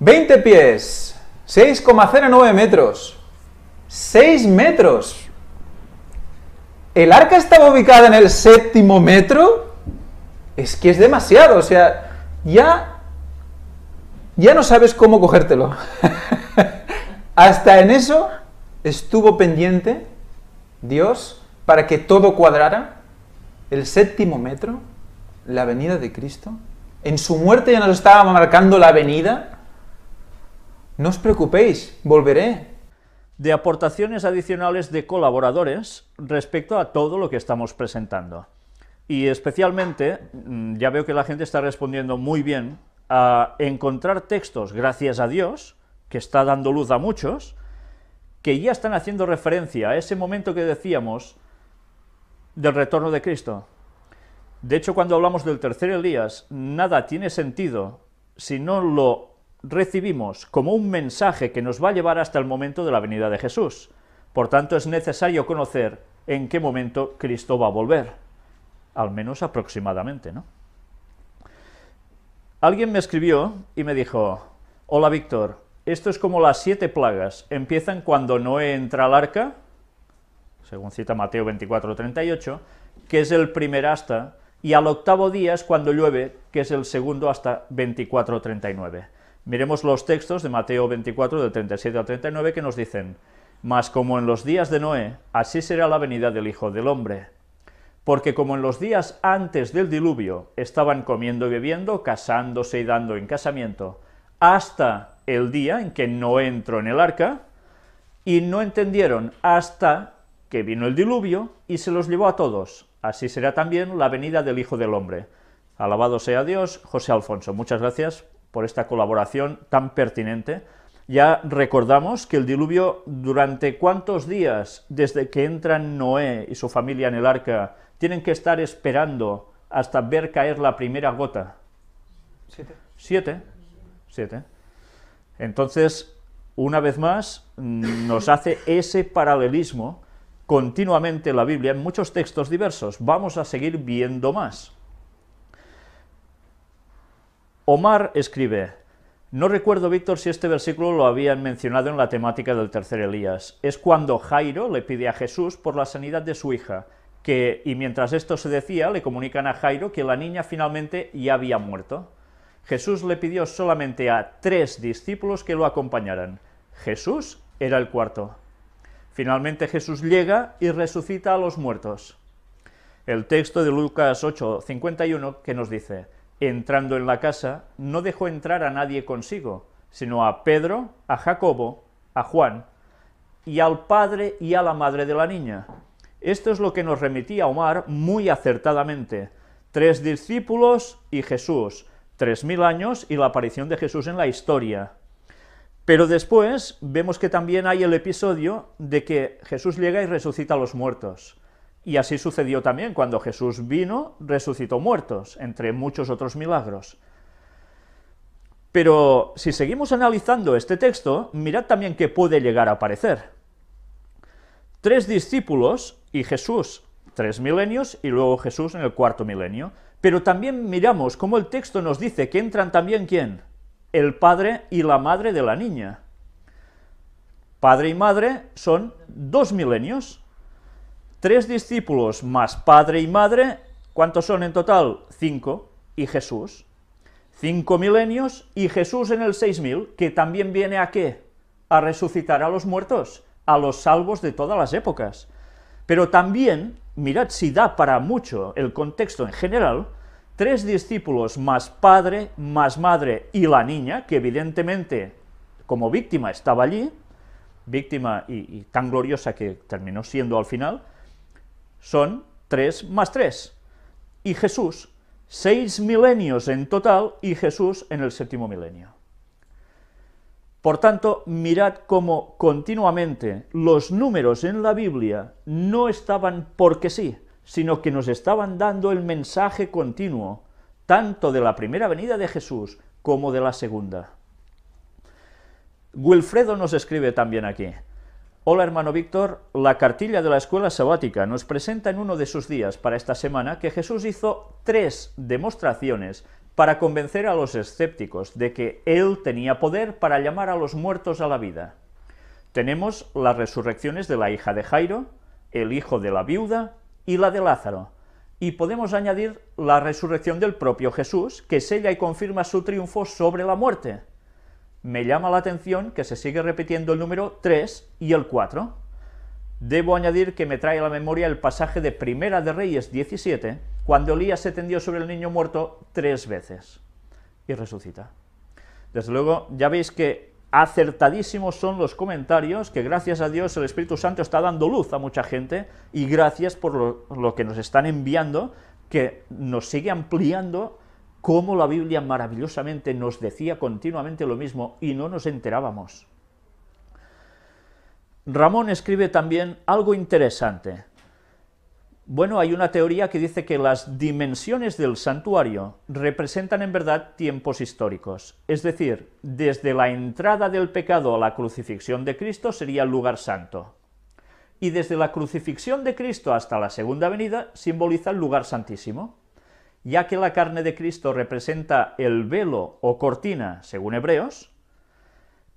20 pies, 6,09 metros, 6 metros. ¿El arca estaba ubicada en el séptimo metro? Es que es demasiado, o sea, ya, ya no sabes cómo cogértelo. Hasta en eso estuvo pendiente Dios para que todo cuadrara. El séptimo metro, la venida de Cristo. En su muerte ya nos estaba marcando la venida no os preocupéis, volveré. De aportaciones adicionales de colaboradores respecto a todo lo que estamos presentando. Y especialmente, mm, ya veo que la gente está respondiendo muy bien a encontrar textos, gracias a Dios, que está dando luz a muchos, que ya están haciendo referencia a ese momento que decíamos del retorno de Cristo. De hecho, cuando hablamos del tercer Elías, nada tiene sentido si no lo recibimos como un mensaje que nos va a llevar hasta el momento de la venida de Jesús. Por tanto, es necesario conocer en qué momento Cristo va a volver, al menos aproximadamente, ¿no? Alguien me escribió y me dijo, hola Víctor, esto es como las siete plagas, empiezan cuando Noé entra al arca, según cita Mateo 24, 38, que es el primer hasta, y al octavo día es cuando llueve, que es el segundo hasta 24, 39. Miremos los textos de Mateo 24, del 37 al 39, que nos dicen, Mas como en los días de Noé, así será la venida del Hijo del Hombre. Porque como en los días antes del diluvio estaban comiendo y bebiendo, casándose y dando en casamiento, hasta el día en que no entró en el arca, y no entendieron hasta que vino el diluvio y se los llevó a todos. Así será también la venida del Hijo del Hombre. Alabado sea Dios, José Alfonso. Muchas gracias por esta colaboración tan pertinente. Ya recordamos que el diluvio, durante cuántos días desde que entran Noé y su familia en el arca, tienen que estar esperando hasta ver caer la primera gota. Siete. Siete. Siete. Entonces, una vez más, nos hace ese paralelismo continuamente la Biblia, en muchos textos diversos. Vamos a seguir viendo más. Omar escribe, no recuerdo, Víctor, si este versículo lo habían mencionado en la temática del tercer Elías. Es cuando Jairo le pide a Jesús por la sanidad de su hija, que, y mientras esto se decía, le comunican a Jairo que la niña finalmente ya había muerto. Jesús le pidió solamente a tres discípulos que lo acompañaran. Jesús era el cuarto. Finalmente Jesús llega y resucita a los muertos. El texto de Lucas 8,51, que nos dice, entrando en la casa, no dejó entrar a nadie consigo, sino a Pedro, a Jacobo, a Juan, y al padre y a la madre de la niña. Esto es lo que nos remitía Omar muy acertadamente. Tres discípulos y Jesús, tres mil años y la aparición de Jesús en la historia. Pero después vemos que también hay el episodio de que Jesús llega y resucita a los muertos. Y así sucedió también cuando Jesús vino, resucitó muertos, entre muchos otros milagros. Pero si seguimos analizando este texto, mirad también qué puede llegar a aparecer. Tres discípulos y Jesús, tres milenios y luego Jesús en el cuarto milenio. Pero también miramos cómo el texto nos dice que entran también quién? El padre y la madre de la niña. Padre y madre son dos milenios, Tres discípulos más padre y madre, ¿cuántos son en total? Cinco, y Jesús. Cinco milenios y Jesús en el seis mil, que también viene a qué? A resucitar a los muertos, a los salvos de todas las épocas. Pero también, mirad si da para mucho el contexto en general, tres discípulos más padre, más madre y la niña, que evidentemente como víctima estaba allí, víctima y, y tan gloriosa que terminó siendo al final, son 3 más 3. Y Jesús, seis milenios en total y Jesús en el séptimo milenio. Por tanto, mirad cómo continuamente los números en la Biblia no estaban porque sí, sino que nos estaban dando el mensaje continuo, tanto de la primera venida de Jesús como de la segunda. Wilfredo nos escribe también aquí, Hola hermano Víctor, la cartilla de la escuela sabática nos presenta en uno de sus días para esta semana que Jesús hizo tres demostraciones para convencer a los escépticos de que Él tenía poder para llamar a los muertos a la vida. Tenemos las resurrecciones de la hija de Jairo, el hijo de la viuda y la de Lázaro. Y podemos añadir la resurrección del propio Jesús, que sella y confirma su triunfo sobre la muerte me llama la atención que se sigue repitiendo el número 3 y el 4. Debo añadir que me trae a la memoria el pasaje de Primera de Reyes 17, cuando Elías se tendió sobre el niño muerto tres veces y resucita. Desde luego, ya veis que acertadísimos son los comentarios, que gracias a Dios el Espíritu Santo está dando luz a mucha gente, y gracias por lo, lo que nos están enviando, que nos sigue ampliando cómo la Biblia maravillosamente nos decía continuamente lo mismo y no nos enterábamos. Ramón escribe también algo interesante. Bueno, hay una teoría que dice que las dimensiones del santuario representan en verdad tiempos históricos, es decir, desde la entrada del pecado a la crucifixión de Cristo sería el lugar santo, y desde la crucifixión de Cristo hasta la segunda venida simboliza el lugar santísimo ya que la carne de Cristo representa el velo o cortina, según Hebreos,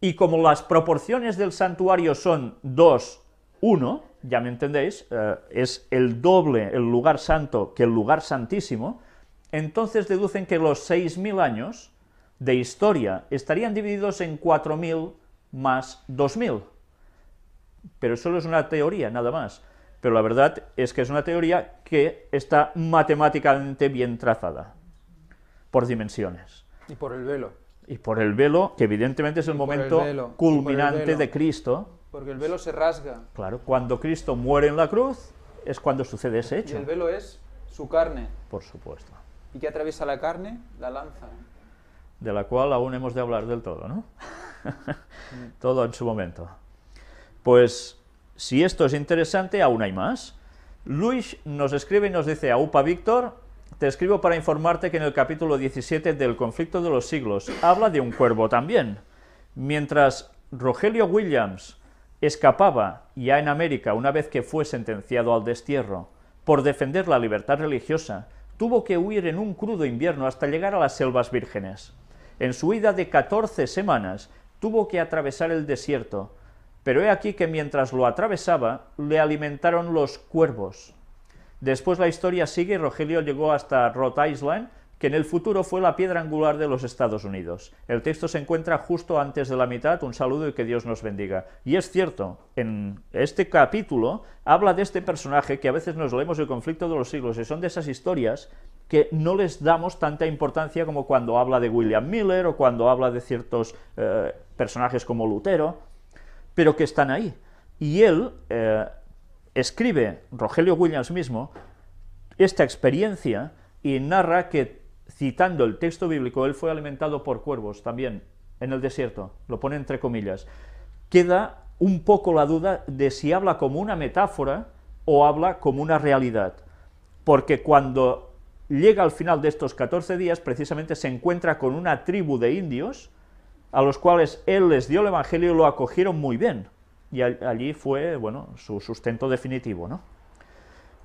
y como las proporciones del santuario son 2, 1, ya me entendéis, eh, es el doble el lugar santo que el lugar santísimo, entonces deducen que los 6.000 años de historia estarían divididos en 4.000 más 2.000. Pero solo es una teoría, nada más pero la verdad es que es una teoría que está matemáticamente bien trazada por dimensiones. Y por el velo. Y por el velo, que evidentemente es el momento culminante de Cristo. Porque el velo se rasga. Claro, cuando Cristo muere en la cruz es cuando sucede ese hecho. Y el velo es su carne. Por supuesto. ¿Y qué atraviesa la carne? La lanza. De la cual aún hemos de hablar del todo, ¿no? Mm. todo en su momento. Pues si esto es interesante, aún hay más. Luis nos escribe y nos dice, Aupa Víctor, te escribo para informarte que en el capítulo 17 del conflicto de los siglos habla de un cuervo también. Mientras Rogelio Williams escapaba ya en América una vez que fue sentenciado al destierro por defender la libertad religiosa, tuvo que huir en un crudo invierno hasta llegar a las selvas vírgenes. En su huida de 14 semanas tuvo que atravesar el desierto, pero he aquí que mientras lo atravesaba, le alimentaron los cuervos. Después la historia sigue y Rogelio llegó hasta Rhode Island, que en el futuro fue la piedra angular de los Estados Unidos. El texto se encuentra justo antes de la mitad, un saludo y que Dios nos bendiga. Y es cierto, en este capítulo habla de este personaje que a veces nos leemos el conflicto de los siglos y son de esas historias que no les damos tanta importancia como cuando habla de William Miller o cuando habla de ciertos eh, personajes como Lutero pero que están ahí. Y él eh, escribe, Rogelio Williams mismo, esta experiencia y narra que, citando el texto bíblico, él fue alimentado por cuervos también en el desierto, lo pone entre comillas. Queda un poco la duda de si habla como una metáfora o habla como una realidad, porque cuando llega al final de estos 14 días, precisamente se encuentra con una tribu de indios a los cuales él les dio el Evangelio y lo acogieron muy bien. Y allí fue, bueno, su sustento definitivo, ¿no?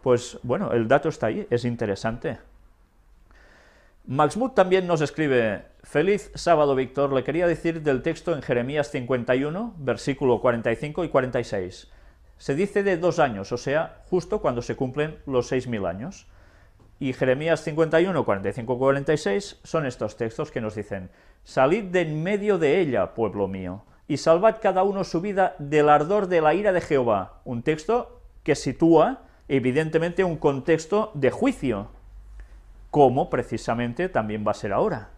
Pues, bueno, el dato está ahí, es interesante. Maxmut también nos escribe, Feliz sábado, Víctor, le quería decir del texto en Jeremías 51, versículo 45 y 46. Se dice de dos años, o sea, justo cuando se cumplen los 6.000 años. Y Jeremías 51, 45, y 46 son estos textos que nos dicen, Salid de en medio de ella, pueblo mío, y salvad cada uno su vida del ardor de la ira de Jehová. Un texto que sitúa, evidentemente, un contexto de juicio, como precisamente también va a ser ahora.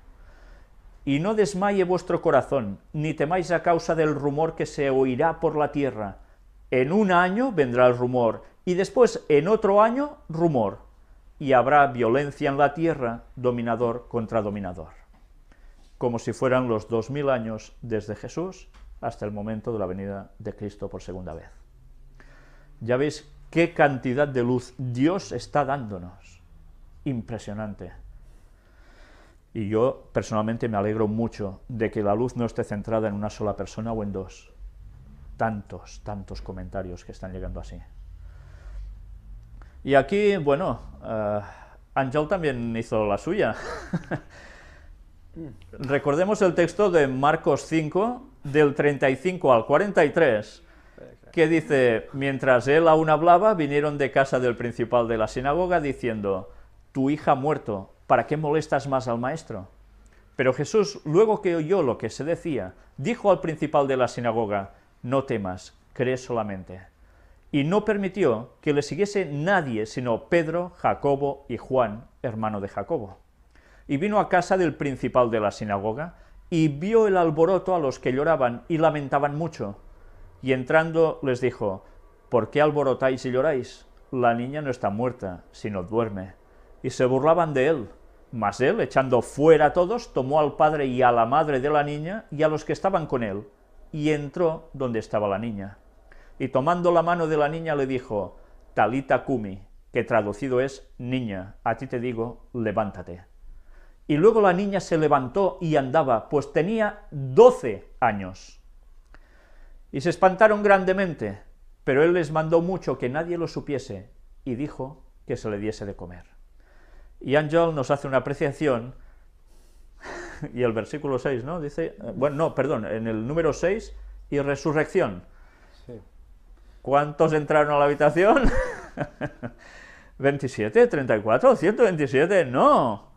Y no desmaye vuestro corazón, ni temáis a causa del rumor que se oirá por la tierra. En un año vendrá el rumor, y después en otro año rumor, y habrá violencia en la tierra, dominador contra dominador como si fueran los 2000 años desde Jesús hasta el momento de la venida de Cristo por segunda vez. Ya veis qué cantidad de luz Dios está dándonos. Impresionante. Y yo personalmente me alegro mucho de que la luz no esté centrada en una sola persona o en dos. Tantos, tantos comentarios que están llegando así. Y aquí, bueno, Angel eh, también hizo la suya. Recordemos el texto de Marcos 5, del 35 al 43, que dice, mientras él aún hablaba, vinieron de casa del principal de la sinagoga diciendo, tu hija ha muerto, ¿para qué molestas más al maestro? Pero Jesús, luego que oyó lo que se decía, dijo al principal de la sinagoga, no temas, cree solamente. Y no permitió que le siguiese nadie sino Pedro, Jacobo y Juan, hermano de Jacobo y vino a casa del principal de la sinagoga, y vio el alboroto a los que lloraban y lamentaban mucho. Y entrando les dijo, ¿por qué alborotáis y lloráis? La niña no está muerta, sino duerme. Y se burlaban de él. Mas él, echando fuera a todos, tomó al padre y a la madre de la niña y a los que estaban con él, y entró donde estaba la niña. Y tomando la mano de la niña le dijo, Talita Kumi, que traducido es niña, a ti te digo, levántate. Y luego la niña se levantó y andaba, pues tenía doce años. Y se espantaron grandemente, pero él les mandó mucho que nadie lo supiese, y dijo que se le diese de comer. Y Angel nos hace una apreciación, y el versículo 6, ¿no? Dice, eh, bueno, no, perdón, en el número 6, y resurrección. ¿Cuántos entraron a la habitación? 27, 34, 127, no.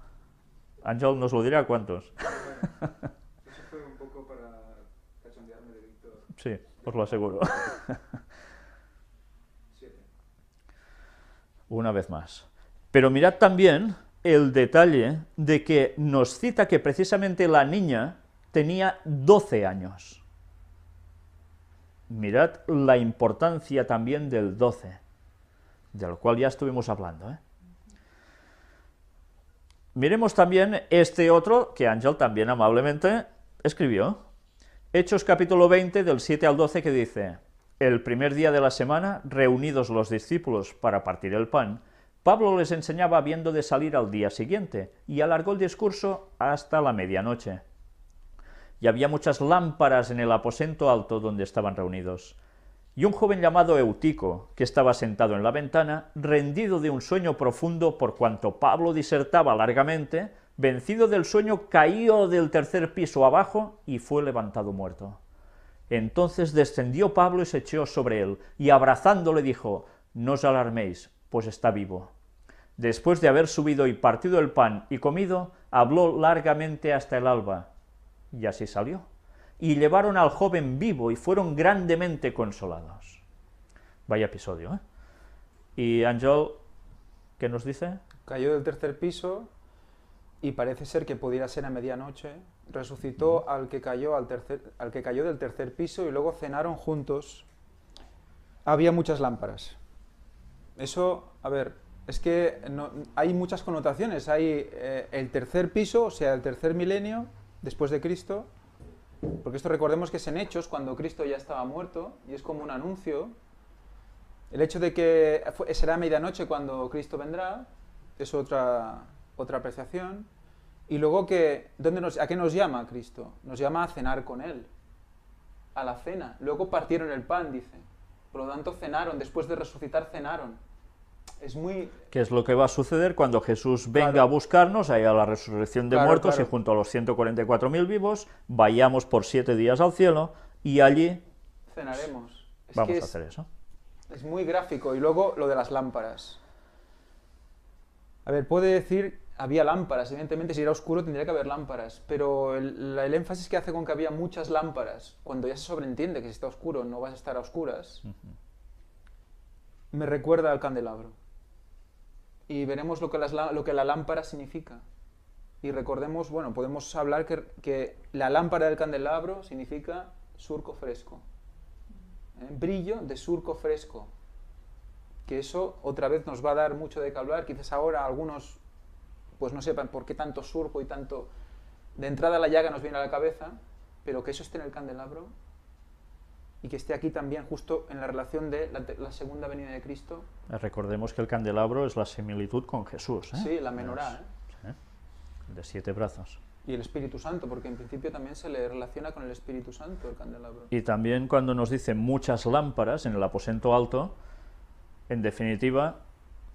Ángel nos lo dirá cuántos. eso fue un poco para cachondearme de Víctor. Sí, os lo aseguro. Siete. Una vez más. Pero mirad también el detalle de que nos cita que precisamente la niña tenía 12 años. Mirad la importancia también del 12, del cual ya estuvimos hablando. ¿eh? Miremos también este otro que Ángel también amablemente escribió. Hechos capítulo 20 del 7 al 12 que dice, El primer día de la semana, reunidos los discípulos para partir el pan, Pablo les enseñaba viendo de salir al día siguiente y alargó el discurso hasta la medianoche. Y había muchas lámparas en el aposento alto donde estaban reunidos y un joven llamado Eutico, que estaba sentado en la ventana, rendido de un sueño profundo por cuanto Pablo disertaba largamente, vencido del sueño, cayó del tercer piso abajo y fue levantado muerto. Entonces descendió Pablo y se echó sobre él, y abrazándole dijo, No os alarméis, pues está vivo. Después de haber subido y partido el pan y comido, habló largamente hasta el alba, y así salió y llevaron al joven vivo y fueron grandemente consolados. Vaya episodio, ¿eh? Y Ángel, ¿qué nos dice? Cayó del tercer piso y parece ser que pudiera ser a medianoche. Resucitó al, que cayó al, tercer, al que cayó del tercer piso y luego cenaron juntos. Había muchas lámparas. Eso, a ver, es que hay muchas connotaciones. Hay eh, el tercer piso, o sea, el tercer milenio después de Cristo, porque esto recordemos que es en Hechos, cuando Cristo ya estaba muerto, y es como un anuncio. El hecho de que será medianoche cuando Cristo vendrá, es otra, apreciación. Y luego, que, ¿a qué nos llama Cristo? Nos llama a cenar con Él, a la cena. Luego partieron el pan, dice. Por lo tanto, cenaron, después de resucitar, cenaron es muy... Que es lo que va a suceder cuando Jesús venga a buscarnos, a la resurrección de muertos y junto a los 144.000 vivos vayamos por siete días al cielo y allí... Cenaremos. vamos a hacer eso. Es muy gráfico. Y luego lo de las lámparas. A ver, puede decir había lámparas, evidentemente si era oscuro tendría que haber lámparas, pero el, énfasis que hace con que había muchas lámparas, cuando ya se sobreentiende que si está oscuro no vas a estar a oscuras, me recuerda al candelabro y veremos lo que, lo que la lámpara significa. Y recordemos, bueno, podemos hablar que, la lámpara del candelabro significa surco fresco. ¿eh? Brillo de surco fresco. Que eso otra vez nos va a dar mucho de qué Quizás ahora algunos pues no sepan por qué tanto surco y tanto... De entrada la llaga nos viene a la cabeza, pero que eso esté en el candelabro que esté aquí también justo en la relación de la, segunda venida de Cristo. Recordemos que el candelabro es la similitud con Jesús. ¿eh? Sí, la menorá. ¿eh? ¿eh? de siete brazos. Y el Espíritu Santo, porque en principio también se le relaciona con el Espíritu Santo el candelabro. Y también cuando nos dicen muchas lámparas en el aposento alto, en definitiva,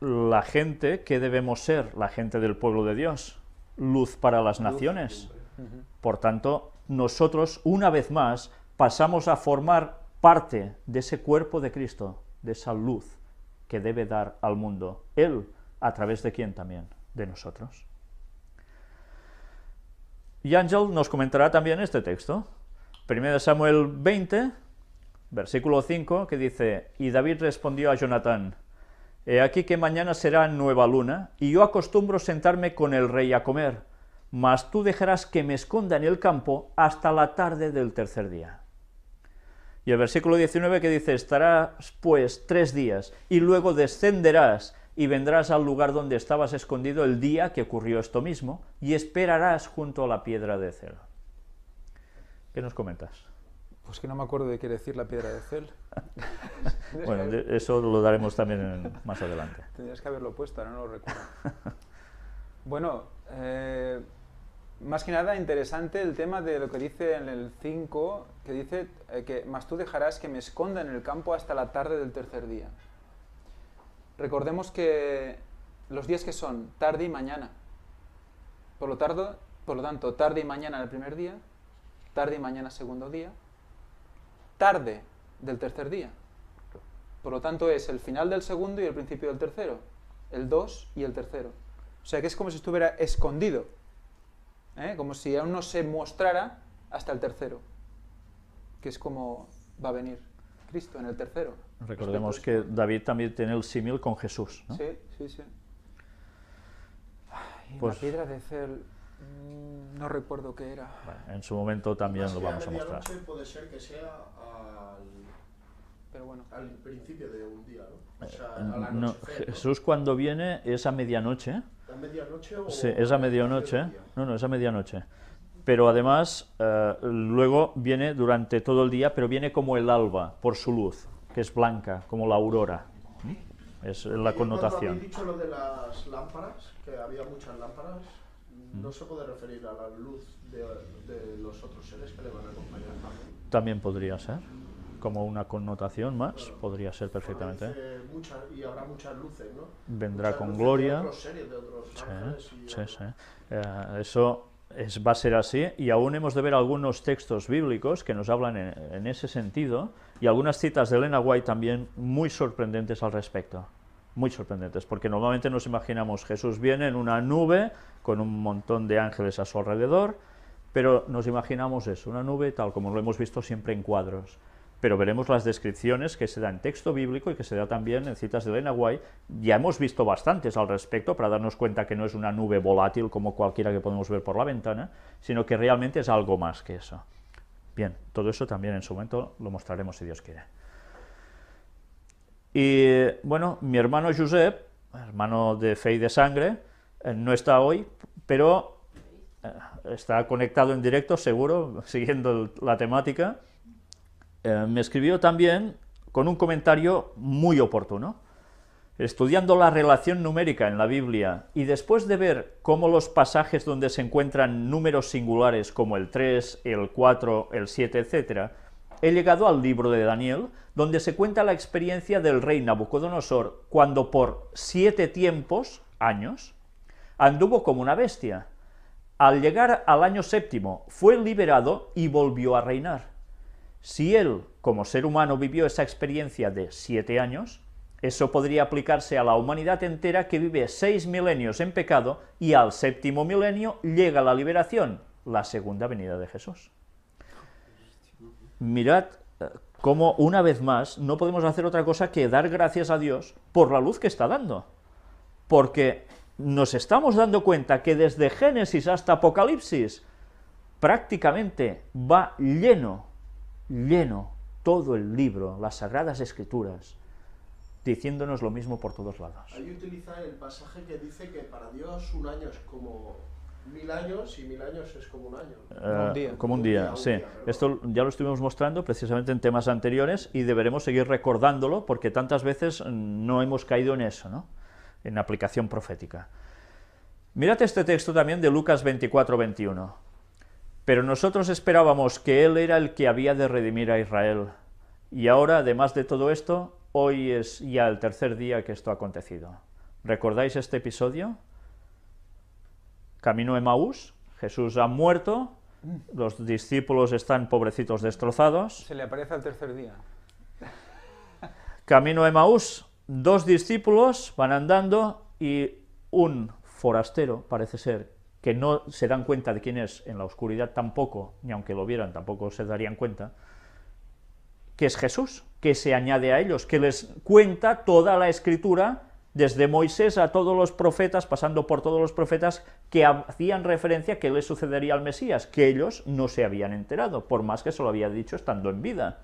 la gente que debemos ser, la gente del pueblo de Dios, luz para las naciones. Por tanto, nosotros, una vez más, pasamos a formar parte de ese cuerpo de Cristo, de esa luz que debe dar al mundo. Él, a través de quién también, de nosotros. Y Ángel nos comentará también este texto, 1 Samuel 20, versículo 5, que dice, Y David respondió a Jonatán, He aquí que mañana será nueva luna, y yo acostumbro sentarme con el rey a comer, mas tú dejarás que me esconda en el campo hasta la tarde del tercer día. Y el versículo 19 que dice, estarás pues tres días y luego descenderás y vendrás al lugar donde estabas escondido el día que ocurrió esto mismo y esperarás junto a la piedra de cel. ¿Qué nos comentas? Pues que no me acuerdo de qué decir la piedra de cel. bueno, eso lo daremos también más adelante. Tendrías que haberlo puesto, no lo recuerdo. Bueno, eh, más que nada interesante el tema de lo que dice en el 5, que dice eh, que más tú dejarás que me esconda en el campo hasta la tarde del tercer día. Recordemos que los días que son tarde y mañana. Por lo, tardo, por lo tanto, tarde y mañana el primer día, tarde y mañana segundo día, tarde del tercer día. Por lo tanto, es el final del segundo y el principio del tercero, el 2 y el tercero. O sea que es como si estuviera escondido ¿eh? como si aún no se mostrara hasta el tercero, que es como va a venir Cristo en el tercero. Recordemos que David también tiene el símil con Jesús. Sí, sí, sí. la pues piedra de cel, mm, no recuerdo qué era. en su momento también lo vamos a mostrar. puede ser que sea al principio de un día, eh, Jesús cuando viene es a medianoche ¿A medianoche o...? Sí, es a medianoche. No, no, es a medianoche. Pero además, eh, luego viene durante todo el día, pero viene como el alba, por su luz, que es blanca, como la aurora. ¿Mm? Es la connotación. dicho lo de las lámparas, que había muchas lámparas, no mm. se puede referir a la luz de, de los otros seres que le van a acompañar. También podría ser como una connotación más, podría ser perfectamente. y habrá muchas luces, ¿no? Vendrá con gloria. eso es, va a ser así y aún hemos de ver algunos textos bíblicos que nos hablan en, en ese sentido y algunas citas de Elena White también muy sorprendentes al respecto muy sorprendentes, porque normalmente nos imaginamos Jesús viene en una nube con un montón de ángeles a su alrededor, pero nos imaginamos eso, una nube tal como lo hemos visto siempre en cuadros pero veremos las descripciones que se da en texto bíblico y que se da también en citas de Elena Ya hemos visto bastantes al respecto para darnos cuenta que no es una nube volátil como cualquiera que podemos ver por la ventana, sino que realmente es algo más que eso. Bien, todo eso también en su momento lo mostraremos si Dios quiere. Y bueno, mi hermano Josep, hermano de fe y de sangre, eh, no está hoy, pero eh, está conectado en directo, seguro, siguiendo la temática. Eh, me escribió también con un comentario muy oportuno. Estudiando la relación numérica en la Biblia y después de ver cómo los pasajes donde se encuentran números singulares como el 3, el 4, el 7, etc., he llegado al libro de Daniel, donde se cuenta la experiencia del rey Nabucodonosor cuando por siete tiempos, años, anduvo como una bestia. Al llegar al año séptimo fue liberado y volvió a reinar. Si él, como ser humano, vivió esa experiencia de siete años, eso podría aplicarse a la humanidad entera que vive seis milenios en pecado y al séptimo milenio llega la liberación, la segunda venida de Jesús. Mirad eh, cómo una vez más no podemos hacer otra cosa que dar gracias a Dios por la luz que está dando. Porque nos estamos dando cuenta que desde Génesis hasta Apocalipsis prácticamente va lleno lleno todo el libro, las sagradas escrituras, diciéndonos lo mismo por todos lados. Ahí utilizar el pasaje que dice que para Dios un año es como mil años y mil años es como un año. Eh, como un día. Como un sí. Esto ya lo estuvimos mostrando precisamente en temas anteriores y deberemos seguir recordándolo porque tantas veces no hemos caído en eso, ¿no? en aplicación profética. Mirad este texto también de Lucas 24-21. Pero nosotros esperábamos que Él era el que había de redimir a Israel. Y ahora, además de todo esto, hoy es ya el tercer día que esto ha acontecido. ¿Recordáis este episodio? Camino Emaús, Jesús ha muerto, los discípulos están pobrecitos destrozados. Se le aparece al tercer día. Camino Emaús, dos discípulos van andando y un forastero, parece ser, que no se dan cuenta de quién es en la oscuridad tampoco, ni aunque lo vieran tampoco se darían cuenta, que es Jesús, que se añade a ellos, que les cuenta toda la escritura, desde Moisés a todos los profetas, pasando por todos los profetas, que hacían referencia a que le sucedería al Mesías, que ellos no se habían enterado, por más que se lo había dicho estando en vida.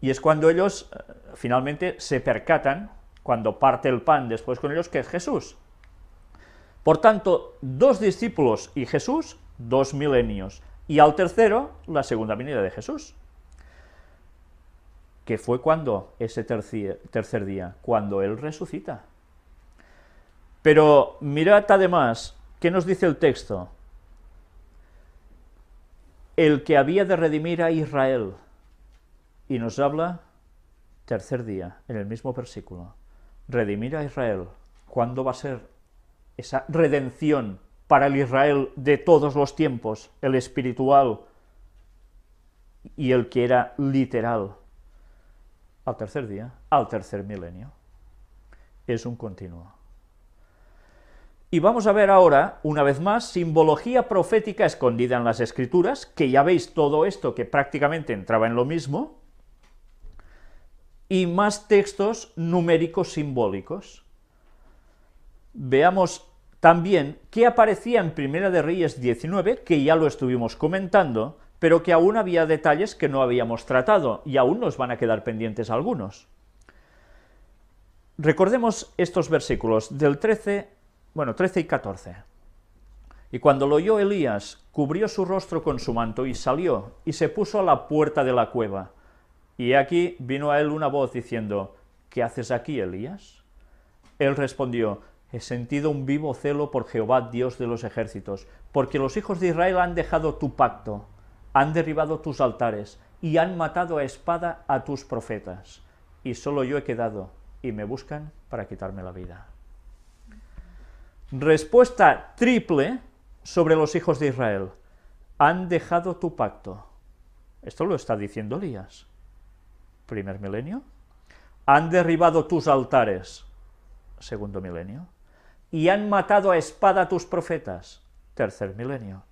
Y es cuando ellos eh, finalmente se percatan, cuando parte el pan después con ellos, que es Jesús, por tanto, dos discípulos y Jesús, dos milenios. Y al tercero, la segunda venida de Jesús. ¿Qué fue cuando? Ese tercer día, cuando Él resucita. Pero mirad además, ¿qué nos dice el texto? El que había de redimir a Israel. Y nos habla tercer día, en el mismo versículo. Redimir a Israel. ¿Cuándo va a ser esa redención para el Israel de todos los tiempos, el espiritual y el que era literal, al tercer día, al tercer milenio. Es un continuo. Y vamos a ver ahora, una vez más, simbología profética escondida en las Escrituras, que ya veis todo esto que prácticamente entraba en lo mismo, y más textos numéricos simbólicos. Veamos también, que aparecía en Primera de Reyes 19, que ya lo estuvimos comentando, pero que aún había detalles que no habíamos tratado y aún nos van a quedar pendientes algunos. Recordemos estos versículos del 13, bueno, 13 y 14. Y cuando lo oyó Elías, cubrió su rostro con su manto y salió, y se puso a la puerta de la cueva. Y aquí vino a él una voz diciendo, ¿Qué haces aquí, Elías? Él respondió, he sentido un vivo celo por Jehová, Dios de los ejércitos, porque los hijos de Israel han dejado tu pacto, han derribado tus altares y han matado a espada a tus profetas, y solo yo he quedado, y me buscan para quitarme la vida. Respuesta triple sobre los hijos de Israel. Han dejado tu pacto. Esto lo está diciendo Elías. Primer milenio. Han derribado tus altares. Segundo milenio y han matado a espada a tus profetas. Tercer milenio.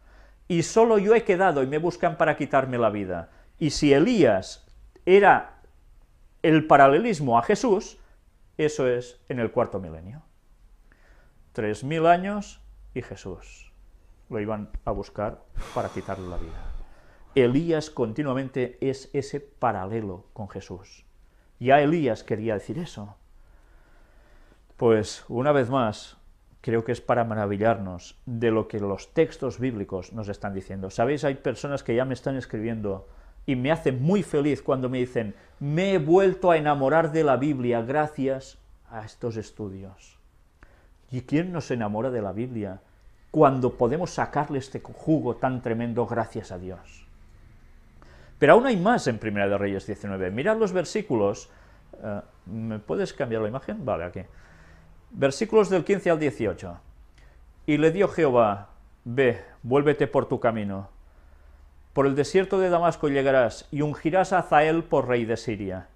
Y solo yo he quedado y me buscan para quitarme la vida. Y si Elías era el paralelismo a Jesús, eso es en el cuarto milenio. Tres mil años y Jesús. Lo iban a buscar para quitarle la vida. Elías continuamente es ese paralelo con Jesús. Ya Elías quería decir eso. Pues una vez más, creo que es para maravillarnos de lo que los textos bíblicos nos están diciendo. Sabéis, hay personas que ya me están escribiendo y me hacen muy feliz cuando me dicen, me he vuelto a enamorar de la Biblia gracias a estos estudios. ¿Y quién nos enamora de la Biblia cuando podemos sacarle este jugo tan tremendo gracias a Dios? Pero aún hay más en Primera de Reyes 19. Mirad los versículos. Eh, ¿Me puedes cambiar la imagen? Vale, aquí. Versículos del 15 al 18. Y le dio Jehová, ve, vuélvete por tu camino. Por el desierto de Damasco llegarás, y ungirás a Azael por rey de Siria.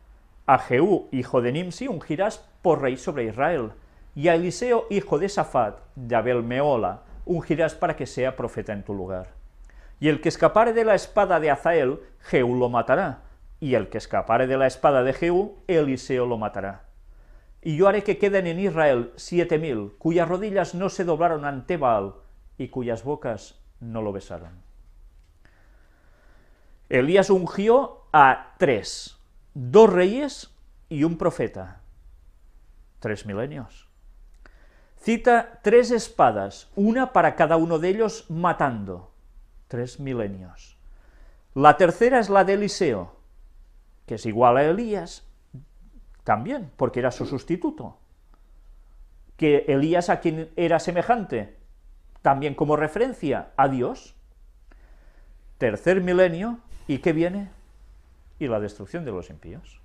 A Jehú, hijo de Nimsi, ungirás por rey sobre Israel. Y a Eliseo, hijo de Safat, de Abel Meola, ungirás para que sea profeta en tu lugar. Y el que escapare de la espada de Azael, Jehú lo matará. Y el que escapare de la espada de Jehú, Eliseo lo matará y yo haré que queden en Israel siete mil, cuyas rodillas no se doblaron ante Baal y cuyas bocas no lo besaron. Elías ungió a tres, dos reyes y un profeta. Tres milenios. Cita tres espadas, una para cada uno de ellos matando. Tres milenios. La tercera es la de Eliseo, que es igual a Elías, también, porque era su sustituto. Que Elías a quien era semejante, también como referencia a Dios. Tercer milenio, ¿y qué viene? Y la destrucción de los impíos.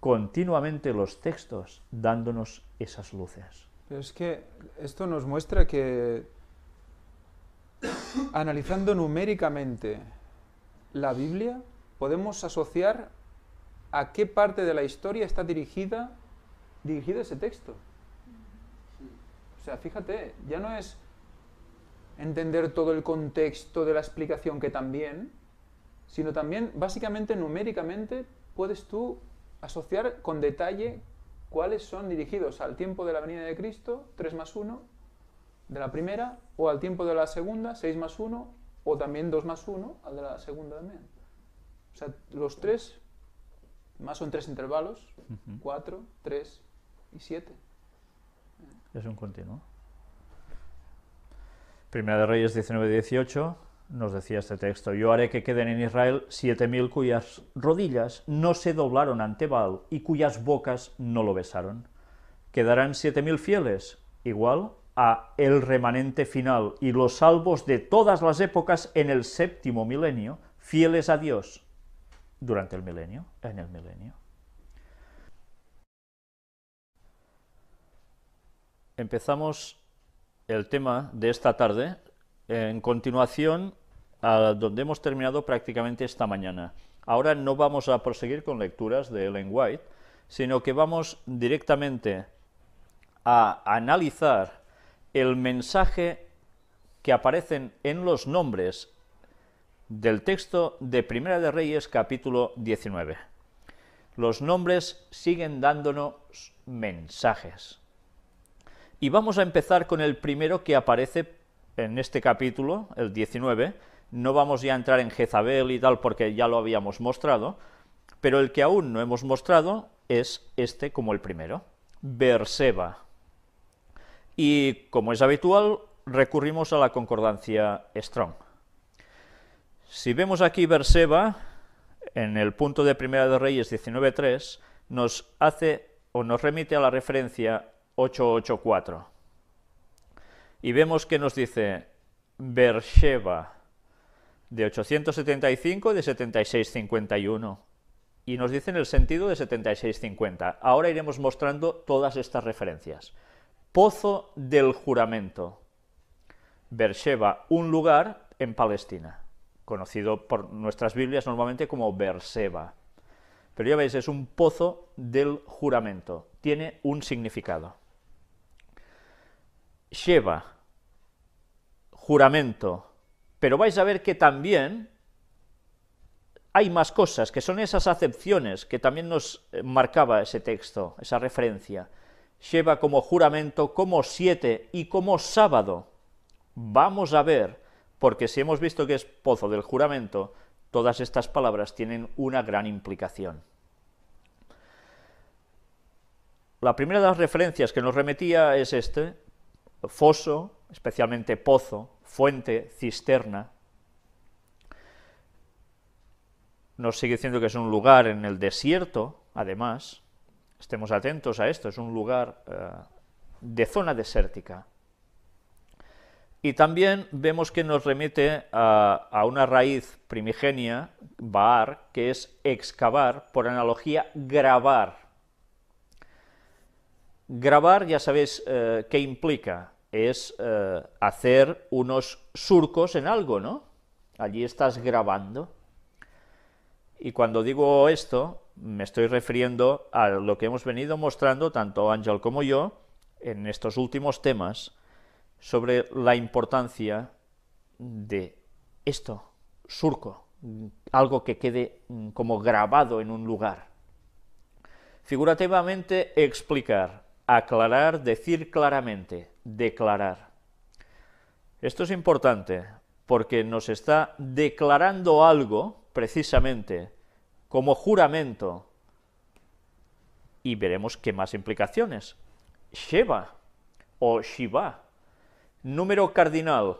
Continuamente los textos dándonos esas luces. Pero es que esto nos muestra que analizando numéricamente la Biblia, podemos asociar a qué parte de la historia está dirigida, dirigido ese texto. O sea, fíjate, ya no es entender todo el contexto de la explicación que también, sino también básicamente numéricamente puedes tú asociar con detalle cuáles son dirigidos al tiempo de la venida de Cristo, 3 más 1, de la primera, o al tiempo de la segunda, 6 más 1, o también 2 más 1, al de la segunda también. O sea, los tres más son tres intervalos, cuatro, tres y siete. Es un continuo. Primera de Reyes 19-18 nos decía este texto, yo haré que queden en Israel siete mil cuyas rodillas no se doblaron ante Baal y cuyas bocas no lo besaron. Quedarán siete mil fieles, igual a el remanente final y los salvos de todas las épocas en el séptimo milenio, fieles a Dios, durante el milenio, en el milenio. Empezamos el tema de esta tarde en continuación a donde hemos terminado prácticamente esta mañana. Ahora no vamos a proseguir con lecturas de Ellen White, sino que vamos directamente a analizar el mensaje que aparecen en los nombres del texto de Primera de Reyes capítulo 19. Los nombres siguen dándonos mensajes. Y vamos a empezar con el primero que aparece en este capítulo, el 19. No vamos ya a entrar en Jezabel y tal porque ya lo habíamos mostrado, pero el que aún no hemos mostrado es este como el primero, Berseba. Y como es habitual, recurrimos a la concordancia Strong. Si vemos aquí Berseba, en el punto de Primera de Reyes 19.3, nos hace o nos remite a la referencia 884. Y vemos que nos dice Berseba de 875 de 7651 y nos dice en el sentido de 7650. Ahora iremos mostrando todas estas referencias. Pozo del juramento. Berseba, un lugar en Palestina conocido por nuestras Biblias normalmente como Berseba. Pero ya veis, es un pozo del juramento, tiene un significado. Sheba, juramento, pero vais a ver que también hay más cosas, que son esas acepciones que también nos eh, marcaba ese texto, esa referencia. Sheba como juramento, como siete y como sábado. Vamos a ver porque si hemos visto que es pozo del juramento, todas estas palabras tienen una gran implicación. La primera de las referencias que nos remetía es este, foso, especialmente pozo, fuente, cisterna. Nos sigue diciendo que es un lugar en el desierto, además, estemos atentos a esto, es un lugar eh, de zona desértica, y también vemos que nos remite a, una raíz primigenia, baar, que es excavar, por analogía, grabar. Grabar, ya sabéis eh, qué implica, es eh, hacer unos surcos en algo, ¿no? Allí estás grabando. Y cuando digo esto, me estoy refiriendo a lo que hemos venido mostrando tanto Ángel como yo en estos últimos temas, sobre la importancia de esto, surco, algo que quede mm, como grabado en un lugar. Figurativamente, explicar, aclarar, decir claramente, declarar. Esto es importante porque nos está declarando algo precisamente como juramento y veremos qué más implicaciones. Sheba o Shiva Número cardinal,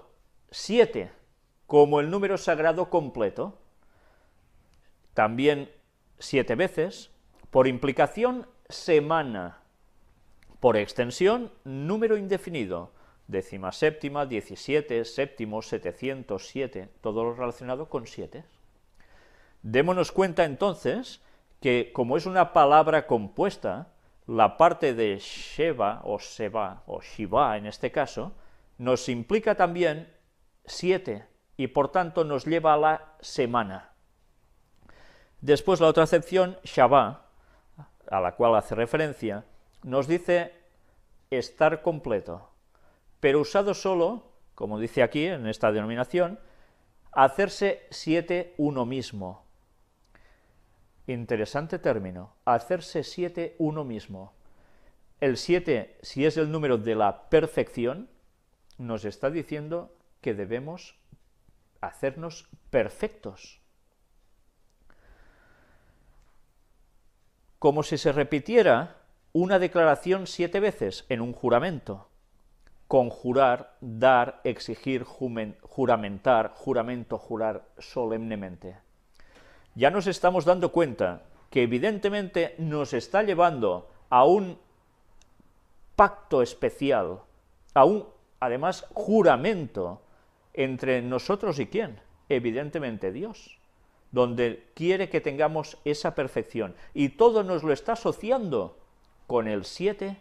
7, como el número sagrado completo, también siete veces, por implicación, semana, por extensión, número indefinido, décima séptima, 17, séptimo, 707, todo lo relacionado con 7. Démonos cuenta entonces que como es una palabra compuesta, la parte de Sheva o Seba o Shiva en este caso, nos implica también siete y por tanto nos lleva a la semana. Después la otra acepción, Shabbat, a la cual hace referencia, nos dice estar completo, pero usado solo, como dice aquí en esta denominación, hacerse siete uno mismo. Interesante término, hacerse siete uno mismo. El siete, si es el número de la perfección, nos está diciendo que debemos hacernos perfectos. Como si se repitiera una declaración siete veces en un juramento. Conjurar, dar, exigir, juramentar, juramento, jurar solemnemente. Ya nos estamos dando cuenta que evidentemente nos está llevando a un pacto especial, a un además, juramento entre nosotros y quién? Evidentemente Dios, donde quiere que tengamos esa perfección. Y todo nos lo está asociando con el 7.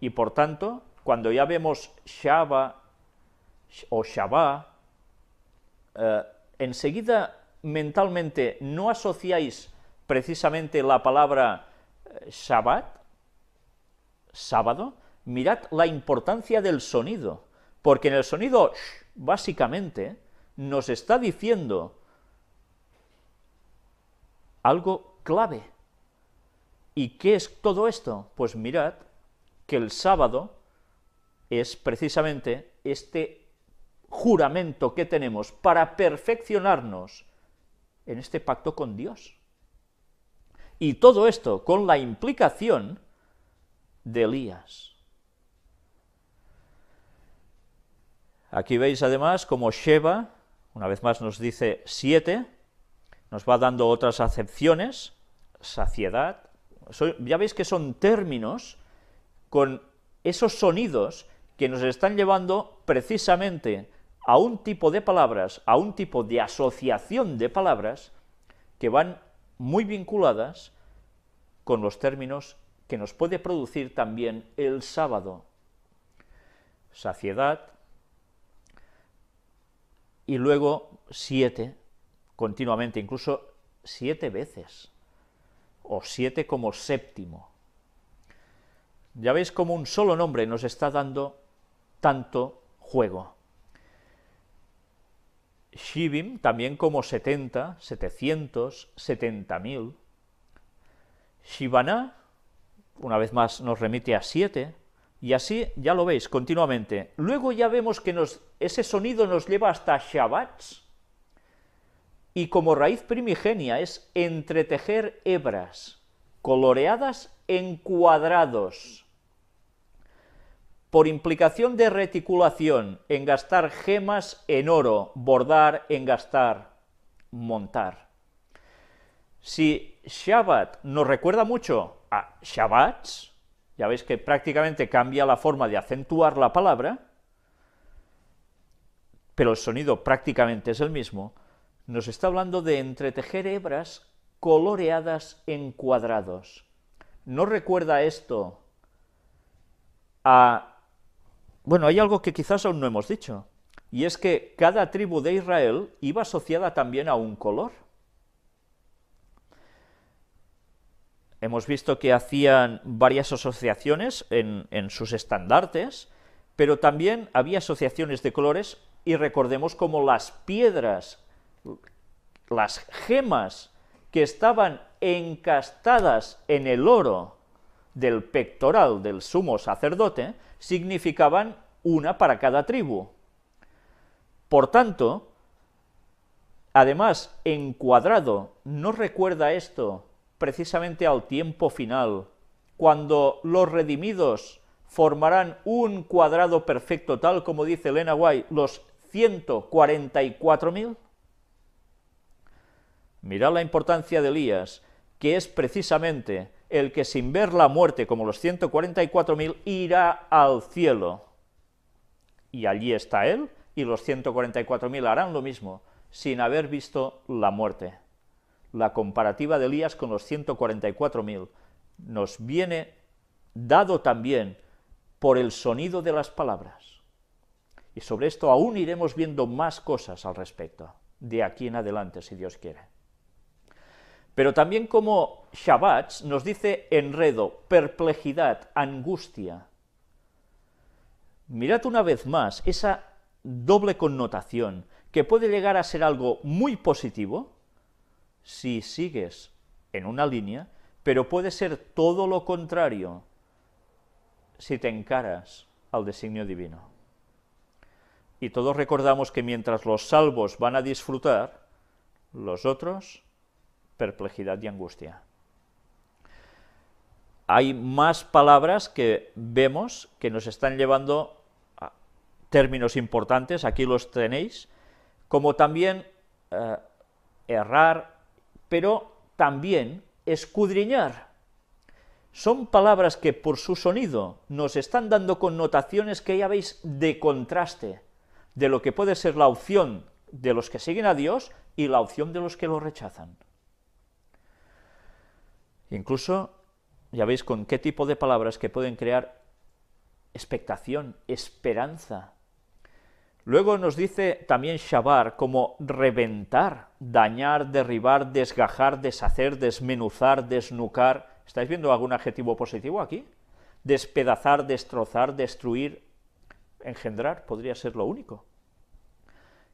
Y por tanto, cuando ya vemos Shaba o Shabbat, eh, enseguida mentalmente no asociáis precisamente la palabra eh, Shabbat, sábado, mirad la importancia del sonido, porque en el sonido, básicamente, nos está diciendo algo clave. ¿Y qué es todo esto? Pues mirad que el sábado es precisamente este juramento que tenemos para perfeccionarnos en este pacto con Dios. Y todo esto con la implicación de Elías. Aquí veis además como Sheba, una vez más nos dice siete, nos va dando otras acepciones, saciedad. ya veis que son términos con esos sonidos que nos están llevando precisamente a un tipo de palabras, a un tipo de asociación de palabras que van muy vinculadas con los términos que nos puede producir también el sábado. Saciedad, y luego siete continuamente, incluso siete veces, o siete como séptimo. Ya veis cómo un solo nombre nos está dando tanto juego. Shivim también como 70, 700, 70.000. Shivana, una vez más, nos remite a siete, y así ya lo veis continuamente. Luego ya vemos que nos, ese sonido nos lleva hasta Shabbat. Y como raíz primigenia es entretejer hebras coloreadas en cuadrados. Por implicación de reticulación, engastar gemas en oro, bordar, engastar, montar. Si Shabbat nos recuerda mucho a Shabbats, ya veis que prácticamente cambia la forma de acentuar la palabra, pero el sonido prácticamente es el mismo, nos está hablando de entretejer hebras coloreadas en cuadrados. ¿No recuerda esto a... Bueno, hay algo que quizás aún no hemos dicho, y es que cada tribu de Israel iba asociada también a un color. Hemos visto que hacían varias asociaciones en, sus estandartes, pero también había asociaciones de colores y recordemos como las piedras, las gemas que estaban encastadas en el oro del pectoral del sumo sacerdote significaban una para cada tribu. Por tanto, además, encuadrado, ¿no recuerda esto precisamente al tiempo final, cuando los redimidos formarán un cuadrado perfecto, tal como dice Elena White, los 144.000? Mirad la importancia de Elías, que es precisamente el que sin ver la muerte como los 144.000 irá al cielo. Y allí está él, y los 144.000 harán lo mismo, sin haber visto la muerte la comparativa de Elías con los 144.000. Nos viene dado también por el sonido de las palabras. Y sobre esto aún iremos viendo más cosas al respecto, de aquí en adelante, si Dios quiere. Pero también como Shabbat nos dice enredo, perplejidad, angustia. Mirad una vez más esa doble connotación, que puede llegar a ser algo muy positivo, si sigues en una línea, pero puede ser todo lo contrario si te encaras al designio divino. Y todos recordamos que mientras los salvos van a disfrutar, los otros, perplejidad y angustia. Hay más palabras que vemos que nos están llevando a términos importantes, aquí los tenéis, como también eh, errar, pero también escudriñar. Son palabras que por su sonido nos están dando connotaciones que ya veis de contraste, de lo que puede ser la opción de los que siguen a Dios y la opción de los que lo rechazan. Incluso, ya veis con qué tipo de palabras que pueden crear expectación, esperanza, Luego nos dice también shabar como reventar, dañar, derribar, desgajar, deshacer, desmenuzar, desnucar. ¿Estáis viendo algún adjetivo positivo aquí? Despedazar, destrozar, destruir, engendrar, podría ser lo único.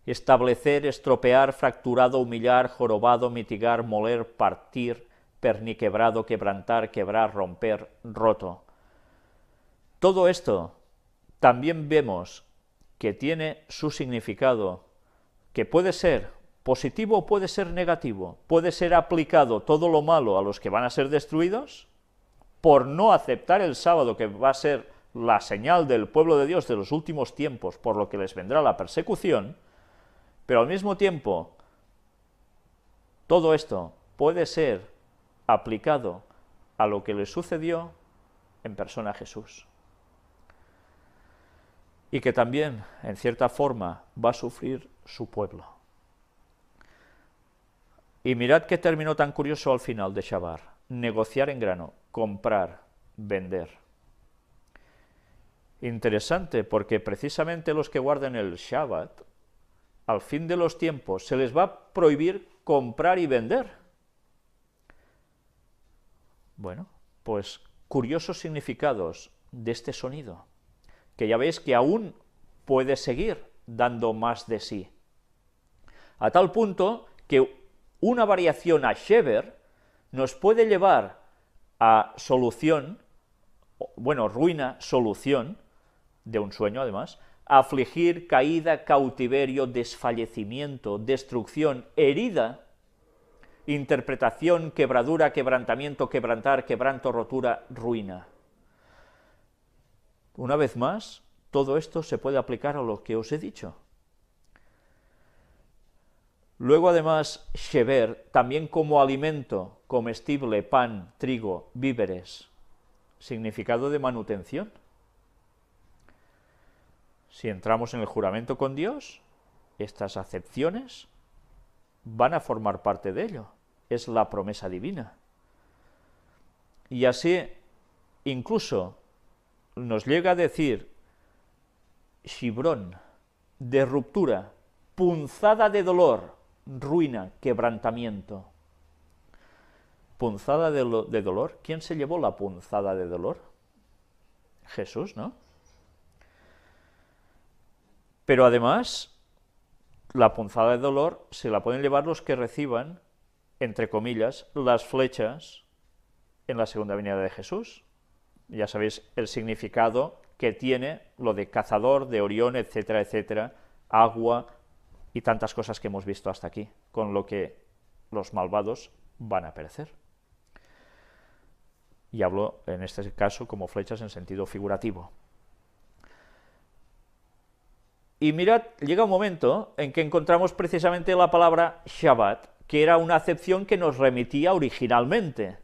Establecer, estropear, fracturado, humillar, jorobado, mitigar, moler, partir, perniquebrado, quebrantar, quebrar, romper, roto. Todo esto también vemos que tiene su significado, que puede ser positivo o puede ser negativo, puede ser aplicado todo lo malo a los que van a ser destruidos por no aceptar el sábado que va a ser la señal del pueblo de Dios de los últimos tiempos, por lo que les vendrá la persecución, pero al mismo tiempo todo esto puede ser aplicado a lo que le sucedió en persona a Jesús y que también, en cierta forma, va a sufrir su pueblo. Y mirad qué término tan curioso al final de Shabar, negociar en grano, comprar, vender. Interesante, porque precisamente los que guardan el Shabbat, al fin de los tiempos, se les va a prohibir comprar y vender. Bueno, pues curiosos significados de este sonido que ya veis que aún puede seguir dando más de sí. A tal punto que una variación a Shever nos puede llevar a solución, bueno, ruina, solución, de un sueño además, afligir, caída, cautiverio, desfallecimiento, destrucción, herida, interpretación, quebradura, quebrantamiento, quebrantar, quebranto, rotura, ruina. Una vez más, todo esto se puede aplicar a lo que os he dicho. Luego, además, shever, también como alimento comestible, pan, trigo, víveres, significado de manutención. Si entramos en el juramento con Dios, estas acepciones van a formar parte de ello. Es la promesa divina. Y así, incluso nos llega a decir chibrón, de ruptura, punzada de dolor, ruina, quebrantamiento. Punzada de, de, dolor, ¿quién se llevó la punzada de dolor? Jesús, ¿no? Pero además, la punzada de dolor se la pueden llevar los que reciban, entre comillas, las flechas en la segunda venida de Jesús ya sabéis el significado que tiene lo de cazador, de Orión, etcétera, etcétera, agua y tantas cosas que hemos visto hasta aquí, con lo que los malvados van a perecer. Y hablo en este caso como flechas en sentido figurativo. Y mirad, llega un momento en que encontramos precisamente la palabra Shabbat, que era una acepción que nos remitía originalmente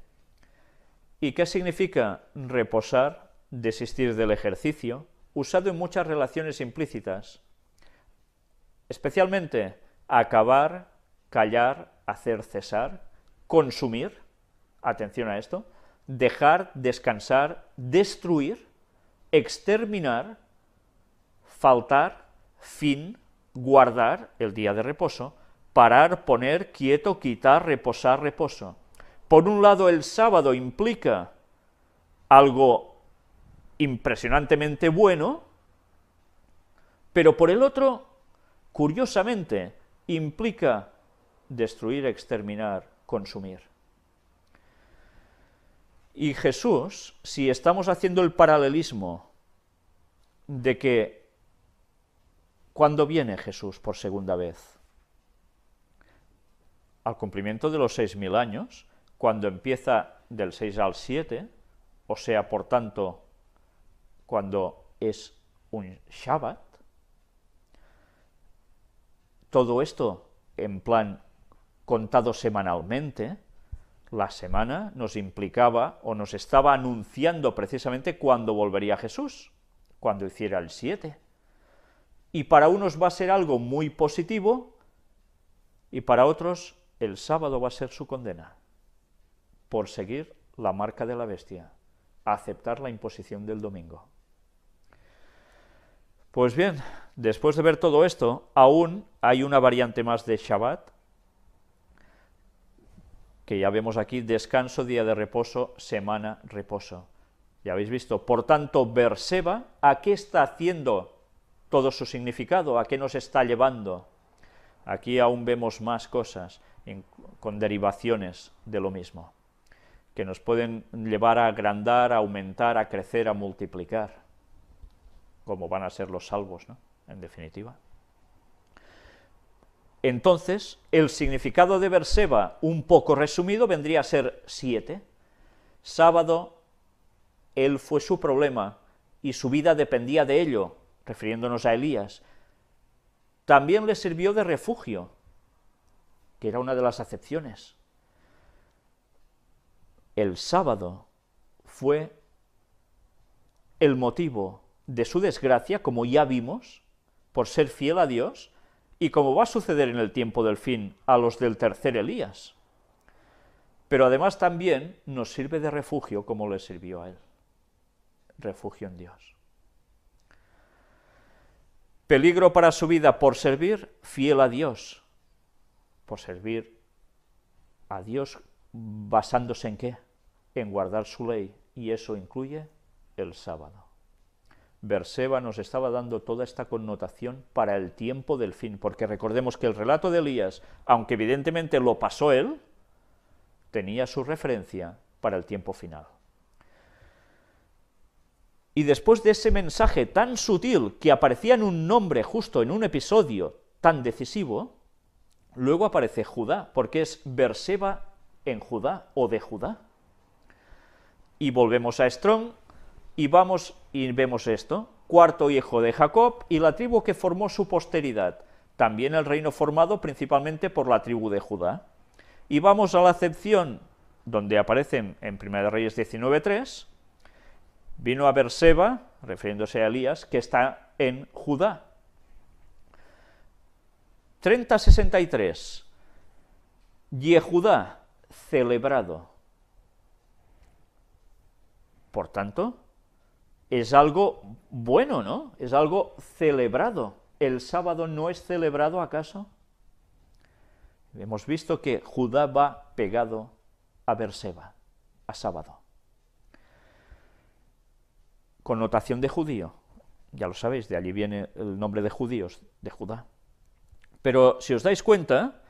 ¿Y qué significa reposar, desistir del ejercicio, usado en muchas relaciones implícitas? Especialmente acabar, callar, hacer cesar, consumir, atención a esto, dejar, descansar, destruir, exterminar, faltar, fin, guardar el día de reposo, parar, poner, quieto, quitar, reposar, reposo. Por un lado, el sábado implica algo impresionantemente bueno, pero por el otro, curiosamente, implica destruir, exterminar, consumir. Y Jesús, si estamos haciendo el paralelismo de que cuando viene Jesús por segunda vez, al cumplimiento de los seis mil años, cuando empieza del 6 al 7, o sea, por tanto, cuando es un Shabbat. Todo esto en plan contado semanalmente, la semana nos implicaba o nos estaba anunciando precisamente cuándo volvería Jesús, cuando hiciera el 7. Y para unos va a ser algo muy positivo y para otros el sábado va a ser su condena por seguir la marca de la bestia, aceptar la imposición del domingo. Pues bien, después de ver todo esto, aún hay una variante más de Shabbat, que ya vemos aquí, descanso, día de reposo, semana, reposo. Ya habéis visto, por tanto, Berseba, ¿a qué está haciendo todo su significado? ¿A qué nos está llevando? Aquí aún vemos más cosas con derivaciones de lo mismo que nos pueden llevar a agrandar, a aumentar, a crecer, a multiplicar, como van a ser los salvos, ¿no? en definitiva. Entonces, el significado de Berseba, un poco resumido, vendría a ser siete. Sábado, él fue su problema y su vida dependía de ello, refiriéndonos a Elías. También le sirvió de refugio, que era una de las acepciones el sábado fue el motivo de su desgracia, como ya vimos, por ser fiel a Dios, y como va a suceder en el tiempo del fin a los del tercer Elías. Pero además también nos sirve de refugio como le sirvió a él. Refugio en Dios. Peligro para su vida por servir fiel a Dios. Por servir a Dios basándose en qué? en guardar su ley, y eso incluye el sábado. Berseba nos estaba dando toda esta connotación para el tiempo del fin, porque recordemos que el relato de Elías, aunque evidentemente lo pasó él, tenía su referencia para el tiempo final. Y después de ese mensaje tan sutil que aparecía en un nombre justo en un episodio tan decisivo, luego aparece Judá, porque es Berseba en Judá o de Judá y volvemos a Strong y vamos y vemos esto. Cuarto hijo de Jacob y la tribu que formó su posteridad, también el reino formado principalmente por la tribu de Judá. Y vamos a la acepción donde aparecen en 1 Reyes 19.3, vino a Berseba, refiriéndose a Elías, que está en Judá. 30.63, Yehudá, celebrado. Por tanto, es algo bueno, ¿no? Es algo celebrado. ¿El sábado no es celebrado acaso? Hemos visto que Judá va pegado a Berseba, a sábado. Connotación de judío, ya lo sabéis, de allí viene el nombre de judíos, de Judá. Pero si os dais cuenta,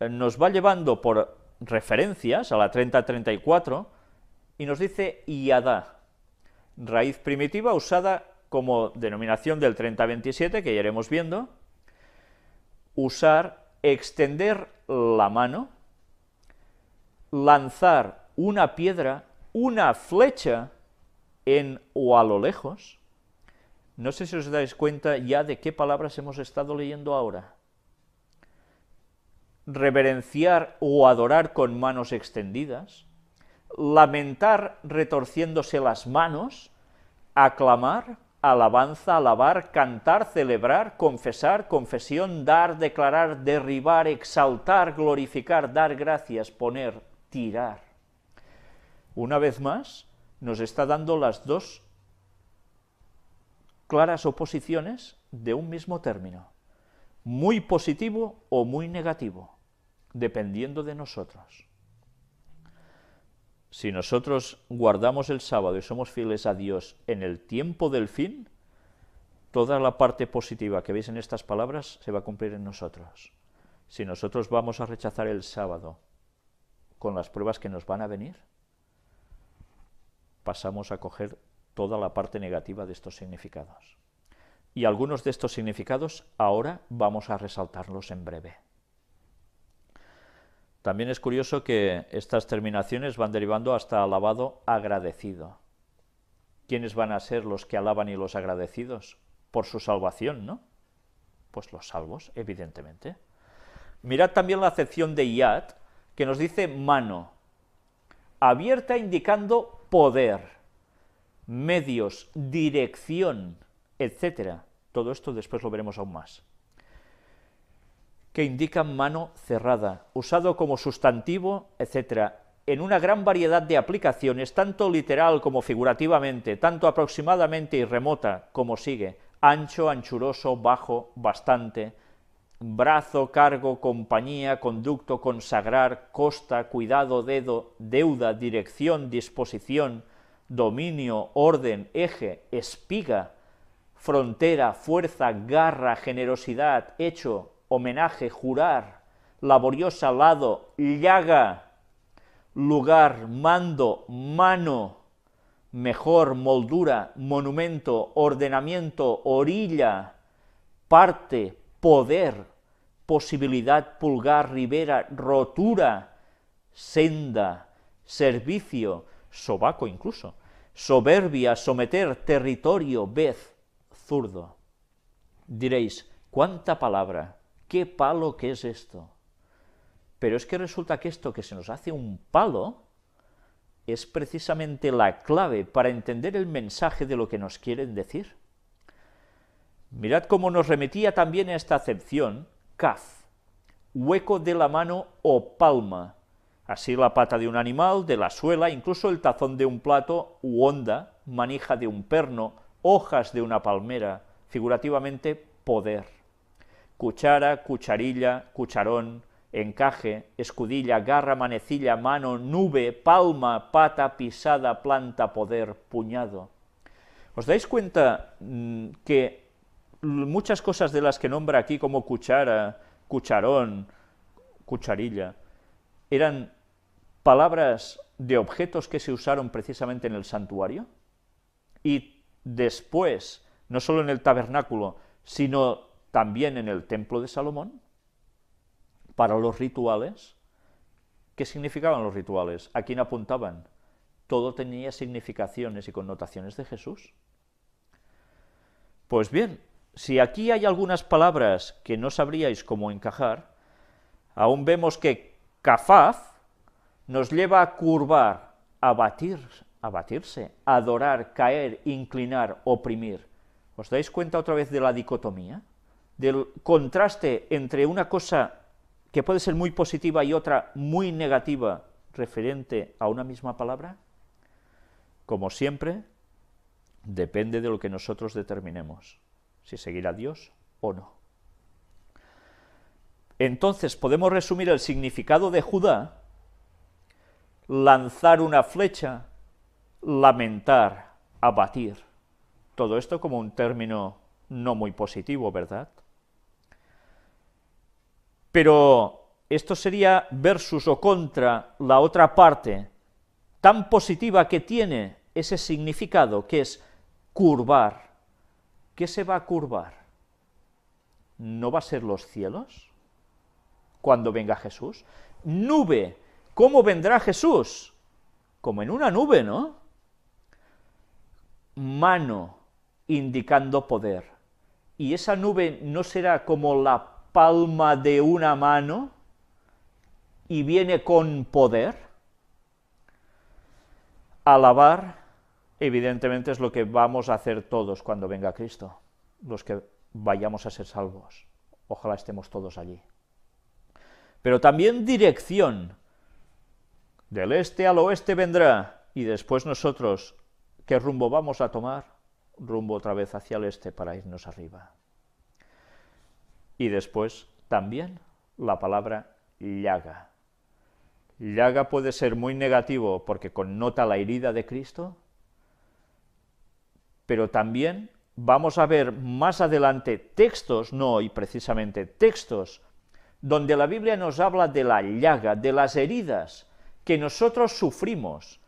eh, nos va llevando por referencias a la 30-34, y nos dice iada raíz primitiva usada como denominación del 3027, que ya iremos viendo, usar, extender la mano, lanzar una piedra, una flecha en o a lo lejos. No sé si os dais cuenta ya de qué palabras hemos estado leyendo ahora. Reverenciar o adorar con manos extendidas, lamentar retorciéndose las manos, aclamar, alabanza, alabar, cantar, celebrar, confesar, confesión, dar, declarar, derribar, exaltar, glorificar, dar gracias, poner, tirar. Una vez más, nos está dando las dos claras oposiciones de un mismo término, muy positivo o muy negativo, dependiendo de nosotros. Si nosotros guardamos el sábado y somos fieles a Dios en el tiempo del fin, toda la parte positiva que veis en estas palabras se va a cumplir en nosotros. Si nosotros vamos a rechazar el sábado con las pruebas que nos van a venir, pasamos a coger toda la parte negativa de estos significados. Y algunos de estos significados ahora vamos a resaltarlos en breve. También es curioso que estas terminaciones van derivando hasta alabado agradecido. ¿Quiénes van a ser los que alaban y los agradecidos? Por su salvación, ¿no? Pues los salvos, evidentemente. Mirad también la acepción de iat, que nos dice mano, abierta indicando poder, medios, dirección, etc. Todo esto después lo veremos aún más que indican mano cerrada, usado como sustantivo, etc., en una gran variedad de aplicaciones, tanto literal como figurativamente, tanto aproximadamente y remota, como sigue, ancho, anchuroso, bajo, bastante, brazo, cargo, compañía, conducto, consagrar, costa, cuidado, dedo, deuda, dirección, disposición, dominio, orden, eje, espiga, frontera, fuerza, garra, generosidad, hecho, homenaje, jurar, laboriosa, lado, llaga, lugar, mando, mano, mejor, moldura, monumento, ordenamiento, orilla, parte, poder, posibilidad, pulgar, ribera, rotura, senda, servicio, sobaco incluso, soberbia, someter, territorio, vez, zurdo. Diréis, ¿cuánta palabra? qué palo que es esto. Pero es que resulta que esto que se nos hace un palo es precisamente la clave para entender el mensaje de lo que nos quieren decir. Mirad cómo nos remitía también a esta acepción, caz, hueco de la mano o palma, así la pata de un animal, de la suela, incluso el tazón de un plato u onda, manija de un perno, hojas de una palmera, figurativamente poder cuchara, cucharilla, cucharón, encaje, escudilla, garra, manecilla, mano, nube, palma, pata, pisada, planta, poder, puñado. ¿Os dais cuenta mm, que muchas cosas de las que nombra aquí como cuchara, cucharón, cucharilla, eran palabras de objetos que se usaron precisamente en el santuario? Y después, no solo en el tabernáculo, sino también en el templo de Salomón, para los rituales. ¿Qué significaban los rituales? ¿A quién apuntaban? Todo tenía significaciones y connotaciones de Jesús. Pues bien, si aquí hay algunas palabras que no sabríais cómo encajar, aún vemos que cafaz nos lleva a curvar, a batir, a batirse, adorar, caer, inclinar, oprimir. ¿Os dais cuenta otra vez de la dicotomía? del contraste entre una cosa que puede ser muy positiva y otra muy negativa referente a una misma palabra? Como siempre, depende de lo que nosotros determinemos, si seguir a Dios o no. Entonces podemos resumir el significado de Judá, lanzar una flecha, lamentar, abatir. Todo esto como un término no muy positivo, ¿verdad? Pero esto sería versus o contra la otra parte tan positiva que tiene ese significado, que es curvar. ¿Qué se va a curvar? ¿No va a ser los cielos cuando venga Jesús? Nube. ¿Cómo vendrá Jesús? Como en una nube, ¿no? Mano indicando poder. Y esa nube no será como la palma de una mano y viene con poder. Alabar, evidentemente, es lo que vamos a hacer todos cuando venga Cristo, los que vayamos a ser salvos. Ojalá estemos todos allí. Pero también dirección. Del este al oeste vendrá y después nosotros, ¿qué rumbo vamos a tomar? Rumbo otra vez hacia el este para irnos arriba. Y después también la palabra llaga. Llaga puede ser muy negativo porque connota la herida de Cristo, pero también vamos a ver más adelante textos, no hoy precisamente, textos donde la Biblia nos habla de la llaga, de las heridas que nosotros sufrimos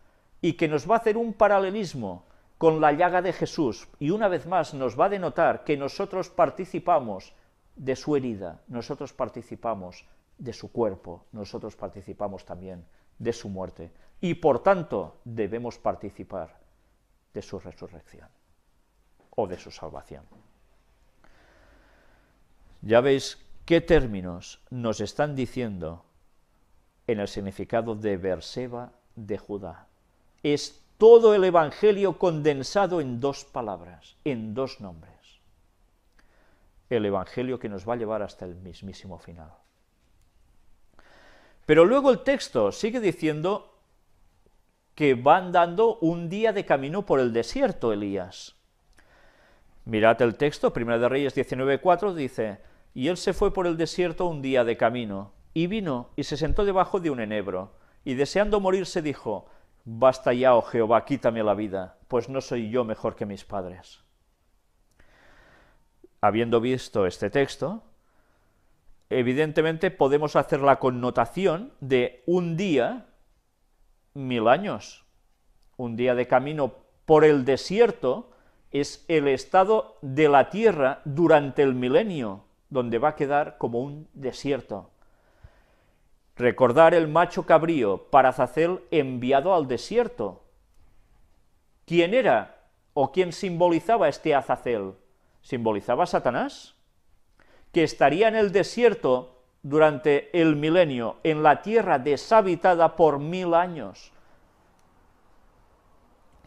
y que nos va a hacer un paralelismo con la llaga de Jesús y una vez más nos va a denotar que nosotros participamos de su herida, nosotros participamos de su cuerpo, nosotros participamos también de su muerte y por tanto debemos participar de su resurrección o de su salvación. Ya veis qué términos nos están diciendo en el significado de Berseba de Judá. Es todo el Evangelio condensado en dos palabras, en dos nombres el Evangelio que nos va a llevar hasta el mismísimo final. Pero luego el texto sigue diciendo que van dando un día de camino por el desierto, Elías. Mirad el texto, 1 de Reyes 19.4 dice, y él se fue por el desierto un día de camino, y vino y se sentó debajo de un enebro, y deseando morirse dijo, Basta ya, oh Jehová, quítame la vida, pues no soy yo mejor que mis padres habiendo visto este texto, evidentemente podemos hacer la connotación de un día, mil años. Un día de camino por el desierto es el estado de la tierra durante el milenio, donde va a quedar como un desierto. Recordar el macho cabrío para azacel enviado al desierto. ¿Quién era o quién simbolizaba este Azacel? simbolizaba a Satanás, que estaría en el desierto durante el milenio, en la tierra deshabitada por mil años.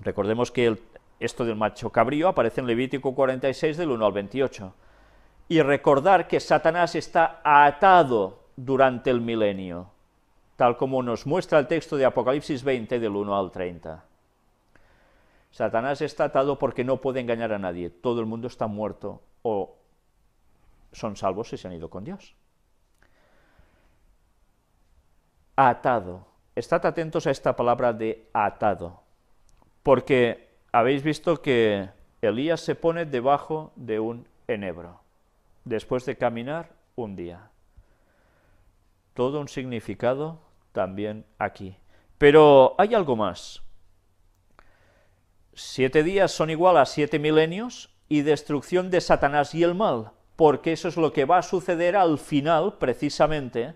Recordemos que esto del macho cabrío aparece en Levítico 46 del 1 al 28. Y recordar que Satanás está atado durante el milenio, tal como nos muestra el texto de Apocalipsis 20 del 1 al 30. Satanás está atado porque no puede engañar a nadie. Todo el mundo está muerto o son salvos si se han ido con Dios. Atado. Estad atentos a esta palabra de atado, porque habéis visto que Elías se pone debajo de un enebro, después de caminar un día. Todo un significado también aquí. Pero hay algo más. Siete días son igual a siete milenios y destrucción de Satanás y el mal, porque eso es lo que va a suceder al final, precisamente,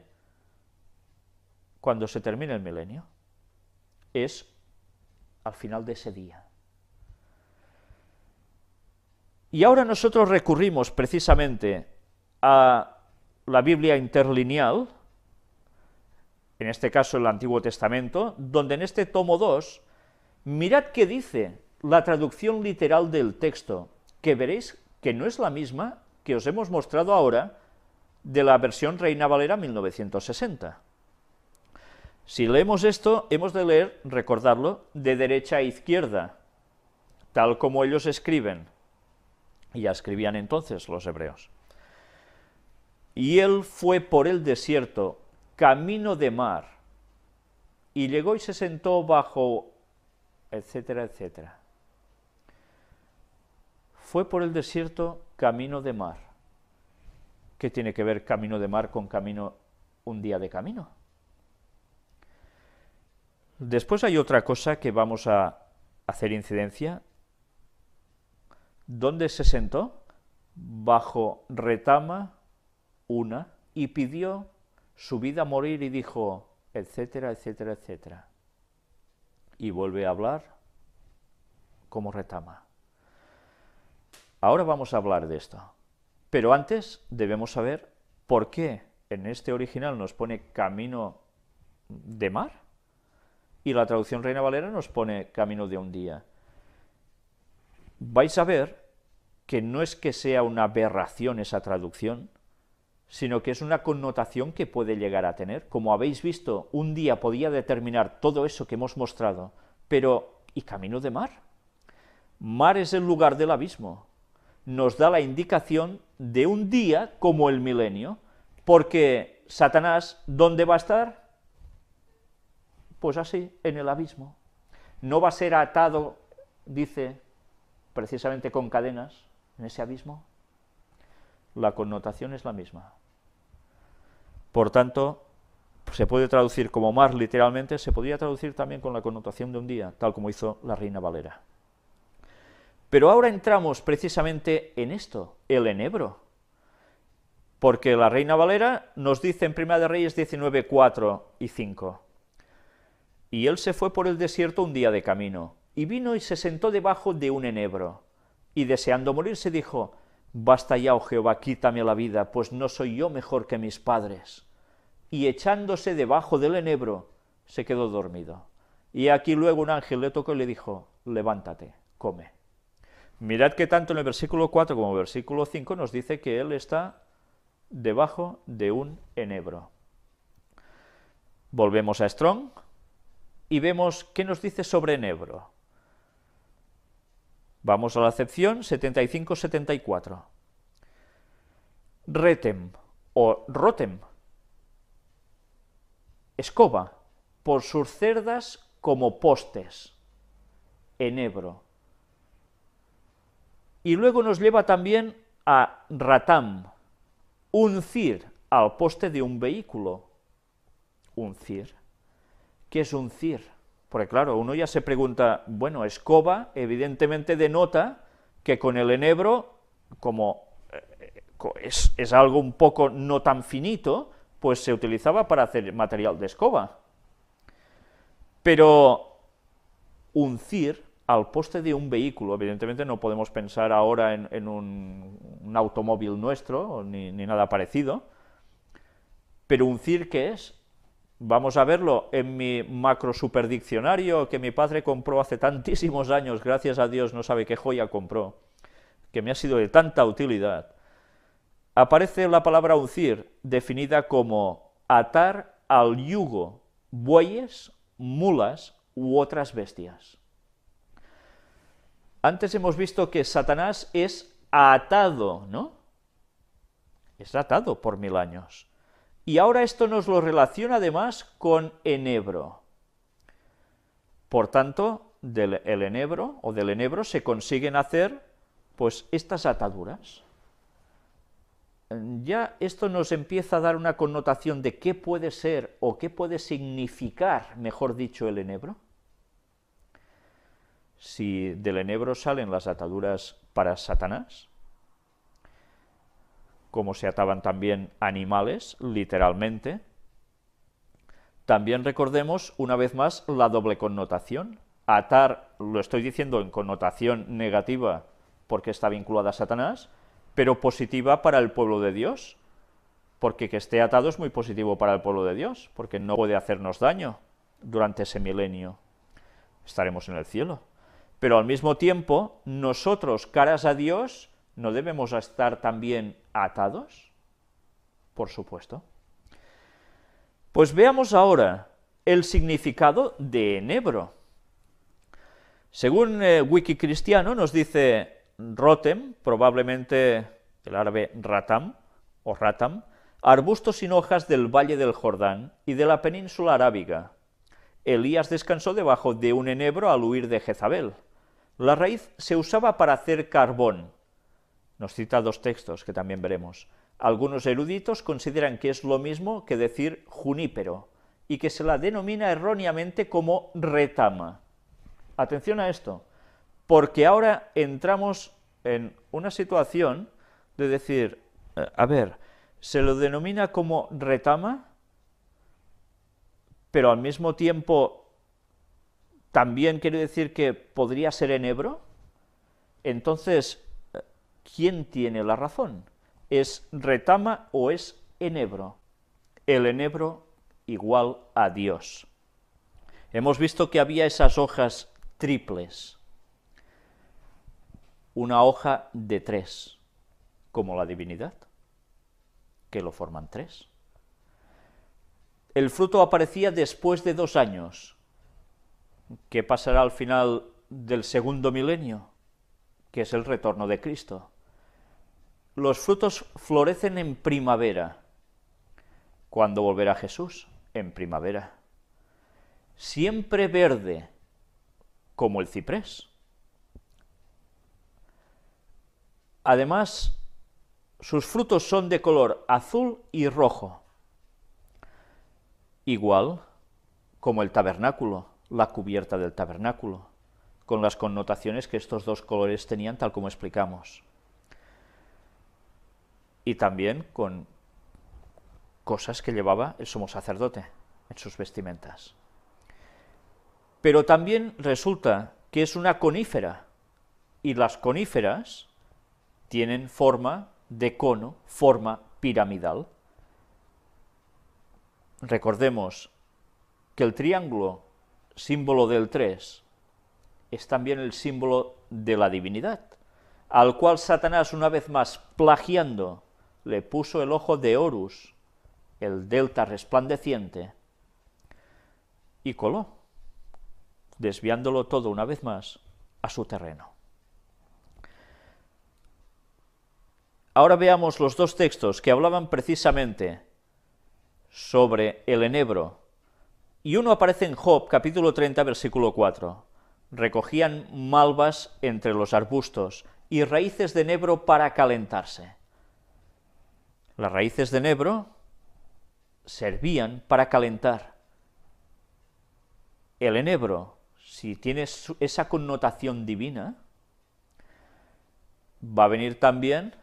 cuando se termine el milenio. Es al final de ese día. Y ahora nosotros recurrimos precisamente a la Biblia interlineal, en este caso el Antiguo Testamento, donde en este tomo 2, mirad qué dice la traducción literal del texto, que veréis que no es la misma que os hemos mostrado ahora de la versión Reina Valera 1960. Si leemos esto, hemos de leer, recordarlo, de derecha a izquierda, tal como ellos escriben, y ya escribían entonces los hebreos. Y él fue por el desierto, camino de mar, y llegó y se sentó bajo, etcétera, etcétera fue por el desierto camino de mar. ¿Qué tiene que ver camino de mar con camino un día de camino? Después hay otra cosa que vamos a hacer incidencia. ¿Dónde se sentó? Bajo retama una y pidió su vida a morir y dijo, etcétera, etcétera, etcétera. Y vuelve a hablar como retama. Ahora vamos a hablar de esto. Pero antes debemos saber por qué en este original nos pone camino de mar y la traducción Reina Valera nos pone camino de un día. Vais a ver que no es que sea una aberración esa traducción, sino que es una connotación que puede llegar a tener. Como habéis visto, un día podía determinar todo eso que hemos mostrado, pero ¿y camino de mar? Mar es el lugar del abismo, nos da la indicación de un día como el milenio, porque Satanás, ¿dónde va a estar? Pues así, en el abismo. No va a ser atado, dice, precisamente con cadenas, en ese abismo. La connotación es la misma. Por tanto, se puede traducir como más literalmente, se podría traducir también con la connotación de un día, tal como hizo la reina Valera. Pero ahora entramos precisamente en esto, el enebro. Porque la Reina Valera nos dice en Primera de Reyes 19, 4 y 5. Y él se fue por el desierto un día de camino, y vino y se sentó debajo de un enebro. Y deseando morirse dijo, Basta ya, oh Jehová, quítame la vida, pues no soy yo mejor que mis padres. Y echándose debajo del enebro, se quedó dormido. Y aquí luego un ángel le tocó y le dijo, Levántate, come. Mirad que tanto en el versículo 4 como en el versículo 5 nos dice que él está debajo de un enebro. Volvemos a Strong y vemos qué nos dice sobre enebro. Vamos a la acepción 75-74. Retem o rotem. Escoba por sus cerdas como postes. Enebro y luego nos lleva también a ratam, uncir al poste de un vehículo. Uncir. ¿Qué es un cir? Porque claro, uno ya se pregunta, bueno, escoba evidentemente denota que con el enebro, como eh, eh, es, algo un poco no tan finito, pues se utilizaba para hacer material de escoba. Pero ¿un uncir al poste de un vehículo. Evidentemente no podemos pensar ahora en, un, automóvil nuestro ni, nada parecido, pero un CIR es? Vamos a verlo en mi macro superdiccionario que mi padre compró hace tantísimos años, gracias a Dios no sabe qué joya compró, que me ha sido de tanta utilidad. Aparece la palabra uncir, definida como atar al yugo bueyes, mulas u otras bestias. Antes hemos visto que Satanás es atado, ¿no? Es atado por mil años. Y ahora esto nos lo relaciona además con enebro. Por tanto, del enebro o del enebro se consiguen hacer pues estas ataduras. Ya esto nos empieza a dar una connotación de qué puede ser o qué puede significar, mejor dicho, el enebro si del enebro salen las ataduras para Satanás, como se ataban también animales, literalmente, también recordemos una vez más la doble connotación. Atar, lo estoy diciendo en connotación negativa porque está vinculada a Satanás, pero positiva para el pueblo de Dios, porque que esté atado es muy positivo para el pueblo de Dios, porque no puede hacernos daño durante ese milenio. Estaremos en el cielo. Pero al mismo tiempo, nosotros, caras a Dios, ¿no debemos estar también atados? Por supuesto. Pues veamos ahora el significado de enebro. Según Wiki eh, Wikicristiano nos dice rotem, probablemente el árabe ratam o ratam, arbustos sin hojas del valle del Jordán y de la península arábiga. Elías descansó debajo de un enebro al huir de Jezabel. La raíz se usaba para hacer carbón. Nos cita dos textos que también veremos. Algunos eruditos consideran que es lo mismo que decir junípero y que se la denomina erróneamente como retama. Atención a esto, porque ahora entramos en una situación de decir, eh, a ver, se lo denomina como retama, pero al mismo tiempo también quiere decir que podría ser enebro. Entonces, ¿quién tiene la razón? ¿Es retama o es enebro? El enebro igual a Dios. Hemos visto que había esas hojas triples. Una hoja de tres, como la divinidad, que lo forman tres. El fruto aparecía después de dos años, ¿Qué pasará al final del segundo milenio? Que es el retorno de Cristo. Los frutos florecen en primavera. ¿Cuándo volverá Jesús? En primavera. Siempre verde, como el ciprés. Además, sus frutos son de color azul y rojo, igual como el tabernáculo la cubierta del tabernáculo, con las connotaciones que estos dos colores tenían tal como explicamos. Y también con cosas que llevaba el sumo sacerdote en sus vestimentas. Pero también resulta que es una conífera, y las coníferas tienen forma de cono, forma piramidal. Recordemos que el triángulo símbolo del tres, es también el símbolo de la divinidad, al cual Satanás una vez más plagiando le puso el ojo de Horus, el delta resplandeciente, y coló, desviándolo todo una vez más a su terreno. Ahora veamos los dos textos que hablaban precisamente sobre el enebro y uno aparece en Job, capítulo 30, versículo 4. Recogían malvas entre los arbustos y raíces de enebro para calentarse. Las raíces de enebro servían para calentar. El enebro, si tiene esa connotación divina, va a venir también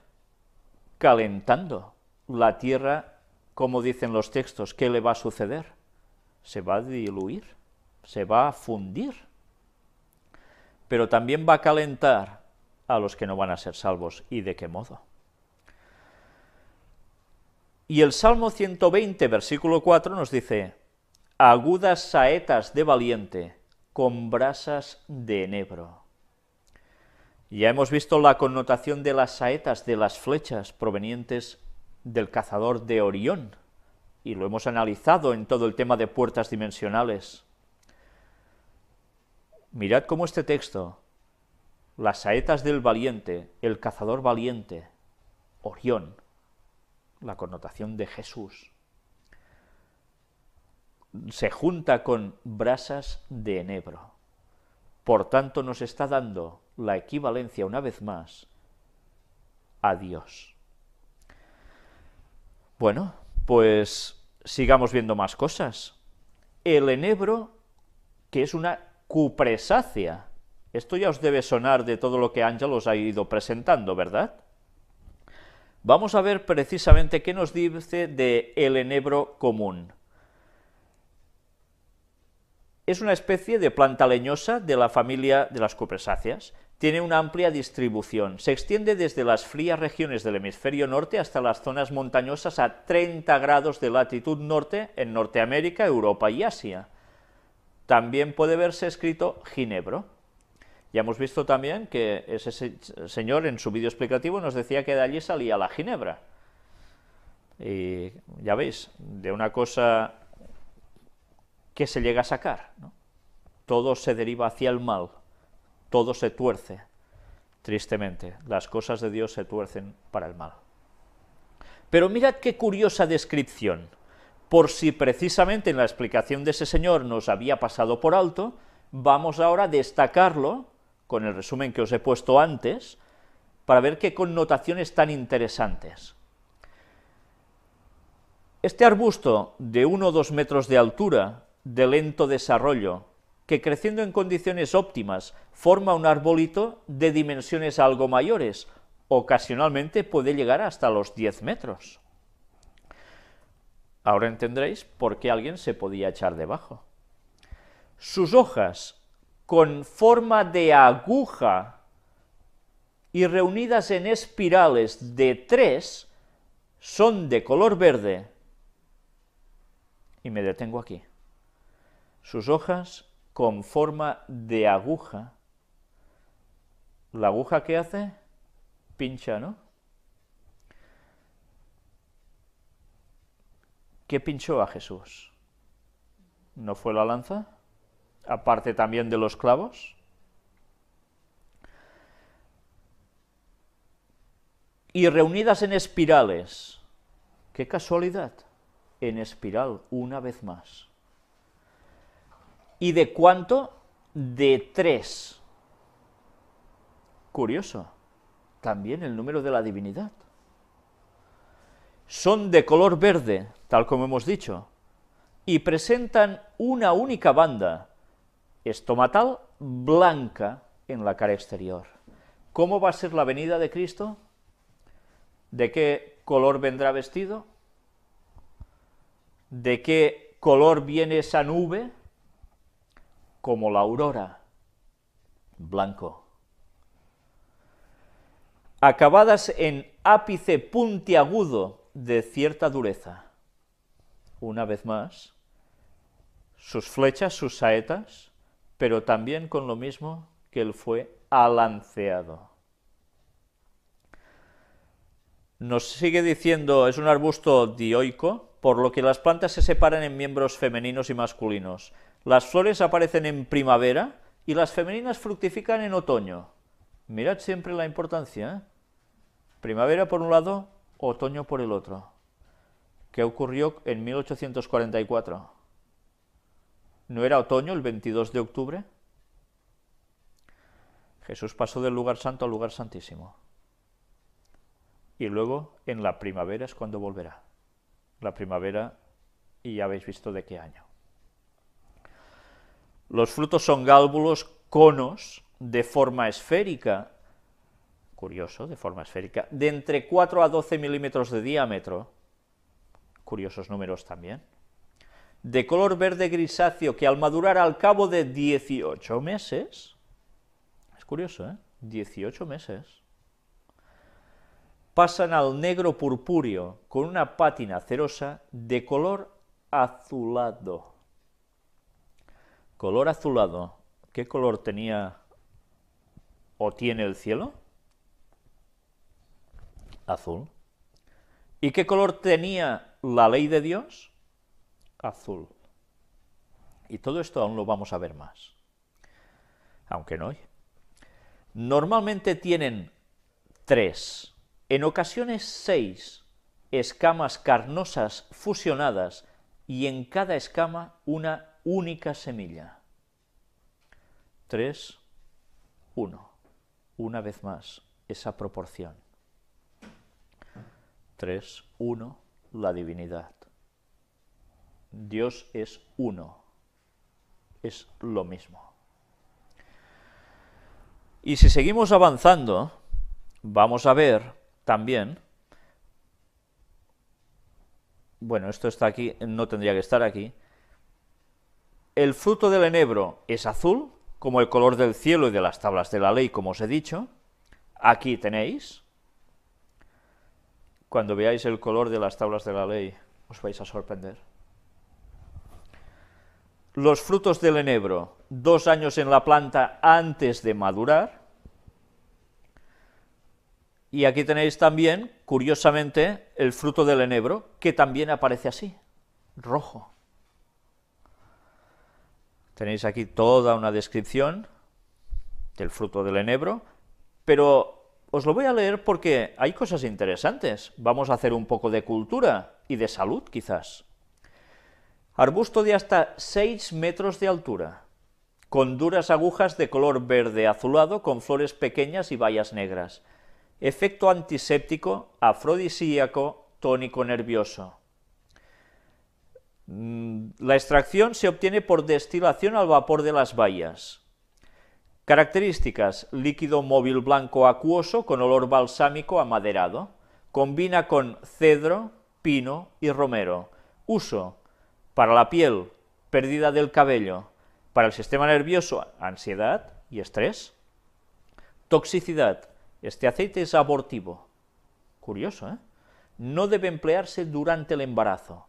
calentando la tierra, como dicen los textos, ¿qué le va a suceder? se va a diluir, se va a fundir, pero también va a calentar a los que no van a ser salvos y de qué modo. Y el Salmo 120, versículo 4 nos dice, agudas saetas de valiente con brasas de enebro. Ya hemos visto la connotación de las saetas, de las flechas provenientes del cazador de Orión, y lo hemos analizado en todo el tema de puertas dimensionales. Mirad cómo este texto, las saetas del valiente, el cazador valiente, Orión, la connotación de Jesús, se junta con brasas de enebro. Por tanto, nos está dando la equivalencia una vez más a Dios. Bueno, pues sigamos viendo más cosas. El enebro, que es una cupresácea. Esto ya os debe sonar de todo lo que Ángel os ha ido presentando, ¿verdad? Vamos a ver precisamente qué nos dice de el enebro común. Es una especie de planta leñosa de la familia de las cupresáceas. Tiene una amplia distribución. Se extiende desde las frías regiones del hemisferio norte hasta las zonas montañosas a 30 grados de latitud norte en Norteamérica, Europa y Asia. También puede verse escrito Ginebro. Ya hemos visto también que ese señor en su vídeo explicativo nos decía que de allí salía la Ginebra. Y ya veis, de una cosa que se llega a sacar. Todo se deriva hacia el mal todo se tuerce, tristemente, las cosas de Dios se tuercen para el mal. Pero mirad qué curiosa descripción, por si precisamente en la explicación de ese señor nos había pasado por alto, vamos ahora a destacarlo con el resumen que os he puesto antes, para ver qué connotaciones tan interesantes. Este arbusto de uno o dos metros de altura, de lento desarrollo, que creciendo en condiciones óptimas forma un arbolito de dimensiones algo mayores, ocasionalmente puede llegar hasta los 10 metros. Ahora entendréis por qué alguien se podía echar debajo. Sus hojas, con forma de aguja y reunidas en espirales de tres, son de color verde. Y me detengo aquí. Sus hojas con forma de aguja, la aguja que hace pincha, ¿no? ¿Qué pinchó a Jesús? ¿No fue la lanza? Aparte también de los clavos. Y reunidas en espirales. ¡Qué casualidad! En espiral, una vez más. ¿Y de cuánto? De tres. Curioso. También el número de la divinidad. Son de color verde, tal como hemos dicho, y presentan una única banda estomatal blanca en la cara exterior. ¿Cómo va a ser la venida de Cristo? ¿De qué color vendrá vestido? ¿De qué color viene esa nube? como la aurora, blanco. Acabadas en ápice puntiagudo de cierta dureza. Una vez más, sus flechas, sus saetas, pero también con lo mismo que él fue alanceado. Nos sigue diciendo, es un arbusto dioico, por lo que las plantas se separan en miembros femeninos y masculinos. Las flores aparecen en primavera y las femeninas fructifican en otoño. Mirad siempre la importancia. ¿eh? Primavera por un lado, otoño por el otro. ¿Qué ocurrió en 1844? ¿No era otoño el 22 de octubre? Jesús pasó del lugar santo al lugar santísimo. Y luego en la primavera es cuando volverá. La primavera, y ya habéis visto de qué año. Los frutos son gálbulos, conos de forma esférica, curioso, de forma esférica, de entre 4 a 12 milímetros de diámetro, curiosos números también, de color verde grisáceo que al madurar al cabo de 18 meses, es curioso, ¿eh? 18 meses, pasan al negro purpúreo con una pátina cerosa de color azulado. Color azulado. ¿Qué color tenía o tiene el cielo? Azul. ¿Y qué color tenía la ley de Dios? Azul. Y todo esto aún lo vamos a ver más, aunque no hoy. Normalmente tienen tres, en ocasiones seis escamas carnosas fusionadas y en cada escama una única semilla. 3, 1. Una vez más, esa proporción. 3, 1, la divinidad. Dios es uno, es lo mismo. Y si seguimos avanzando, vamos a ver también, bueno, esto está aquí, no tendría que estar aquí, el fruto del enebro es azul, como el color del cielo y de las tablas de la ley, como os he dicho. Aquí tenéis. Cuando veáis el color de las tablas de la ley, os vais a sorprender. Los frutos del enebro, dos años en la planta antes de madurar. Y aquí tenéis también, curiosamente, el fruto del enebro, que también aparece así, rojo. Tenéis aquí toda una descripción del fruto del enebro, pero os lo voy a leer porque hay cosas interesantes. Vamos a hacer un poco de cultura y de salud quizás. Arbusto de hasta 6 metros de altura, con duras agujas de color verde azulado con flores pequeñas y bayas negras. Efecto antiséptico, afrodisíaco, tónico nervioso. Mm, la extracción se obtiene por destilación al vapor de las bayas. Características: líquido móvil blanco acuoso con olor balsámico amaderado. Combina con cedro, pino y romero. Uso: para la piel, pérdida del cabello. Para el sistema nervioso, ansiedad y estrés. Toxicidad: este aceite es abortivo. Curioso, ¿eh? No debe emplearse durante el embarazo.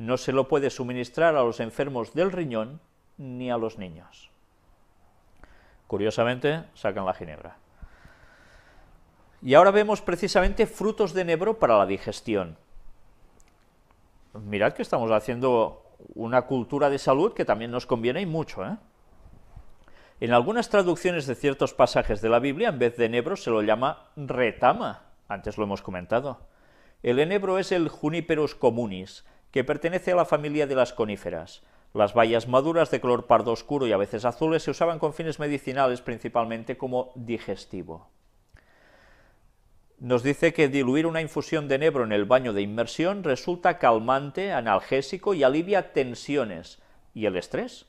No se lo puede suministrar a los enfermos del riñón ni a los niños. Curiosamente, sacan la ginebra. Y ahora vemos precisamente frutos de enebro para la digestión. Mirad que estamos haciendo una cultura de salud que también nos conviene y mucho. ¿eh? En algunas traducciones de ciertos pasajes de la Biblia, en vez de enebro se lo llama retama, antes lo hemos comentado. El enebro es el juniperus communis, que pertenece a la familia de las coníferas. Las bayas maduras de color pardo oscuro y a veces azules se usaban con fines medicinales, principalmente como digestivo. Nos dice que diluir una infusión de nebro en el baño de inmersión resulta calmante, analgésico y alivia tensiones y el estrés.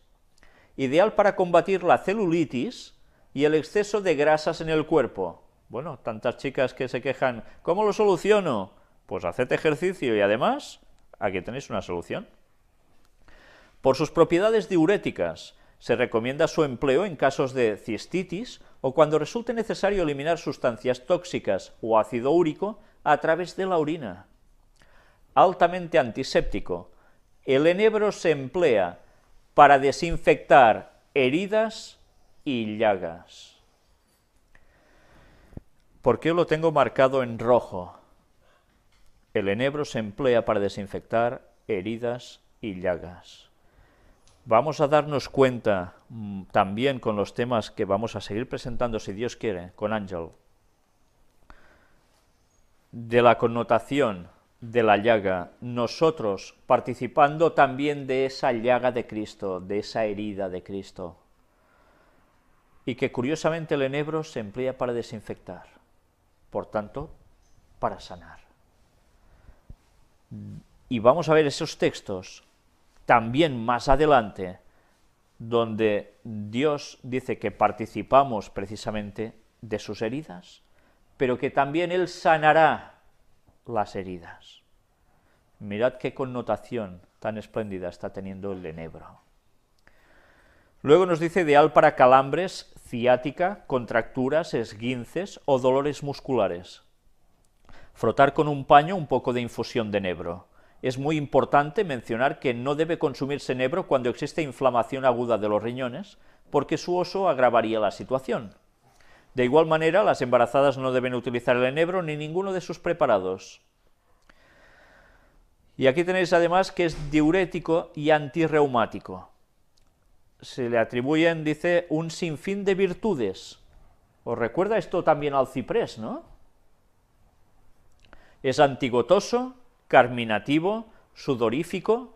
Ideal para combatir la celulitis y el exceso de grasas en el cuerpo. Bueno, tantas chicas que se quejan, ¿cómo lo soluciono? Pues haced ejercicio y además Aquí tenéis una solución. Por sus propiedades diuréticas, se recomienda su empleo en casos de cistitis o cuando resulte necesario eliminar sustancias tóxicas o ácido úrico a través de la orina. Altamente antiséptico, el enebro se emplea para desinfectar heridas y llagas. ¿Por qué lo tengo marcado en rojo? El enebro se emplea para desinfectar heridas y llagas. Vamos a darnos cuenta mm, también con los temas que vamos a seguir presentando, si Dios quiere, con Ángel, de la connotación de la llaga, nosotros participando también de esa llaga de Cristo, de esa herida de Cristo, y que curiosamente el enebro se emplea para desinfectar, por tanto, para sanar. Y vamos a ver esos textos también más adelante, donde Dios dice que participamos precisamente de sus heridas, pero que también Él sanará las heridas. Mirad qué connotación tan espléndida está teniendo el enebro. Luego nos dice ideal para calambres, ciática, contracturas, esguinces o dolores musculares. Frotar con un paño un poco de infusión de nebro. Es muy importante mencionar que no debe consumirse nebro cuando existe inflamación aguda de los riñones, porque su oso agravaría la situación. De igual manera, las embarazadas no deben utilizar el enebro ni ninguno de sus preparados. Y aquí tenéis además que es diurético y antirreumático. Se le atribuyen, dice, un sinfín de virtudes. Os recuerda esto también al ciprés, ¿no? Es antigotoso, carminativo, sudorífico,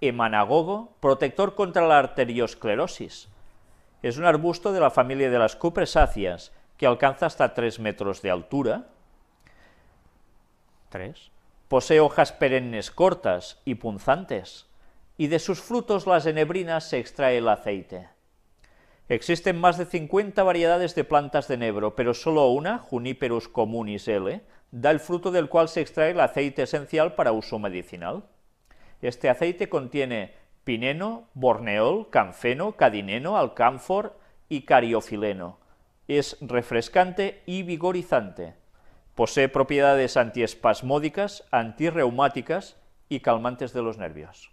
emanagogo, protector contra la arteriosclerosis. Es un arbusto de la familia de las cupresáceas que alcanza hasta 3 metros de altura. 3. Posee hojas perennes cortas y punzantes, y de sus frutos las enebrinas se extrae el aceite. Existen más de 50 variedades de plantas de enebro, pero solo una, Juniperus communis L., da el fruto del cual se extrae el aceite esencial para uso medicinal. Este aceite contiene pineno, borneol, canfeno, cadineno, alcanfor y cariofileno. Es refrescante y vigorizante. Posee propiedades antiespasmódicas, antirreumáticas y calmantes de los nervios.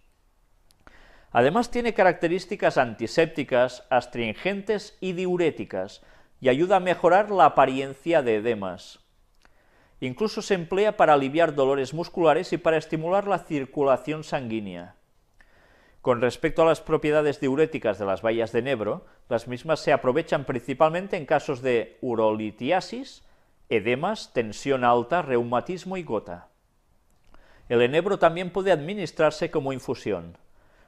Además tiene características antisépticas, astringentes y diuréticas y ayuda a mejorar la apariencia de edemas. Incluso se emplea para aliviar dolores musculares y para estimular la circulación sanguínea. Con respecto a las propiedades diuréticas de las bayas de enebro, las mismas se aprovechan principalmente en casos de urolitiasis, edemas, tensión alta, reumatismo y gota. El enebro también puede administrarse como infusión.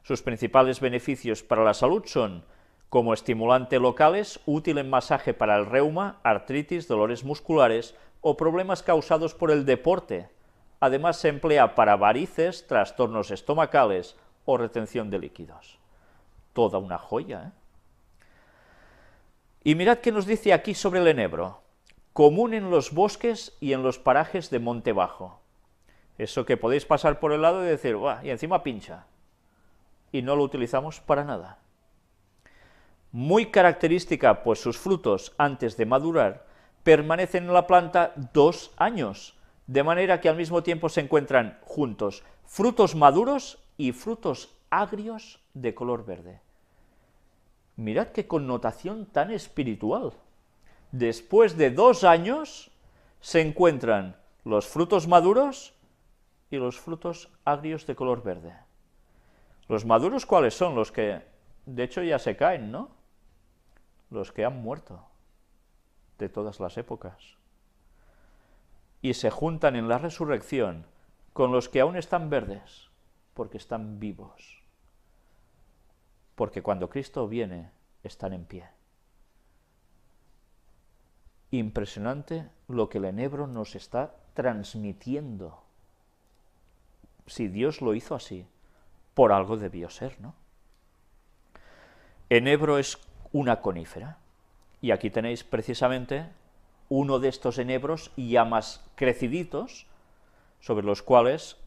Sus principales beneficios para la salud son como estimulante locales, útil en masaje para el reuma, artritis, dolores musculares, o problemas causados por el deporte. Además se emplea para varices, trastornos estomacales o retención de líquidos. Toda una joya, ¿eh? Y mirad qué nos dice aquí sobre el enebro. Común en los bosques y en los parajes de monte bajo. Eso que podéis pasar por el lado y decir, Buah, y encima pincha. Y no lo utilizamos para nada. Muy característica, pues sus frutos, antes de madurar, permanecen en la planta dos años, de manera que al mismo tiempo se encuentran juntos frutos maduros y frutos agrios de color verde. Mirad qué connotación tan espiritual. Después de dos años se encuentran los frutos maduros y los frutos agrios de color verde. ¿Los maduros cuáles son? Los que, de hecho, ya se caen, ¿no? Los que han muerto de todas las épocas. Y se juntan en la resurrección con los que aún están verdes, porque están vivos. Porque cuando Cristo viene, están en pie. Impresionante lo que el enebro nos está transmitiendo. Si Dios lo hizo así, por algo debió ser, ¿no? Enebro es una conífera y aquí tenéis precisamente uno de estos enebros y más creciditos, sobre los cuales,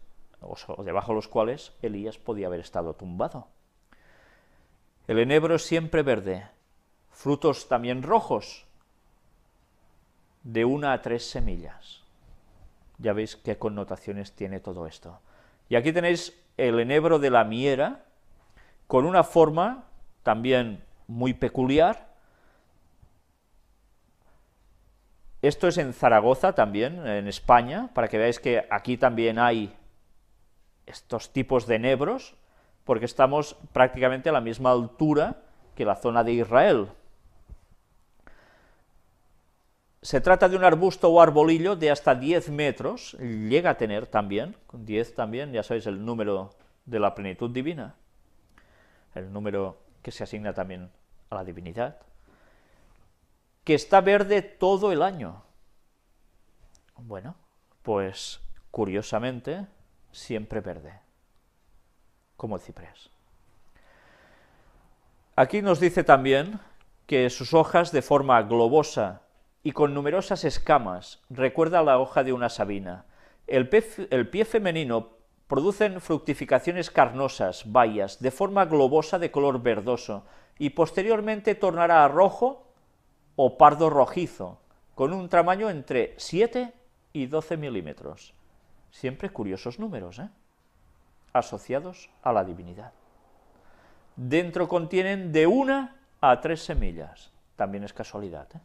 o debajo de los cuales, Elías podía haber estado tumbado. El enebro es siempre verde, frutos también rojos, de una a tres semillas. Ya veis qué connotaciones tiene todo esto. Y aquí tenéis el enebro de la miera, con una forma también muy peculiar, Esto es en Zaragoza también, en España, para que veáis que aquí también hay estos tipos de nebros, porque estamos prácticamente a la misma altura que la zona de Israel. Se trata de un arbusto o arbolillo de hasta 10 metros, llega a tener también, con 10 también, ya sabéis el número de la plenitud divina, el número que se asigna también a la divinidad que está verde todo el año. Bueno, pues curiosamente, siempre verde, como el ciprés. Aquí nos dice también que sus hojas de forma globosa y con numerosas escamas recuerda la hoja de una sabina. El pie, femenino producen fructificaciones carnosas, bayas, de forma globosa de color verdoso, y posteriormente tornará a rojo o pardo rojizo, con un tamaño entre 7 y 12 milímetros. Siempre curiosos números, ¿eh? asociados a la divinidad. Dentro contienen de una a tres semillas. También es casualidad. ¿eh?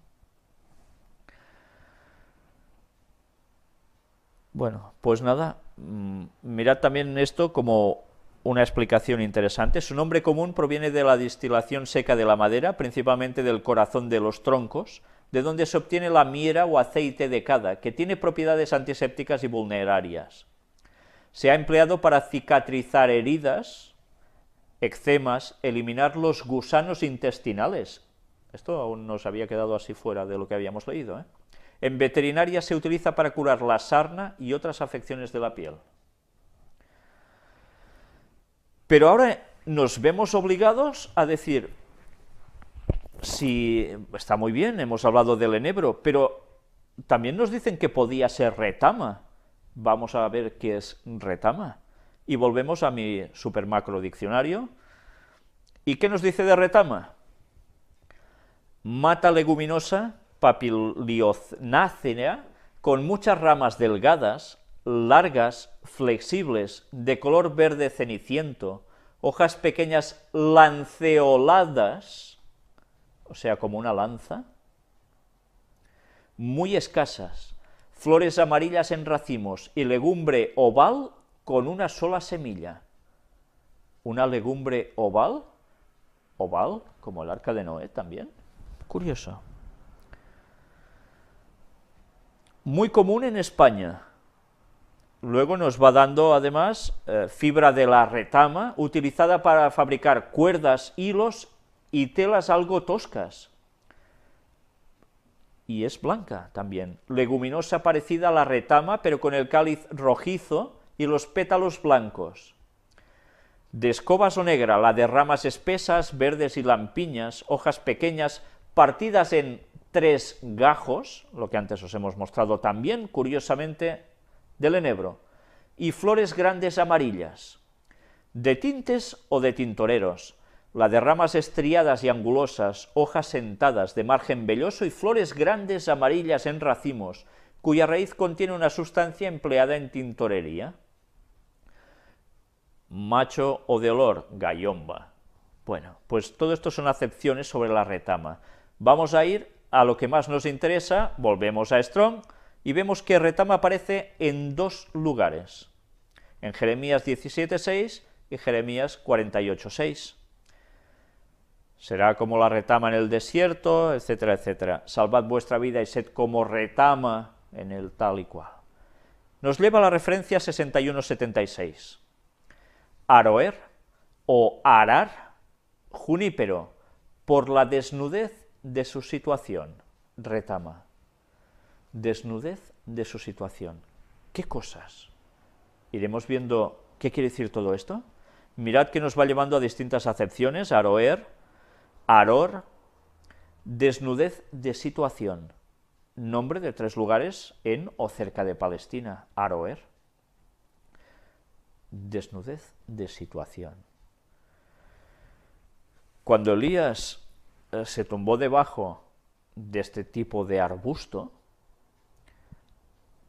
Bueno, pues nada, mm, mirad también esto como una explicación interesante. Su nombre común proviene de la distilación seca de la madera, principalmente del corazón de los troncos, de donde se obtiene la miera o aceite de cada, que tiene propiedades antisépticas y vulnerarias. Se ha empleado para cicatrizar heridas, eczemas, eliminar los gusanos intestinales. Esto aún nos había quedado así fuera de lo que habíamos leído. ¿eh? En veterinaria se utiliza para curar la sarna y otras afecciones de la piel. Pero ahora nos vemos obligados a decir, si está muy bien, hemos hablado del enebro, pero también nos dicen que podía ser retama. Vamos a ver qué es retama. Y volvemos a mi super macro diccionario. ¿Y qué nos dice de retama? Mata leguminosa papilionácea con muchas ramas delgadas largas, flexibles, de color verde ceniciento, hojas pequeñas lanceoladas, o sea, como una lanza, muy escasas, flores amarillas en racimos y legumbre oval con una sola semilla. Una legumbre oval, oval, como el arca de Noé también. Curioso. Muy común en España luego nos va dando además eh, fibra de la retama, utilizada para fabricar cuerdas, hilos y telas algo toscas. Y es blanca también, leguminosa parecida a la retama, pero con el cáliz rojizo y los pétalos blancos. De escobas o negra, la de ramas espesas, verdes y lampiñas, hojas pequeñas, partidas en tres gajos, lo que antes os hemos mostrado también, curiosamente, del enebro y flores grandes amarillas, de tintes o de tintoreros, la de ramas estriadas y angulosas, hojas sentadas de margen velloso y flores grandes amarillas en racimos, cuya raíz contiene una sustancia empleada en tintorería. Macho o de olor, gallomba. Bueno, pues todo esto son acepciones sobre la retama. Vamos a ir a lo que más nos interesa, volvemos a Strong, y vemos que retama aparece en dos lugares, en Jeremías 17.6 y Jeremías 48.6. Será como la retama en el desierto, etcétera, etcétera. Salvad vuestra vida y sed como retama en el tal y cual. Nos lleva a la referencia 61.76. Aroer o arar, junípero, por la desnudez de su situación, retama desnudez de su situación. ¿Qué cosas? Iremos viendo qué quiere decir todo esto. Mirad que nos va llevando a distintas acepciones, aroer, aror, desnudez de situación, nombre de tres lugares en o cerca de Palestina, aroer, desnudez de situación. Cuando Elías eh, se tumbó debajo de este tipo de arbusto,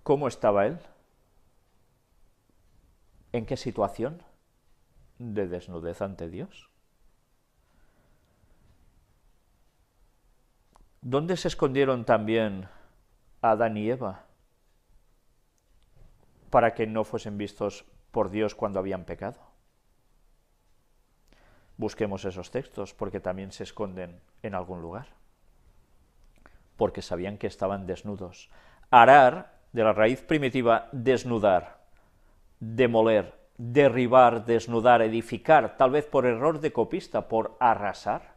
¿Cómo estaba él? ¿En qué situación? De desnudez ante Dios. ¿Dónde se escondieron también Adán y Eva para que no fuesen vistos por Dios cuando habían pecado? Busquemos esos textos porque también se esconden en algún lugar, porque sabían que estaban desnudos. Arar de la raíz primitiva desnudar, demoler, derribar, desnudar, edificar, tal vez por error de copista, por arrasar.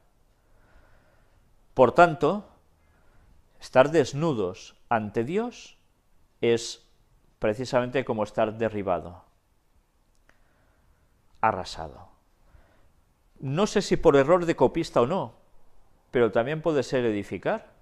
Por tanto, estar desnudos ante Dios es precisamente como estar derribado, arrasado. No sé si por error de copista o no, pero también puede ser edificar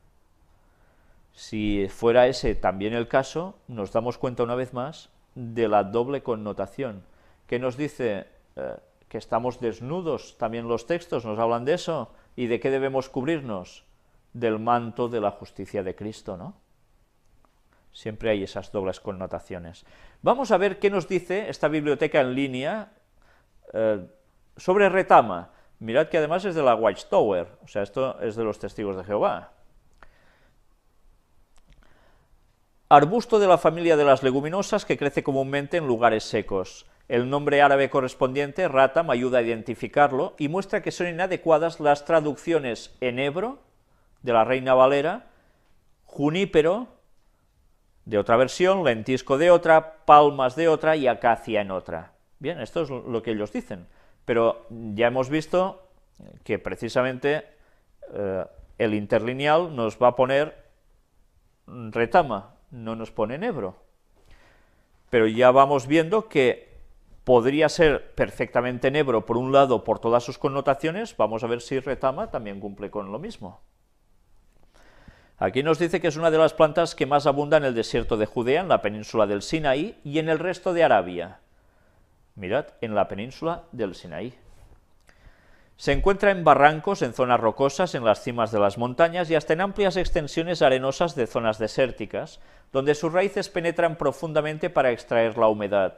si fuera ese también el caso, nos damos cuenta una vez más de la doble connotación, que nos dice eh, que estamos desnudos, también los textos nos hablan de eso, y de qué debemos cubrirnos, del manto de la justicia de Cristo, ¿no? Siempre hay esas dobles connotaciones. Vamos a ver qué nos dice esta biblioteca en línea eh, sobre retama. Mirad que además es de la Watchtower, o sea, esto es de los testigos de Jehová. Arbusto de la familia de las leguminosas que crece comúnmente en lugares secos. El nombre árabe correspondiente, me ayuda a identificarlo y muestra que son inadecuadas las traducciones en Ebro, de la reina Valera, junípero, de otra versión, lentisco de otra, palmas de otra y acacia en otra. Bien, esto es lo que ellos dicen. Pero ya hemos visto que precisamente eh, el interlineal nos va a poner retama, no nos pone en Ebro. Pero ya vamos viendo que podría ser perfectamente en por un lado, por todas sus connotaciones, vamos a ver si Retama también cumple con lo mismo. Aquí nos dice que es una de las plantas que más abunda en el desierto de Judea, en la península del Sinaí y en el resto de Arabia. Mirad, en la península del Sinaí. Se encuentra en barrancos, en zonas rocosas, en las cimas de las montañas y hasta en amplias extensiones arenosas de zonas desérticas, donde sus raíces penetran profundamente para extraer la humedad.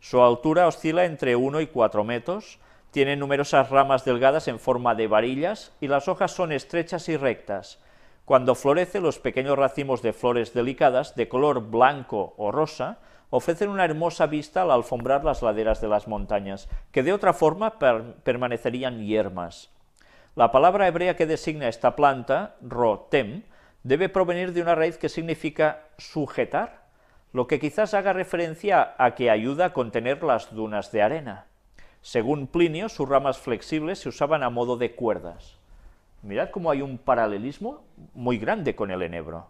Su altura oscila entre 1 y 4 metros, tiene numerosas ramas delgadas en forma de varillas y las hojas son estrechas y rectas. Cuando florece, los pequeños racimos de flores delicadas, de color blanco o rosa, ofrecen una hermosa vista al alfombrar las laderas de las montañas, que de otra forma permanecerían yermas. La palabra hebrea que designa esta planta, rotem, debe provenir de una raíz que significa sujetar, lo que quizás haga referencia a que ayuda a contener las dunas de arena. Según Plinio, sus ramas flexibles se usaban a modo de cuerdas. Mirad cómo hay un paralelismo muy grande con el enebro.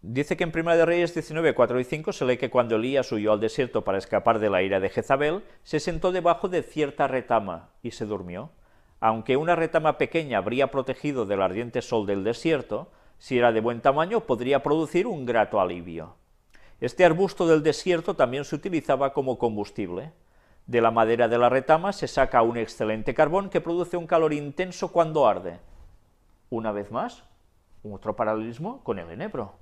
Dice que en Primera de Reyes 19, 4 y 5 se lee que cuando Elías huyó al desierto para escapar de la ira de Jezabel, se sentó debajo de cierta retama y se durmió. Aunque una retama pequeña habría protegido del ardiente sol del desierto, si era de buen tamaño podría producir un grato alivio. Este arbusto del desierto también se utilizaba como combustible. De la madera de la retama se saca un excelente carbón que produce un calor intenso cuando arde. Una vez más, otro paralelismo con el enebro.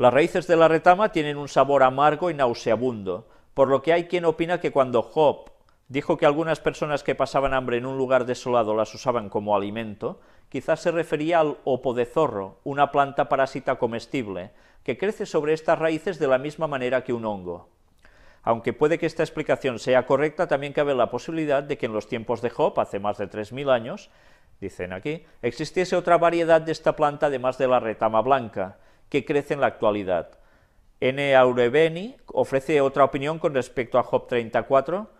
Las raíces de la retama tienen un sabor amargo y nauseabundo, por lo que hay quien opina que cuando Job dijo que algunas personas que pasaban hambre en un lugar desolado las usaban como alimento, quizás se refería al opo de zorro, una planta parásita comestible, que crece sobre estas raíces de la misma manera que un hongo. Aunque puede que esta explicación sea correcta, también cabe la posibilidad de que en los tiempos de Job, hace más de 3.000 años, dicen aquí, existiese otra variedad de esta planta además de la retama blanca, que crece en la actualidad. N. Aurebeni ofrece otra opinión con respecto a Job 34,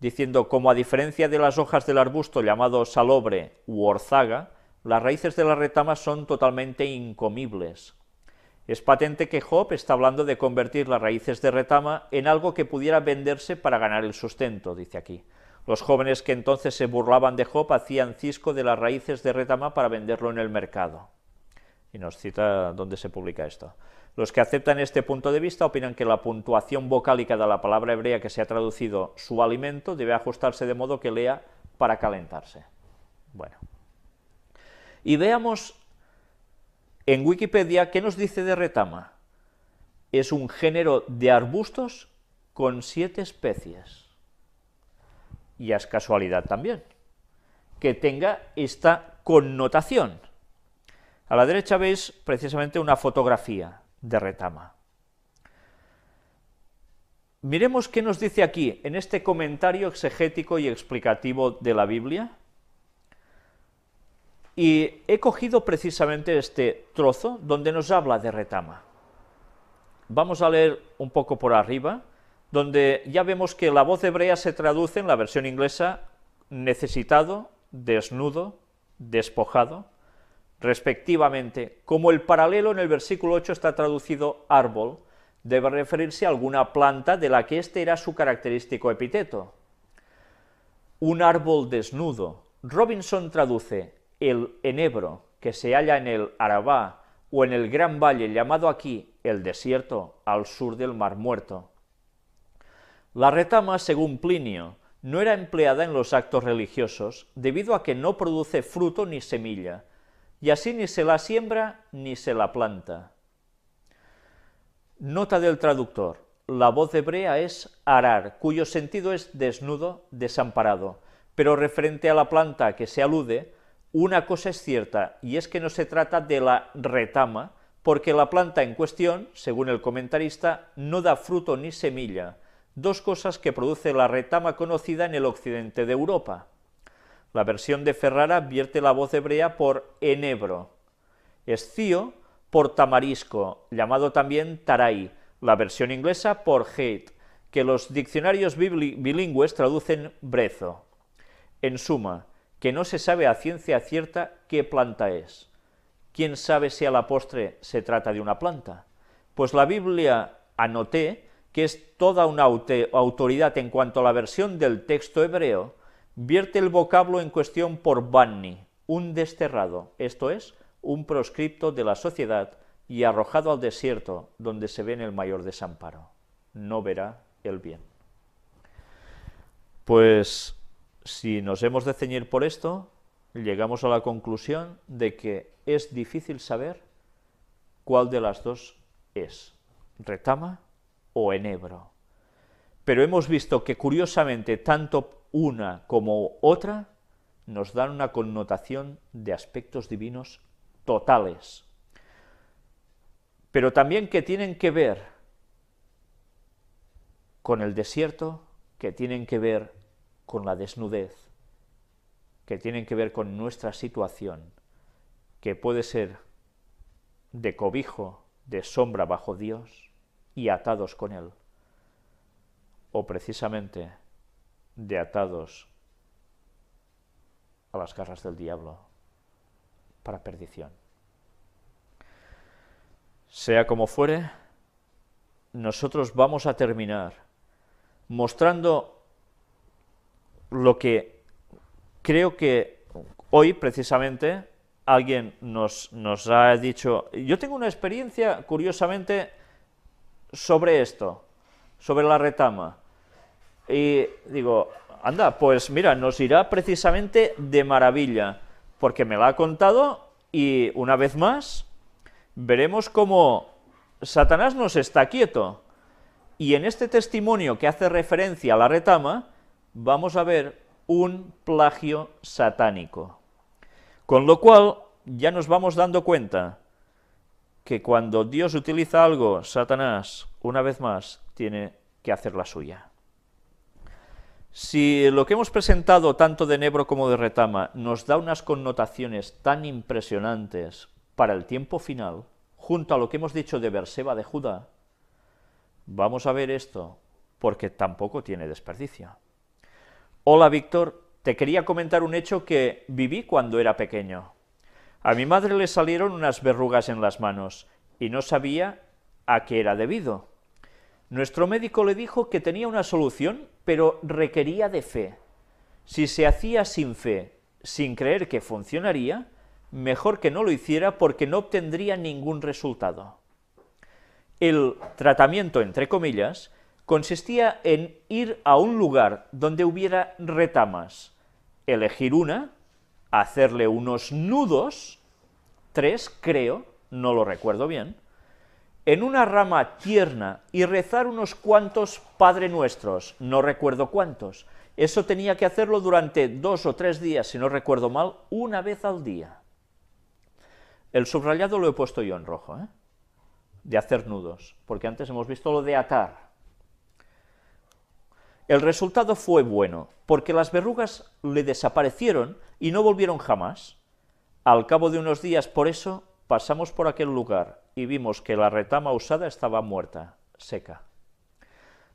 diciendo, como a diferencia de las hojas del arbusto llamado salobre u orzaga, las raíces de la retama son totalmente incomibles. Es patente que Job está hablando de convertir las raíces de retama en algo que pudiera venderse para ganar el sustento, dice aquí. Los jóvenes que entonces se burlaban de Hop hacían cisco de las raíces de retama para venderlo en el mercado y nos cita dónde se publica esto. Los que aceptan este punto de vista opinan que la puntuación vocálica de la palabra hebrea que se ha traducido su alimento debe ajustarse de modo que lea para calentarse. Bueno. Y veamos en Wikipedia qué nos dice de retama. Es un género de arbustos con siete especies. Y es casualidad también que tenga esta connotación. A la derecha veis precisamente una fotografía de retama. Miremos qué nos dice aquí, en este comentario exegético y explicativo de la Biblia. Y he cogido precisamente este trozo donde nos habla de retama. Vamos a leer un poco por arriba, donde ya vemos que la voz hebrea se traduce en la versión inglesa necesitado, desnudo, despojado respectivamente, como el paralelo en el versículo 8 está traducido árbol, debe referirse a alguna planta de la que este era su característico epíteto. Un árbol desnudo. Robinson traduce el enebro, que se halla en el Arabá o en el gran valle llamado aquí el desierto, al sur del Mar Muerto. La retama, según Plinio, no era empleada en los actos religiosos debido a que no produce fruto ni semilla, y así ni se la siembra ni se la planta. Nota del traductor. La voz hebrea es arar, cuyo sentido es desnudo, desamparado. Pero referente a la planta a que se alude, una cosa es cierta, y es que no se trata de la retama, porque la planta en cuestión, según el comentarista, no da fruto ni semilla, dos cosas que produce la retama conocida en el occidente de Europa. La versión de Ferrara advierte la voz hebrea por enebro. Escío por tamarisco, llamado también taray. La versión inglesa por hate, que los diccionarios bilingües traducen brezo. En suma, que no se sabe a ciencia cierta qué planta es. ¿Quién sabe si a la postre se trata de una planta? Pues la Biblia anoté que es toda una autoridad en cuanto a la versión del texto hebreo, Vierte el vocablo en cuestión por banni, un desterrado, esto es, un proscripto de la sociedad y arrojado al desierto, donde se ve en el mayor desamparo. No verá el bien. Pues si nos hemos de ceñir por esto, llegamos a la conclusión de que es difícil saber cuál de las dos es, retama o enebro. Pero hemos visto que curiosamente tanto una como otra nos dan una connotación de aspectos divinos totales, pero también que tienen que ver con el desierto, que tienen que ver con la desnudez, que tienen que ver con nuestra situación, que puede ser de cobijo, de sombra bajo Dios y atados con Él, o precisamente de atados a las garras del diablo para perdición. Sea como fuere, nosotros vamos a terminar mostrando lo que creo que hoy precisamente alguien nos, nos ha dicho. Yo tengo una experiencia, curiosamente, sobre esto, sobre la retama. Y digo, anda, pues mira, nos irá precisamente de maravilla, porque me la ha contado y una vez más veremos cómo Satanás nos está quieto. Y en este testimonio que hace referencia a la retama, vamos a ver un plagio satánico. Con lo cual, ya nos vamos dando cuenta que cuando Dios utiliza algo, Satanás, una vez más, tiene que hacer la suya. Si lo que hemos presentado tanto de Nebro como de Retama nos da unas connotaciones tan impresionantes para el tiempo final, junto a lo que hemos dicho de Berseba de Judá, vamos a ver esto, porque tampoco tiene desperdicio. Hola Víctor, te quería comentar un hecho que viví cuando era pequeño. A mi madre le salieron unas verrugas en las manos y no sabía a qué era debido. Nuestro médico le dijo que tenía una solución pero requería de fe. Si se hacía sin fe, sin creer que funcionaría, mejor que no lo hiciera porque no obtendría ningún resultado. El tratamiento, entre comillas, consistía en ir a un lugar donde hubiera retamas, elegir una, hacerle unos nudos, tres creo, no lo recuerdo bien, en una rama tierna y rezar unos cuantos Padre Nuestros, no recuerdo cuántos. Eso tenía que hacerlo durante dos o tres días, si no recuerdo mal, una vez al día. El subrayado lo he puesto yo en rojo, ¿eh? de hacer nudos, porque antes hemos visto lo de atar. El resultado fue bueno, porque las verrugas le desaparecieron y no volvieron jamás. Al cabo de unos días, por eso, pasamos por aquel lugar y vimos que la retama usada estaba muerta, seca.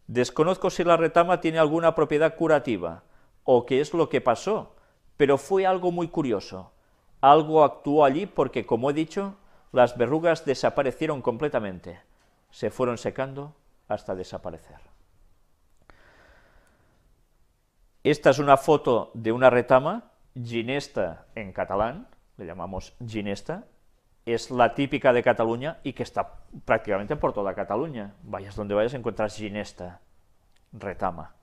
Desconozco si la retama tiene alguna propiedad curativa o qué es lo que pasó, pero fue algo muy curioso. Algo actuó allí porque, como he dicho, las verrugas desaparecieron completamente. Se fueron secando hasta desaparecer. Esta es una foto de una retama, ginesta en catalán, le llamamos ginesta, es la típica de Cataluña y que está prácticamente por toda Cataluña. Vayas donde vayas encuentras ginesta, retama.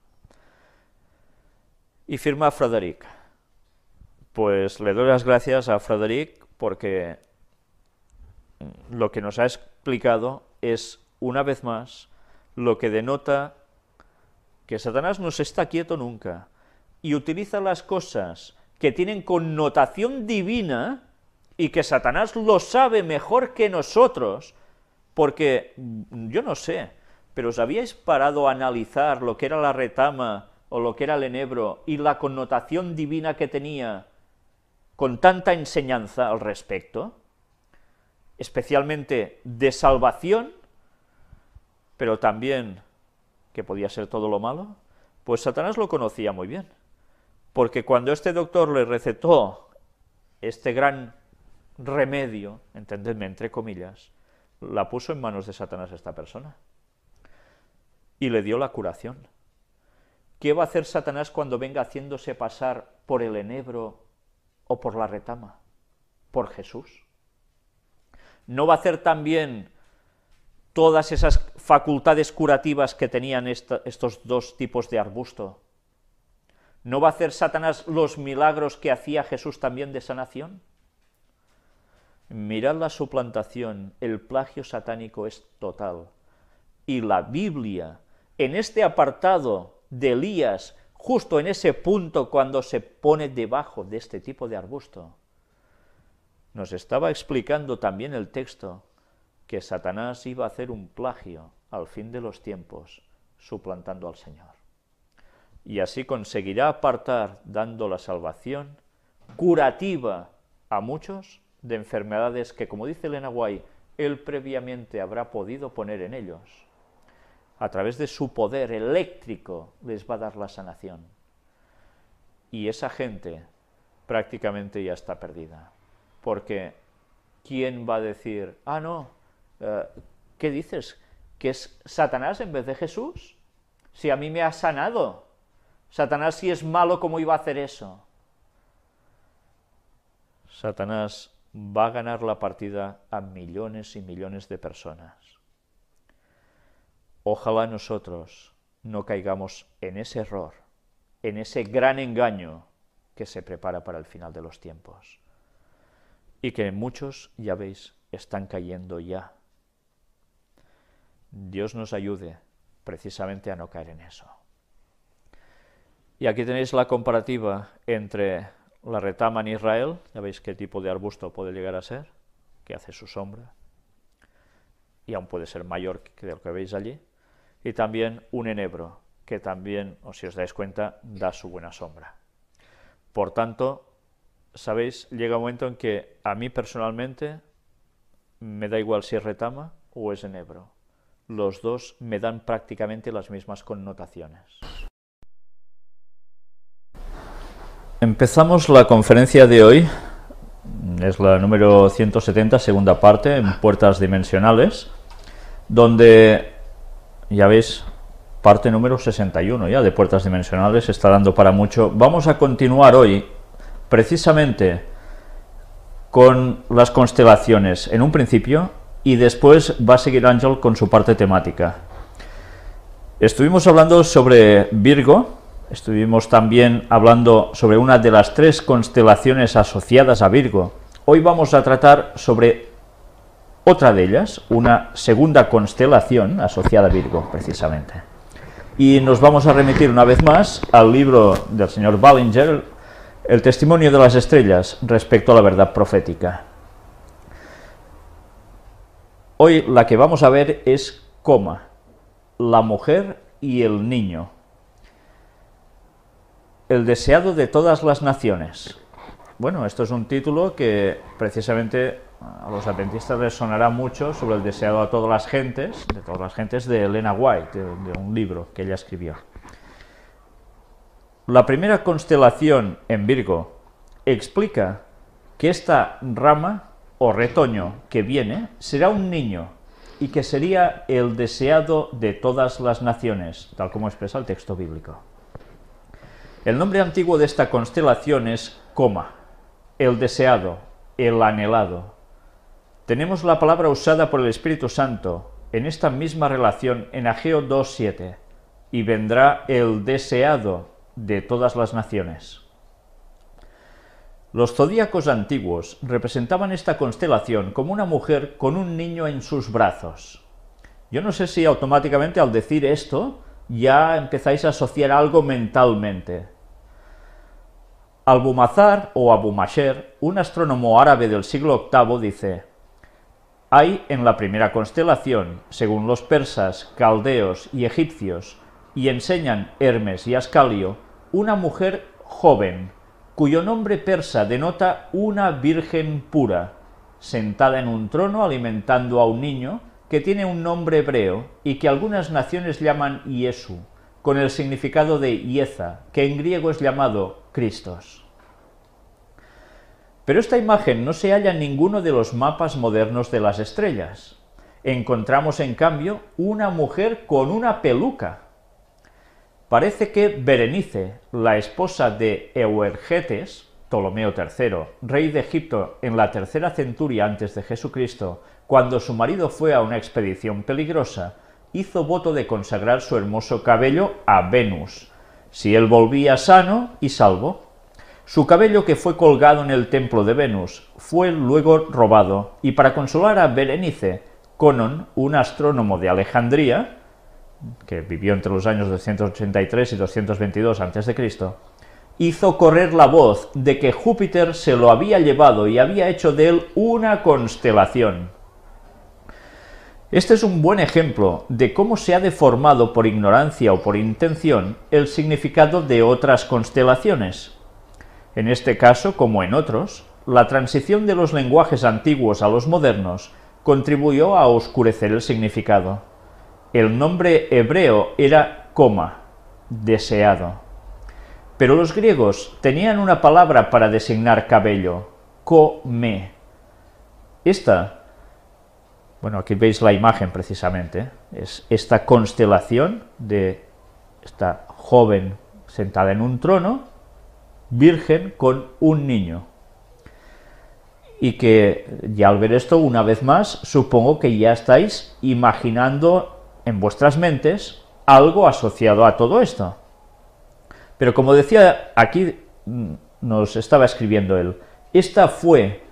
Y firma Frederic. Pues le doy las gracias a Frederic porque lo que nos ha explicado es, una vez más, lo que denota que Satanás no se está quieto nunca y utiliza las cosas que tienen connotación divina y que Satanás lo sabe mejor que nosotros, porque mm, yo no sé, pero ¿os habíais parado a analizar lo que era la retama o lo que era el enebro y la connotación divina que tenía con tanta enseñanza al respecto? Especialmente de salvación, pero también que podía ser todo lo malo, pues Satanás lo conocía muy bien, porque cuando este doctor le recetó este gran remedio, entendedme entre comillas, la puso en manos de Satanás esta persona y le dio la curación. ¿Qué va a hacer Satanás cuando venga haciéndose pasar por el enebro o por la retama? Por Jesús. ¿No va a hacer también todas esas facultades curativas que tenían estos dos tipos de arbusto? ¿No va a hacer Satanás los milagros que hacía Jesús también de sanación? Mirad la suplantación, el plagio satánico es total. Y la Biblia, en este apartado de Elías, justo en ese punto cuando se pone debajo de este tipo de arbusto, nos estaba explicando también el texto que Satanás iba a hacer un plagio al fin de los tiempos, suplantando al Señor. Y así conseguirá apartar, dando la salvación curativa a muchos, de enfermedades que, como dice el Guay, él previamente habrá podido poner en ellos. A través de su poder eléctrico les va a dar la sanación. Y esa gente prácticamente ya está perdida. Porque ¿quién va a decir, ah, no, eh, ¿qué dices? ¿Que es Satanás en vez de Jesús? Si a mí me ha sanado. Satanás si es malo, ¿cómo iba a hacer eso? Satanás va a ganar la partida a millones y millones de personas. Ojalá nosotros no caigamos en ese error, en ese gran engaño que se prepara para el final de los tiempos. Y que muchos, ya veis, están cayendo ya. Dios nos ayude precisamente a no caer en eso. Y aquí tenéis la comparativa entre la retama en Israel, ya veis qué tipo de arbusto puede llegar a ser, que hace su sombra, y aún puede ser mayor que lo que veis allí, y también un enebro, que también, o si os dais cuenta, da su buena sombra. Por tanto, sabéis, llega un momento en que a mí personalmente me da igual si es retama o es enebro. Los dos me dan prácticamente las mismas connotaciones. Empezamos la conferencia de hoy, es la número 170, segunda parte, en puertas dimensionales, donde, ya veis, parte número 61 ya de puertas dimensionales, está dando para mucho. Vamos a continuar hoy precisamente con las constelaciones en un principio y después va a seguir Ángel con su parte temática. Estuvimos hablando sobre Virgo, Estuvimos también hablando sobre una de las tres constelaciones asociadas a Virgo. Hoy vamos a tratar sobre otra de ellas, una segunda constelación asociada a Virgo, precisamente. Y nos vamos a remitir una vez más al libro del señor Ballinger, El testimonio de las estrellas respecto a la verdad profética. Hoy la que vamos a ver es coma, la mujer y el niño el deseado de todas las naciones. Bueno, esto es un título que precisamente a los adventistas resonará mucho sobre el deseado a todas las gentes, de todas las gentes de Elena White, de un libro que ella escribió. La primera constelación en Virgo explica que esta rama o retoño que viene será un niño y que sería el deseado de todas las naciones, tal como expresa el texto bíblico. El nombre antiguo de esta constelación es Coma, el deseado, el anhelado. Tenemos la palabra usada por el Espíritu Santo en esta misma relación en Ageo 2.7, y vendrá el deseado de todas las naciones. Los zodíacos antiguos representaban esta constelación como una mujer con un niño en sus brazos. Yo no sé si automáticamente al decir esto ya empezáis a asociar algo mentalmente. Albumazar o Abumasher, un astrónomo árabe del siglo VIII, dice, hay en la primera constelación, según los persas, caldeos y egipcios, y enseñan Hermes y Ascalio, una mujer joven, cuyo nombre persa denota una virgen pura, sentada en un trono alimentando a un niño que tiene un nombre hebreo y que algunas naciones llaman Yesu con el significado de Ieza, que en griego es llamado Cristos. Pero esta imagen no se halla en ninguno de los mapas modernos de las estrellas. Encontramos, en cambio, una mujer con una peluca. Parece que Berenice, la esposa de Euergetes, Ptolomeo III, rey de Egipto en la tercera centuria antes de Jesucristo, cuando su marido fue a una expedición peligrosa, hizo voto de consagrar su hermoso cabello a Venus, si él volvía sano y salvo. Su cabello que fue colgado en el templo de Venus fue luego robado, y para consolar a Berenice, Conon, un astrónomo de Alejandría, que vivió entre los años 283 y 222 a.C., hizo correr la voz de que Júpiter se lo había llevado y había hecho de él una constelación. Este es un buen ejemplo de cómo se ha deformado por ignorancia o por intención el significado de otras constelaciones. En este caso, como en otros, la transición de los lenguajes antiguos a los modernos contribuyó a oscurecer el significado. El nombre hebreo era coma, deseado. Pero los griegos tenían una palabra para designar cabello, kome. Esta bueno, aquí veis la imagen precisamente, es esta constelación de esta joven sentada en un trono, virgen con un niño. Y que ya al ver esto una vez más, supongo que ya estáis imaginando en vuestras mentes algo asociado a todo esto. Pero como decía aquí, mm, nos estaba escribiendo él, esta fue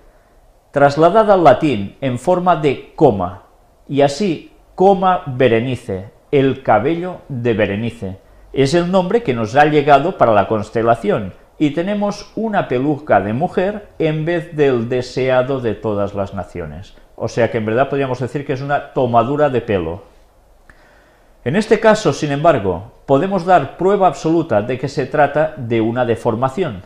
trasladada al latín en forma de coma, y así coma Berenice, el cabello de Berenice. Es el nombre que nos ha llegado para la constelación, y tenemos una peluca de mujer en vez del deseado de todas las naciones. O sea que en verdad podríamos decir que es una tomadura de pelo. En este caso, sin embargo, podemos dar prueba absoluta de que se trata de una deformación,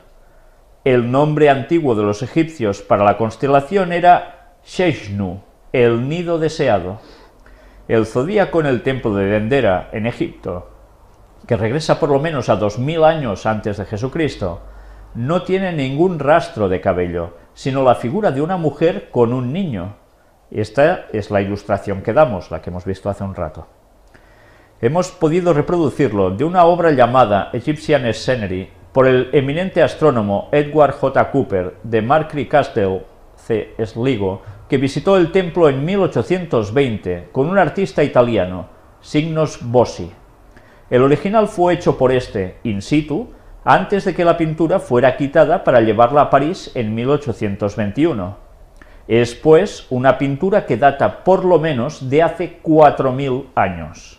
el nombre antiguo de los egipcios para la constelación era Sheshnu, el nido deseado. El zodíaco en el templo de Dendera, en Egipto, que regresa por lo menos a 2000 años antes de Jesucristo, no tiene ningún rastro de cabello, sino la figura de una mujer con un niño. Esta es la ilustración que damos, la que hemos visto hace un rato. Hemos podido reproducirlo de una obra llamada Egyptian Scenery por el eminente astrónomo Edward J. Cooper de Marcry Castle, C. Sligo, que visitó el templo en 1820 con un artista italiano, Signos Bossi. El original fue hecho por este, in situ, antes de que la pintura fuera quitada para llevarla a París en 1821. Es, pues, una pintura que data por lo menos de hace 4.000 años.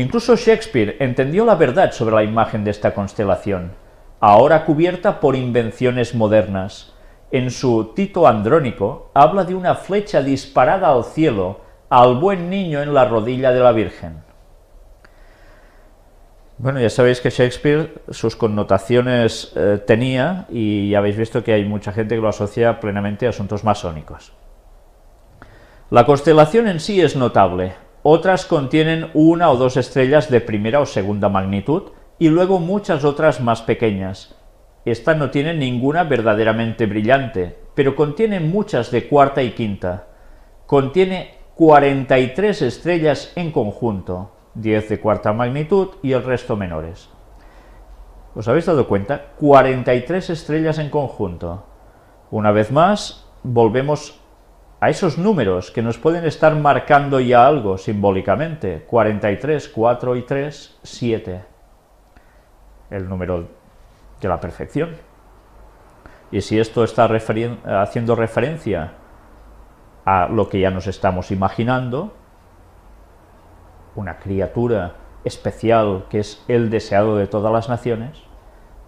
Incluso Shakespeare entendió la verdad sobre la imagen de esta constelación, ahora cubierta por invenciones modernas. En su Tito Andrónico habla de una flecha disparada al cielo al buen niño en la rodilla de la Virgen. Bueno, ya sabéis que Shakespeare sus connotaciones eh, tenía y ya habéis visto que hay mucha gente que lo asocia plenamente a asuntos masónicos. La constelación en sí es notable, otras contienen una o dos estrellas de primera o segunda magnitud y luego muchas otras más pequeñas. Esta no tiene ninguna verdaderamente brillante, pero contiene muchas de cuarta y quinta. Contiene 43 estrellas en conjunto, 10 de cuarta magnitud y el resto menores. ¿Os habéis dado cuenta? 43 estrellas en conjunto. Una vez más, volvemos a esos números que nos pueden estar marcando ya algo simbólicamente. 43, 4 y 3, 7. El número de la perfección. Y si esto está haciendo referencia a lo que ya nos estamos imaginando, una criatura especial que es el deseado de todas las naciones,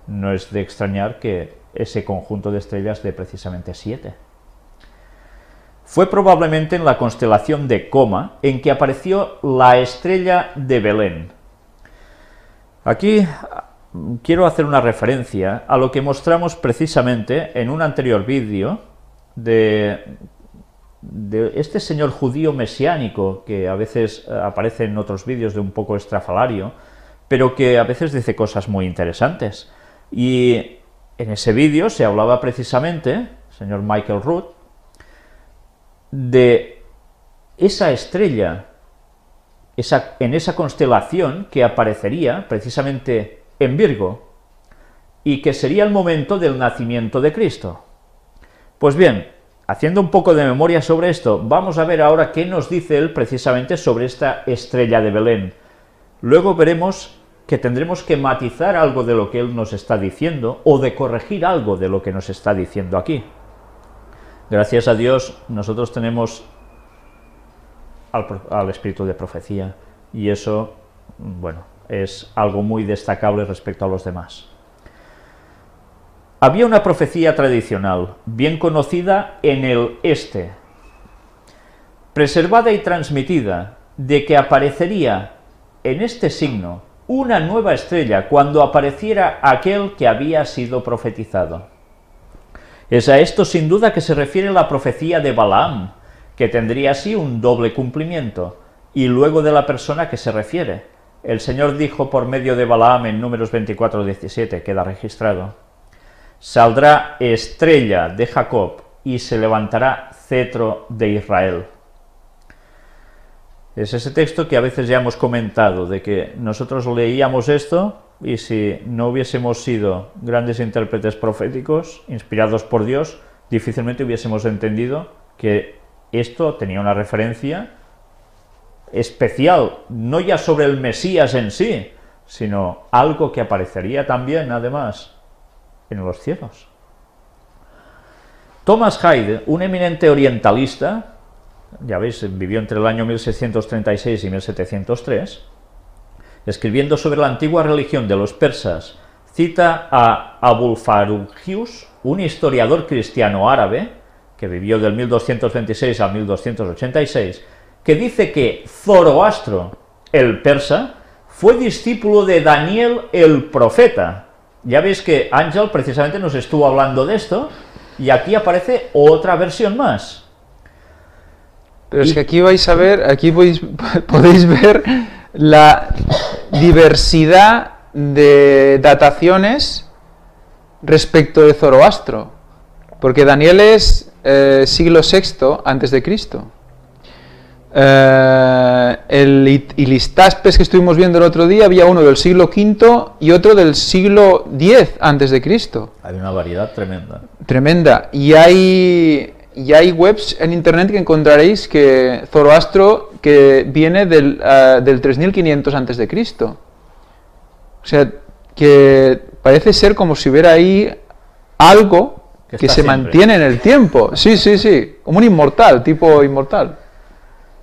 no es de extrañar que ese conjunto de estrellas dé precisamente siete. Fue probablemente en la constelación de Coma en que apareció la estrella de Belén. Aquí quiero hacer una referencia a lo que mostramos precisamente en un anterior vídeo de, este señor judío mesiánico que a veces eh, aparece en otros vídeos de un poco estrafalario, pero que a veces dice cosas muy interesantes. Y en ese vídeo se hablaba precisamente, señor Michael Root, de esa estrella, en esa constelación que aparecería precisamente en Virgo, y que sería el momento del nacimiento de Cristo. Pues bien, haciendo un poco de memoria sobre esto, vamos a ver ahora qué nos dice él precisamente sobre esta estrella de Belén. Luego veremos que tendremos que matizar algo de lo que él nos está diciendo o de corregir algo de lo que nos está diciendo aquí. Gracias a Dios nosotros tenemos al, espíritu de profecía y eso, bueno, es algo muy destacable respecto a los demás. Había una profecía tradicional, bien conocida en el este, preservada y transmitida, de que aparecería en este signo una nueva estrella cuando apareciera aquel que había sido profetizado. Es a esto sin duda que se refiere la profecía de Balaam, que tendría así un doble cumplimiento, y luego de la persona que se refiere. El Señor dijo por medio de Balaam en números 24, 17, queda registrado, Saldrá estrella de Jacob y se levantará cetro de Israel. Es ese texto que a veces ya hemos comentado, de que nosotros leíamos esto y si no hubiésemos sido grandes intérpretes proféticos, inspirados por Dios, difícilmente hubiésemos entendido que esto tenía una referencia especial, no ya sobre el Mesías en sí, sino algo que aparecería también, además, en los cielos. Thomas Hyde, un eminente orientalista, ya veis, vivió entre el año 1636 y 1703, escribiendo sobre la antigua religión de los persas, cita a Abul un historiador cristiano árabe, que vivió del 1226 al 1286, que dice que Zoroastro, el persa, fue discípulo de Daniel el profeta. Ya veis que Ángel precisamente nos estuvo hablando de esto, y aquí aparece otra versión más. Pero es que aquí vais a ver, aquí podéis ver la diversidad de dataciones respecto de Zoroastro, porque Daniel es eh, siglo VI antes de Cristo. Eh, el Ilistaspes que estuvimos viendo el otro día había uno del siglo V y otro del siglo X antes de Cristo. Hay una variedad tremenda. Tremenda. Y hay y hay webs en internet que encontraréis que Zoroastro que viene del, ah, del 3500 antes de Cristo. O sea, que parece ser como si hubiera ahí algo que, se mantiene en el tiempo. Sí, sí, sí, como un inmortal, tipo inmortal.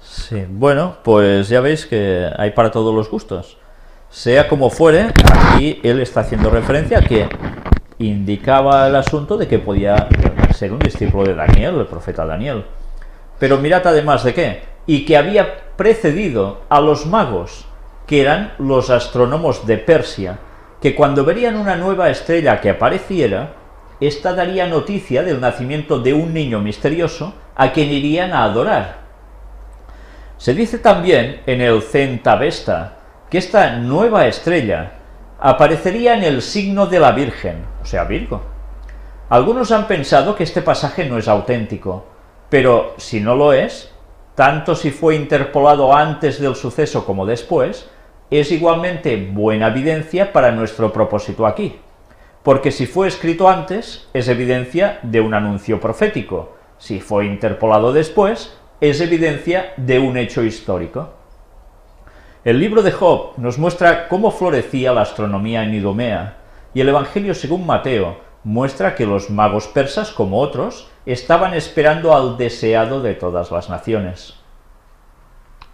Sí, bueno, pues ya veis que hay para todos los gustos. Sea como fuere, aquí él está haciendo referencia a que indicaba el asunto de que podía ser un discípulo de Daniel, el profeta Daniel. Pero mirad además de qué, y que había precedido a los magos, que eran los astrónomos de Persia, que cuando verían una nueva estrella que apareciera, ésta daría noticia del nacimiento de un niño misterioso a quien irían a adorar. Se dice también en el Centavesta que esta nueva estrella aparecería en el signo de la Virgen, o sea, Virgo, algunos han pensado que este pasaje no es auténtico, pero si no lo es, tanto si fue interpolado antes del suceso como después, es igualmente buena evidencia para nuestro propósito aquí. Porque si fue escrito antes, es evidencia de un anuncio profético. Si fue interpolado después, es evidencia de un hecho histórico. El libro de Job nos muestra cómo florecía la astronomía en Idumea, y el Evangelio según Mateo muestra que los magos persas, como otros, estaban esperando al deseado de todas las naciones.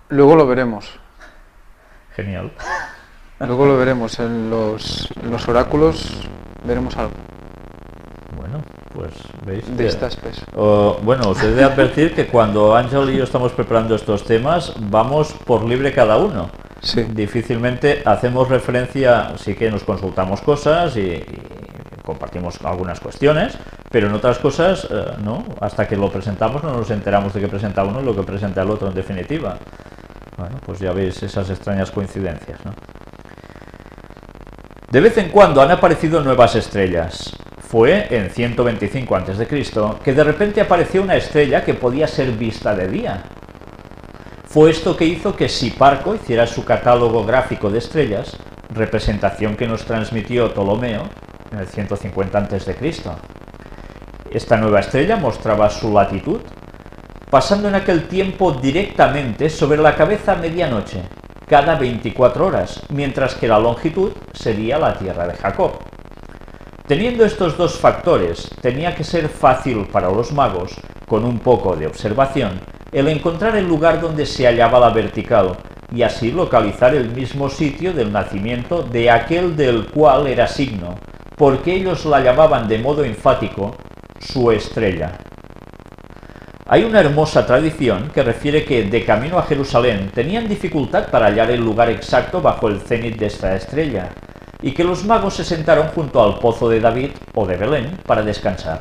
Luego lo veremos. Genial. Luego lo veremos en los, oráculos, veremos algo. Bueno, pues veis. De estas oh, bueno, os he de advertir que cuando Ángel y yo estamos preparando estos temas, vamos por libre cada uno. Sí. Difícilmente hacemos referencia, sí que nos consultamos cosas y compartimos algunas cuestiones, pero en otras cosas, eh, no, hasta que lo presentamos no nos enteramos de que presenta uno y lo que presenta el otro en definitiva. Bueno, pues ya veis esas extrañas coincidencias, ¿no? De vez en cuando han aparecido nuevas estrellas. Fue en 125 a.C. que de repente apareció una estrella que podía ser vista de día. Fue esto que hizo que Siparco hiciera su catálogo gráfico de estrellas, representación que nos transmitió Ptolomeo, en el 150 a.C. Esta nueva estrella mostraba su latitud, pasando en aquel tiempo directamente sobre la cabeza a medianoche, cada 24 horas, mientras que la longitud sería la Tierra de Jacob. Teniendo estos dos factores, tenía que ser fácil para los magos, con un poco de observación, el encontrar el lugar donde se hallaba la vertical y así localizar el mismo sitio del nacimiento de aquel del cual era signo, porque ellos la llamaban de modo enfático su estrella. Hay una hermosa tradición que refiere que de camino a Jerusalén tenían dificultad para hallar el lugar exacto bajo el cenit de esta estrella, y que los magos se sentaron junto al pozo de David o de Belén para descansar.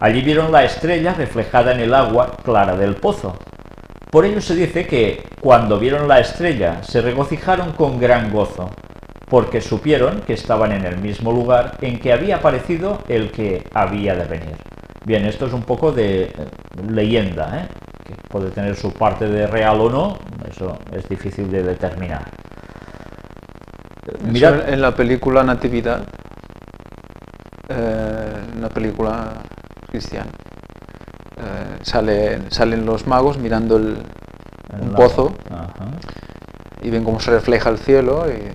Allí vieron la estrella reflejada en el agua clara del pozo. Por ello se dice que, cuando vieron la estrella, se regocijaron con gran gozo, porque supieron que estaban en el mismo lugar en que había aparecido el que había de venir. Bien, esto es un poco de eh, leyenda, ¿eh? que puede tener su parte de real o no, eso es difícil de determinar. Mira, en la película Natividad, ...en eh, la película cristiana, eh, sale, salen los magos mirando el, pozo y ven cómo se refleja el cielo y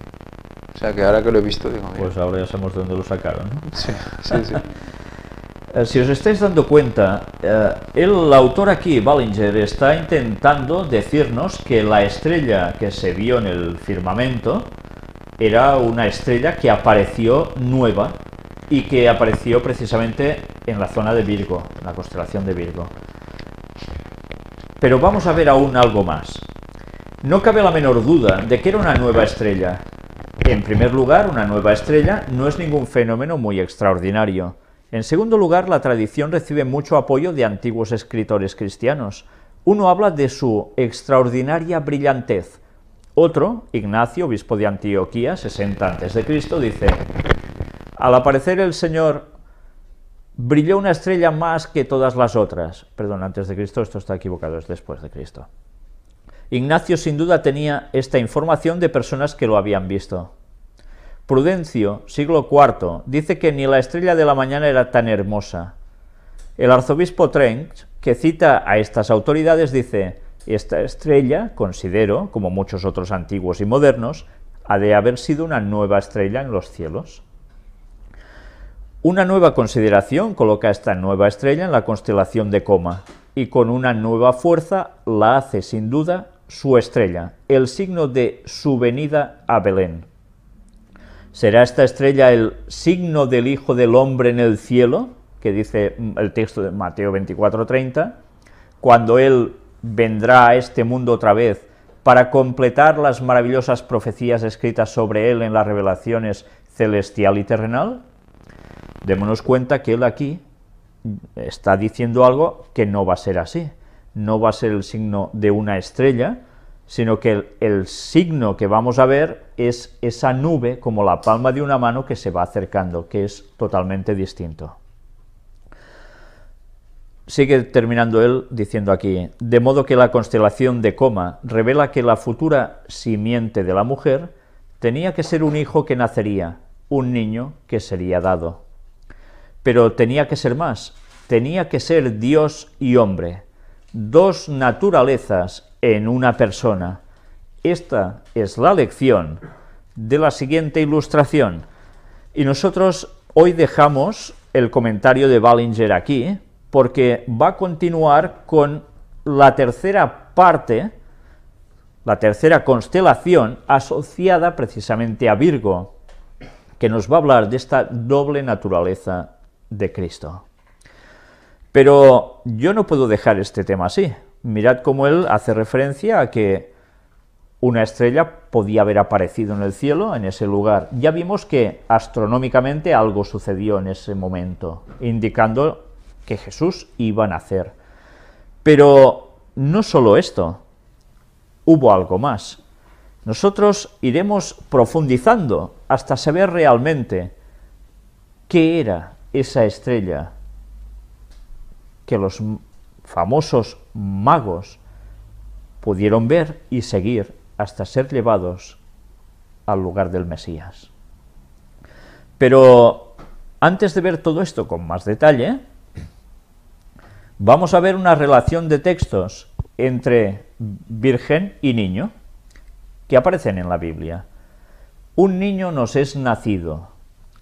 o sea que ahora que lo he visto, digo. Pues ahora ya sabemos de dónde lo sacaron. ¿no? Sí, sí, sí. Eh, si os estáis dando cuenta, eh, el autor aquí, Ballinger, está intentando decirnos que la estrella que se vio en el firmamento era una estrella que apareció nueva y que apareció precisamente en la zona de Virgo, en la constelación de Virgo. Pero vamos a ver aún algo más. No cabe la menor duda de que era una nueva estrella, en primer lugar, una nueva estrella no es ningún fenómeno muy extraordinario. En segundo lugar, la tradición recibe mucho apoyo de antiguos escritores cristianos. Uno habla de su extraordinaria brillantez. Otro, Ignacio, obispo de Antioquía, 60 a.C., dice, al aparecer el Señor brilló una estrella más que todas las otras. Perdón, antes de Cristo, esto está equivocado, es después de Cristo. Ignacio sin duda tenía esta información de personas que lo habían visto. Prudencio, siglo IV, dice que ni la estrella de la mañana era tan hermosa. El arzobispo Trent que cita a estas autoridades, dice, esta estrella, considero, como muchos otros antiguos y modernos, ha de haber sido una nueva estrella en los cielos. Una nueva consideración coloca esta nueva estrella en la constelación de Coma, y con una nueva fuerza la hace sin duda su estrella, el signo de su venida a Belén. ¿Será esta estrella el signo del Hijo del Hombre en el cielo? que dice el texto de Mateo 24:30, cuando Él vendrá a este mundo otra vez para completar las maravillosas profecías escritas sobre Él en las revelaciones celestial y terrenal, démonos cuenta que Él aquí está diciendo algo que no va a ser así no va a ser el signo de una estrella, sino que el, signo que vamos a ver es esa nube como la palma de una mano que se va acercando, que es totalmente distinto. Sigue terminando él diciendo aquí, de modo que la constelación de Coma revela que la futura simiente de la mujer tenía que ser un hijo que nacería, un niño que sería dado. Pero tenía que ser más, tenía que ser Dios y hombre, dos naturalezas en una persona. Esta es la lección de la siguiente ilustración. Y nosotros hoy dejamos el comentario de Ballinger aquí, porque va a continuar con la tercera parte, la tercera constelación asociada precisamente a Virgo, que nos va a hablar de esta doble naturaleza de Cristo. Pero yo no puedo dejar este tema así. Mirad cómo él hace referencia a que una estrella podía haber aparecido en el cielo, en ese lugar. Ya vimos que astronómicamente algo sucedió en ese momento, indicando que Jesús iba a nacer. Pero no solo esto, hubo algo más. Nosotros iremos profundizando hasta saber realmente qué era esa estrella que los famosos magos pudieron ver y seguir hasta ser llevados al lugar del Mesías. Pero antes de ver todo esto con más detalle, vamos a ver una relación de textos entre virgen y niño que aparecen en la Biblia. Un niño nos es nacido.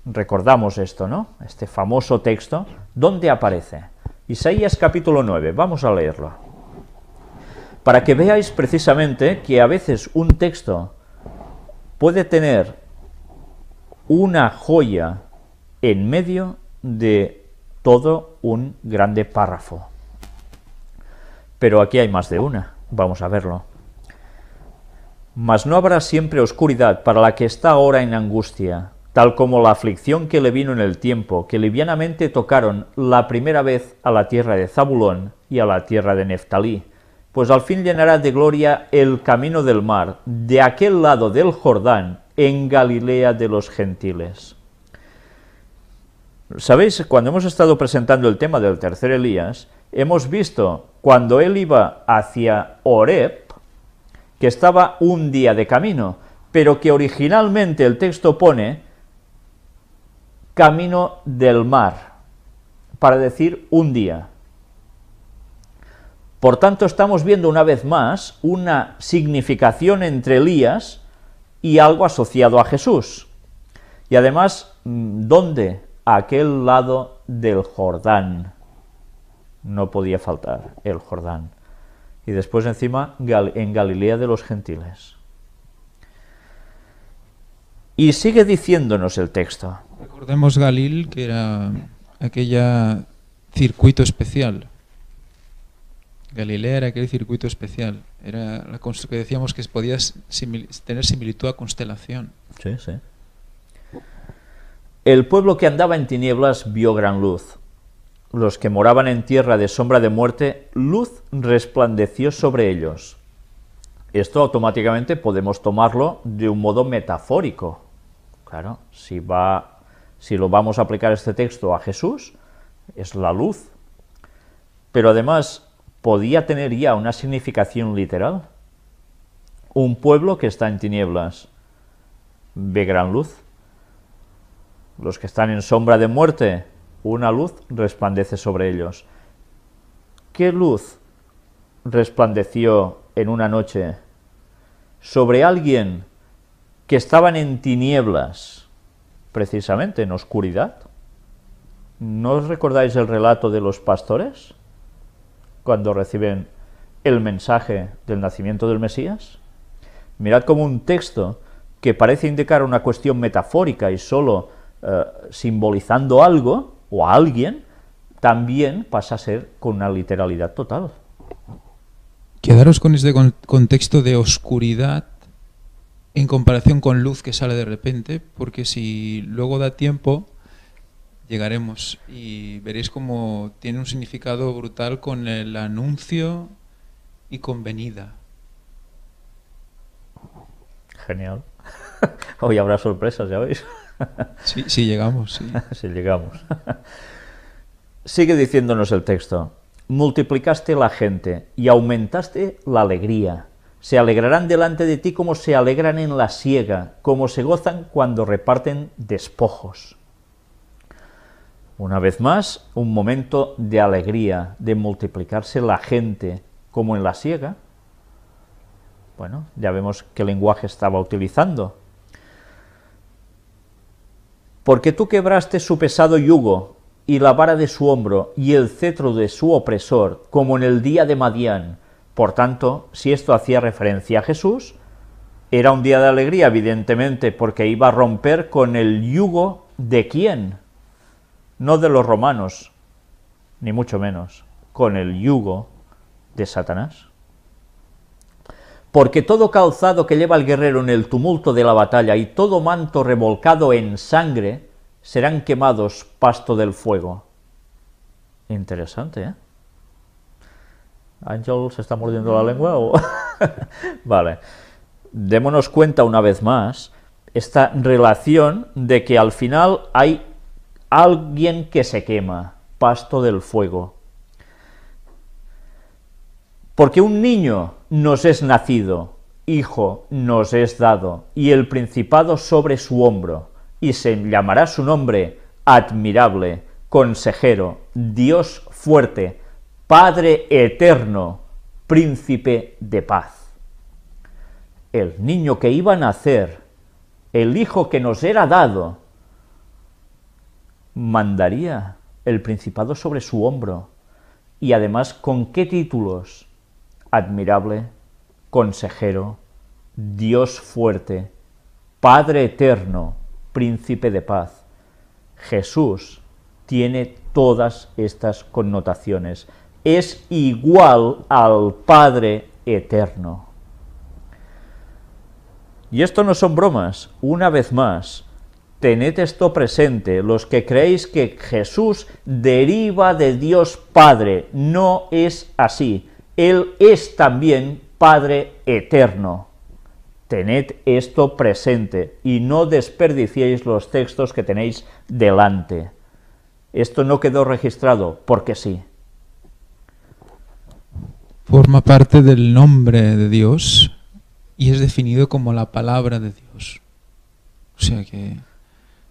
Recordamos esto, ¿no? Este famoso texto. ¿Dónde aparece? Isaías capítulo 9, vamos a leerlo. Para que veáis precisamente que a veces un texto puede tener una joya en medio de todo un grande párrafo. Pero aquí hay más de una, vamos a verlo. Mas no habrá siempre oscuridad para la que está ahora en angustia, tal como la aflicción que le vino en el tiempo que livianamente tocaron la primera vez a la tierra de Zabulón y a la tierra de Neftalí, pues al fin llenará de gloria el camino del mar, de aquel lado del Jordán, en Galilea de los gentiles. Sabéis, cuando hemos estado presentando el tema del tercer Elías, hemos visto cuando él iba hacia Oreb, que estaba un día de camino, pero que originalmente el texto pone camino del mar, para decir un día. Por tanto, estamos viendo una vez más una significación entre Elías y algo asociado a Jesús. Y además, mm, ¿dónde? A aquel lado del Jordán. No podía faltar el Jordán. Y después encima en Galilea de los gentiles. Y sigue diciéndonos el texto. Recordemos Galil, que era aquella circuito especial. Galilea era aquel circuito especial. Era la que decíamos que podía tener similitud a constelación. Sí, sí. El pueblo que andaba en tinieblas vio gran luz. Los que moraban en tierra de sombra de muerte, luz resplandeció sobre ellos. Esto automáticamente podemos tomarlo de un modo metafórico. Claro, si va si lo vamos a aplicar este texto a Jesús, es la luz. Pero además podía tener ya una significación literal. Un pueblo que está en tinieblas ve gran luz. Los que están en sombra de muerte, una luz resplandece sobre ellos. ¿Qué luz resplandeció en una noche sobre alguien que estaban en tinieblas? precisamente en oscuridad. ¿No os recordáis el relato de los pastores? Cuando reciben el mensaje del nacimiento del Mesías. Mirad cómo un texto que parece indicar una cuestión metafórica y solo eh, simbolizando algo o a alguien, también pasa a ser con una literalidad total. Quedaros con este contexto de oscuridad en comparación con luz que sale de repente, porque si luego da tiempo, llegaremos y veréis cómo tiene un significado brutal con el anuncio y con venida. Genial. Hoy habrá sorpresas, ya veis. sí, llegamos. Sí, llegamos. Sigue diciéndonos el texto. Multiplicaste la gente y aumentaste la alegría se alegrarán delante de ti como se alegran en la siega, como se gozan cuando reparten despojos. Una vez más, un momento de alegría, de multiplicarse la gente, como en la siega. Bueno, ya vemos qué lenguaje estaba utilizando. Porque tú quebraste su pesado yugo, y la vara de su hombro, y el cetro de su opresor, como en el día de Madián, por tanto, si esto hacía referencia a Jesús, era un día de alegría, evidentemente, porque iba a romper con el yugo de quién? No de los romanos, ni mucho menos, con el yugo de Satanás. Porque todo calzado que lleva el guerrero en el tumulto de la batalla y todo manto revolcado en sangre serán quemados pasto del fuego. Interesante, ¿eh? Ángel se está mordiendo la lengua o... vale. Démonos cuenta una vez más esta relación de que al final hay alguien que se quema, pasto del fuego. Porque un niño nos es nacido, hijo nos es dado, y el principado sobre su hombro, y se llamará su nombre admirable, consejero, Dios fuerte, Padre eterno, príncipe de paz. El niño que iba a nacer, el hijo que nos era dado, mandaría el principado sobre su hombro y además con qué títulos. Admirable, consejero, Dios fuerte, Padre eterno, príncipe de paz. Jesús tiene todas estas connotaciones es igual al Padre Eterno. Y esto no son bromas, una vez más, tened esto presente, los que creéis que Jesús deriva de Dios Padre, no es así, Él es también Padre Eterno. Tened esto presente y no desperdiciéis los textos que tenéis delante. Esto no quedó registrado, porque sí forma parte del nombre de Dios y es definido como la palabra de Dios. O sea que...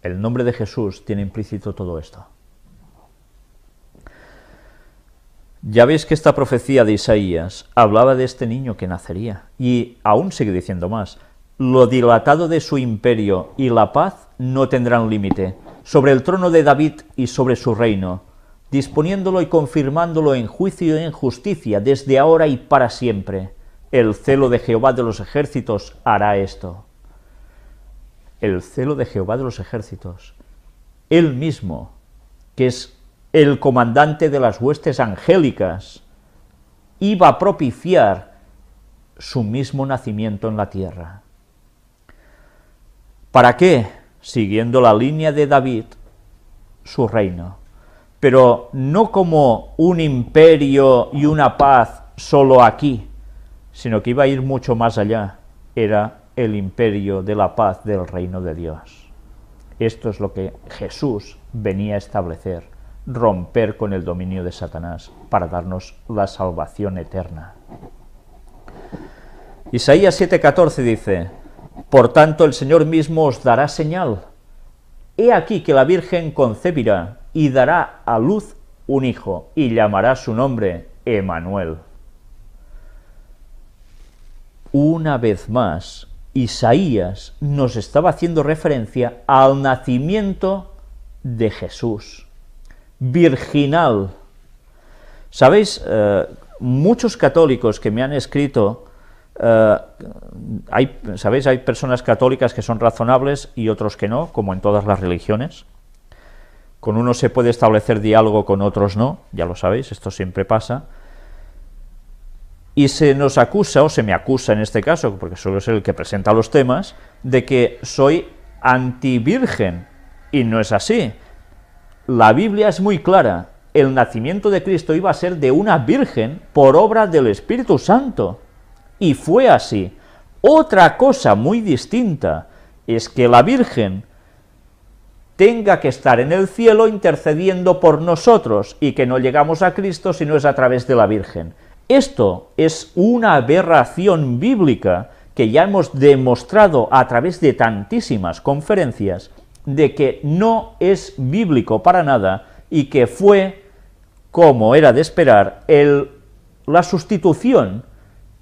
El nombre de Jesús tiene implícito todo esto. Ya veis que esta profecía de Isaías hablaba de este niño que nacería, y aún sigue diciendo más, lo dilatado de su imperio y la paz no tendrán límite, sobre el trono de David y sobre su reino, disponiéndolo y confirmándolo en juicio y en justicia desde ahora y para siempre. El celo de Jehová de los ejércitos hará esto. El celo de Jehová de los ejércitos. Él mismo, que es el comandante de las huestes angélicas, iba a propiciar su mismo nacimiento en la tierra. ¿Para qué? Siguiendo la línea de David, su reino pero no como un imperio y una paz solo aquí, sino que iba a ir mucho más allá. Era el imperio de la paz del reino de Dios. Esto es lo que Jesús venía a establecer, romper con el dominio de Satanás para darnos la salvación eterna. Isaías 7:14 dice, Por tanto el Señor mismo os dará señal. He aquí que la Virgen concebirá y dará a luz un hijo y llamará su nombre Emanuel. Una vez más, Isaías nos estaba haciendo referencia al nacimiento de Jesús, virginal. Sabéis, eh, muchos católicos que me han escrito, eh, sabéis, hay personas católicas que son razonables y otros que no, como en todas las religiones, con unos se puede establecer diálogo, con otros no, ya lo sabéis, esto siempre pasa, y se nos acusa, o se me acusa en este caso, porque solo es el que presenta los temas, de que soy antivirgen, y no es así. La Biblia es muy clara, el nacimiento de Cristo iba a ser de una virgen por obra del Espíritu Santo, y fue así. Otra cosa muy distinta es que la Virgen tenga que estar en el cielo intercediendo por nosotros y que no llegamos a Cristo si no es a través de la Virgen. Esto es una aberración bíblica que ya hemos demostrado a través de tantísimas conferencias de que no es bíblico para nada y que fue, como era de esperar, la sustitución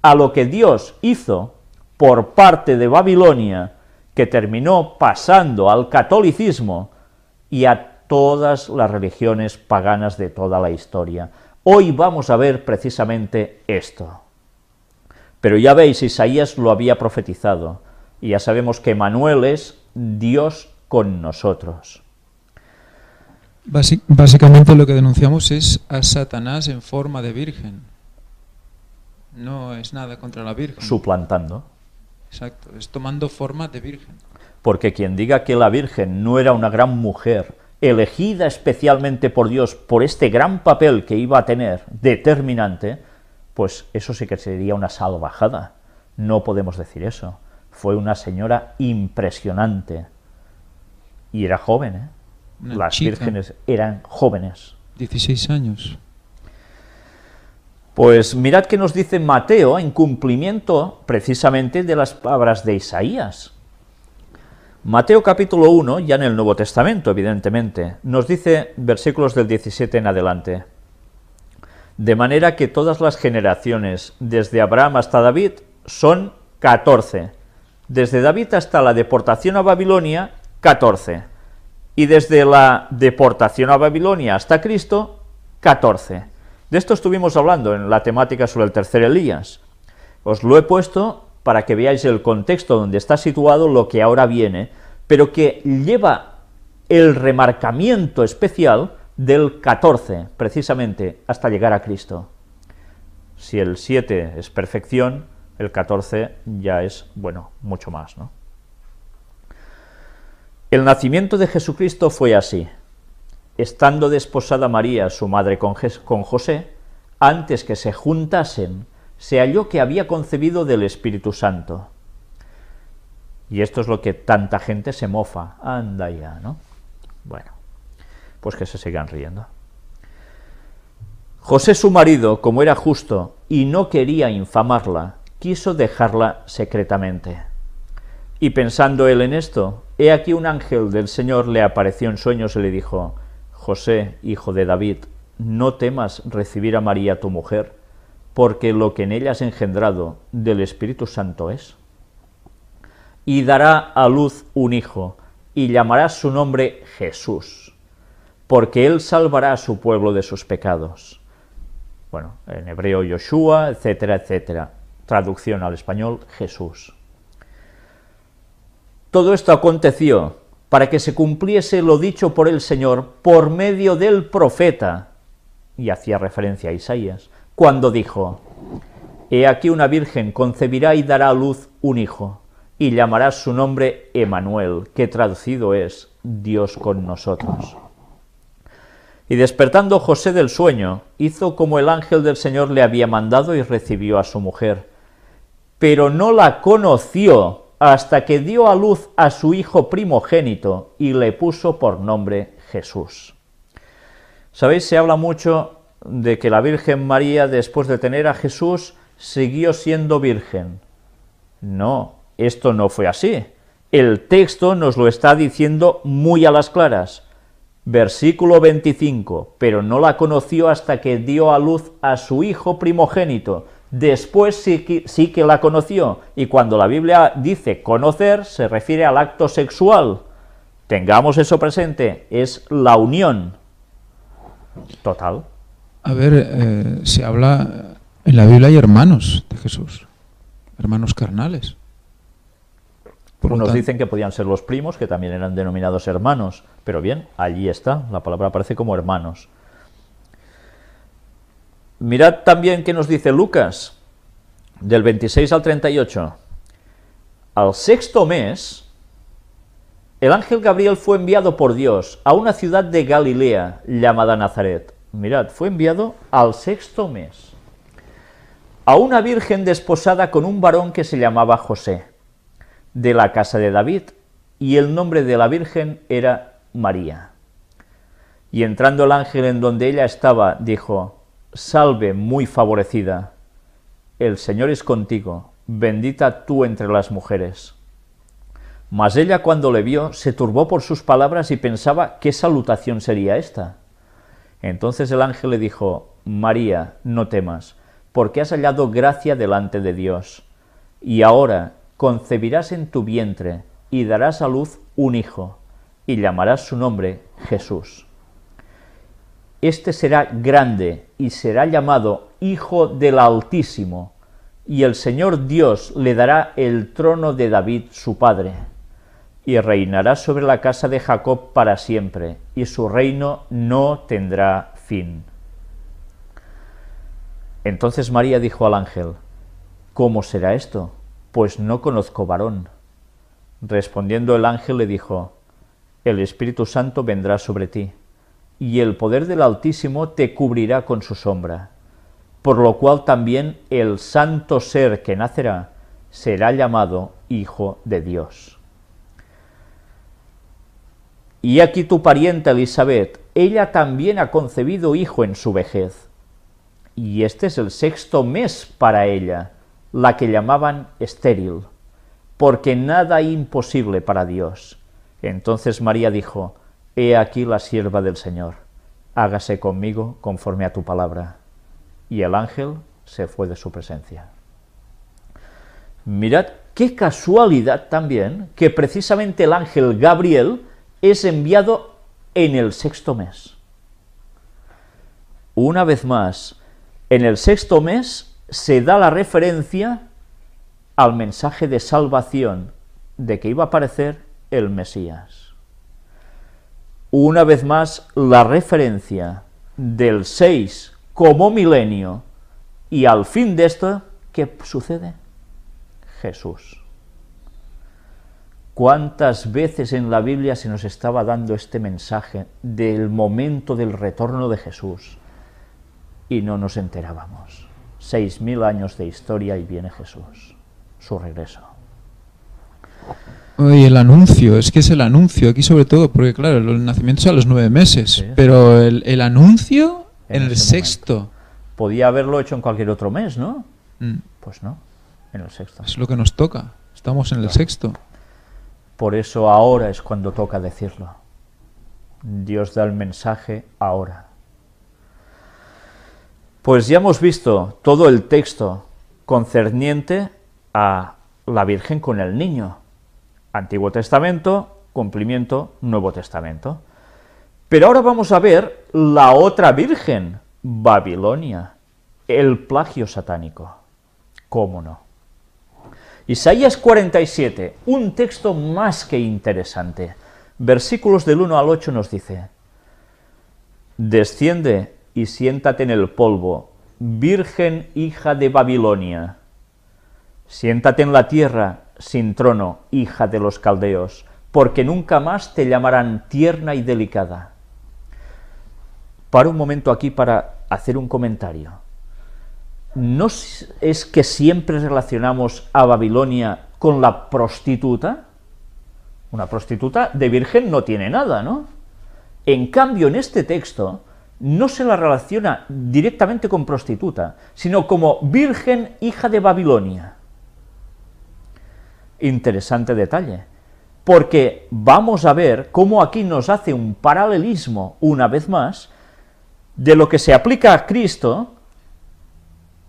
a lo que Dios hizo por parte de Babilonia, que terminó pasando al catolicismo, y a todas las religiones paganas de toda la historia. Hoy vamos a ver precisamente esto. Pero ya veis, Isaías lo había profetizado, y ya sabemos que Manuel es Dios con nosotros. básicamente lo que denunciamos es a Satanás en forma de virgen. No es nada contra la virgen. Suplantando. Exacto, es tomando forma de virgen porque quien diga que la Virgen no era una gran mujer, elegida especialmente por Dios por este gran papel que iba a tener, determinante, pues eso sí que sería una salvajada. No podemos decir eso. Fue una señora impresionante. Y era joven, ¿eh? Las vírgenes eran jóvenes. 16 años. Pues mirad que nos dice Mateo en cumplimiento precisamente de las palabras de Isaías Mateo capítulo 1, ya en el Nuevo Testamento, evidentemente, nos dice versículos del 17 en adelante. De manera que todas las generaciones, desde Abraham hasta David, son 14. Desde David hasta la deportación a Babilonia, 14. Y desde la deportación a Babilonia hasta Cristo, 14. De esto estuvimos hablando en la temática sobre el tercer Elías. Os lo he puesto para que veáis el contexto donde está situado lo que ahora viene, pero que lleva el remarcamiento especial del 14, precisamente, hasta llegar a Cristo. Si el 7 es perfección, el 14 ya es, bueno, mucho más. ¿no? El nacimiento de Jesucristo fue así. Estando desposada María, su madre, con, con José, antes que se juntasen, se halló que había concebido del Espíritu Santo. Y esto es lo que tanta gente se mofa. Anda ya, ¿no? Bueno, pues que se sigan riendo. José su marido, como era justo y no quería infamarla, quiso dejarla secretamente. Y pensando él en esto, he aquí un ángel del Señor le apareció en sueños y le dijo, José, hijo de David, no temas recibir a María tu mujer, porque lo que en ella has engendrado del Espíritu Santo es. Y dará a luz un hijo, y llamará su nombre Jesús, porque él salvará a su pueblo de sus pecados. Bueno, en hebreo Yoshua, etcétera, etcétera. Traducción al español, Jesús. Todo esto aconteció para que se cumpliese lo dicho por el Señor por medio del profeta, y hacía referencia a Isaías, cuando dijo, He aquí una virgen concebirá y dará a luz un hijo, y llamarás su nombre Emanuel, que traducido es Dios con nosotros. Y despertando José del sueño, hizo como el ángel del Señor le había mandado y recibió a su mujer. Pero no la conoció hasta que dio a luz a su hijo primogénito y le puso por nombre Jesús. Sabéis, se habla mucho de que la Virgen María, después de tener a Jesús, siguió siendo virgen. No, esto no fue así. El texto nos lo está diciendo muy a las claras. Versículo 25, pero no la conoció hasta que dio a luz a su hijo primogénito. Después sí que, sí que la conoció, y cuando la Biblia dice conocer, se refiere al acto sexual. Tengamos eso presente, es la unión. Total. A ver, eh, se habla en la Biblia hay hermanos de Jesús, hermanos carnales. Por Unos dicen que podían ser los primos, que también eran denominados hermanos, pero bien, allí está, la palabra aparece como hermanos. Mirad también qué nos dice Lucas, del 26 al 38. Al sexto mes, el ángel Gabriel fue enviado por Dios a una ciudad de Galilea llamada Nazaret mirad, fue enviado al sexto mes a una virgen desposada con un varón que se llamaba José, de la casa de David, y el nombre de la virgen era María. Y entrando el ángel en donde ella estaba, dijo, Salve, muy favorecida, el Señor es contigo, bendita tú entre las mujeres. Mas ella cuando le vio, se turbó por sus palabras y pensaba qué salutación sería esta. Entonces el ángel le dijo, María, no temas, porque has hallado gracia delante de Dios. Y ahora concebirás en tu vientre y darás a luz un hijo, y llamarás su nombre Jesús. Este será grande y será llamado Hijo del Altísimo, y el Señor Dios le dará el trono de David su padre y reinará sobre la casa de Jacob para siempre, y su reino no tendrá fin. Entonces María dijo al ángel, ¿Cómo será esto? Pues no conozco varón. Respondiendo el ángel le dijo, El Espíritu Santo vendrá sobre ti, y el poder del Altísimo te cubrirá con su sombra, por lo cual también el santo ser que nacerá será llamado Hijo de Dios. Y aquí tu pariente Elizabeth, ella también ha concebido hijo en su vejez. Y este es el sexto mes para ella, la que llamaban estéril, porque nada imposible para Dios. Entonces María dijo, He aquí la sierva del Señor, hágase conmigo conforme a tu palabra. Y el ángel se fue de su presencia. Mirad qué casualidad también que precisamente el ángel Gabriel es enviado en el sexto mes. Una vez más, en el sexto mes se da la referencia al mensaje de salvación de que iba a aparecer el Mesías. Una vez más, la referencia del 6 como milenio y al fin de esto, ¿qué sucede? Jesús cuántas veces en la Biblia se nos estaba dando este mensaje del momento del retorno de Jesús y no nos enterábamos. Seis mil años de historia y viene Jesús, su regreso. Y el anuncio, es que es el anuncio aquí sobre todo, porque claro, el nacimiento es a los nueve meses, pero el, anuncio en, el sexto. Podía haberlo hecho en cualquier otro mes, ¿no? Mm. Pues no, en el sexto. Es lo que nos toca, estamos en el sexto. Por eso ahora es cuando toca decirlo. Dios da el mensaje ahora. Pues ya hemos visto todo el texto concerniente a la Virgen con el niño. Antiguo Testamento, cumplimiento, Nuevo Testamento. Pero ahora vamos a ver la otra Virgen, Babilonia, el plagio satánico. ¿Cómo no? Isaías 47, un texto más que interesante. Versículos del 1 al 8 nos dice, Desciende y siéntate en el polvo, virgen hija de Babilonia. Siéntate en la tierra, sin trono, hija de los caldeos, porque nunca más te llamarán tierna y delicada. Para un momento aquí para hacer un comentario. ¿no es que siempre relacionamos a Babilonia con la prostituta? Una prostituta de virgen no tiene nada, ¿no? En cambio, en este texto no se la relaciona directamente con prostituta, sino como virgen hija de Babilonia. Interesante detalle, porque vamos a ver cómo aquí nos hace un paralelismo, una vez más, de lo que se aplica a Cristo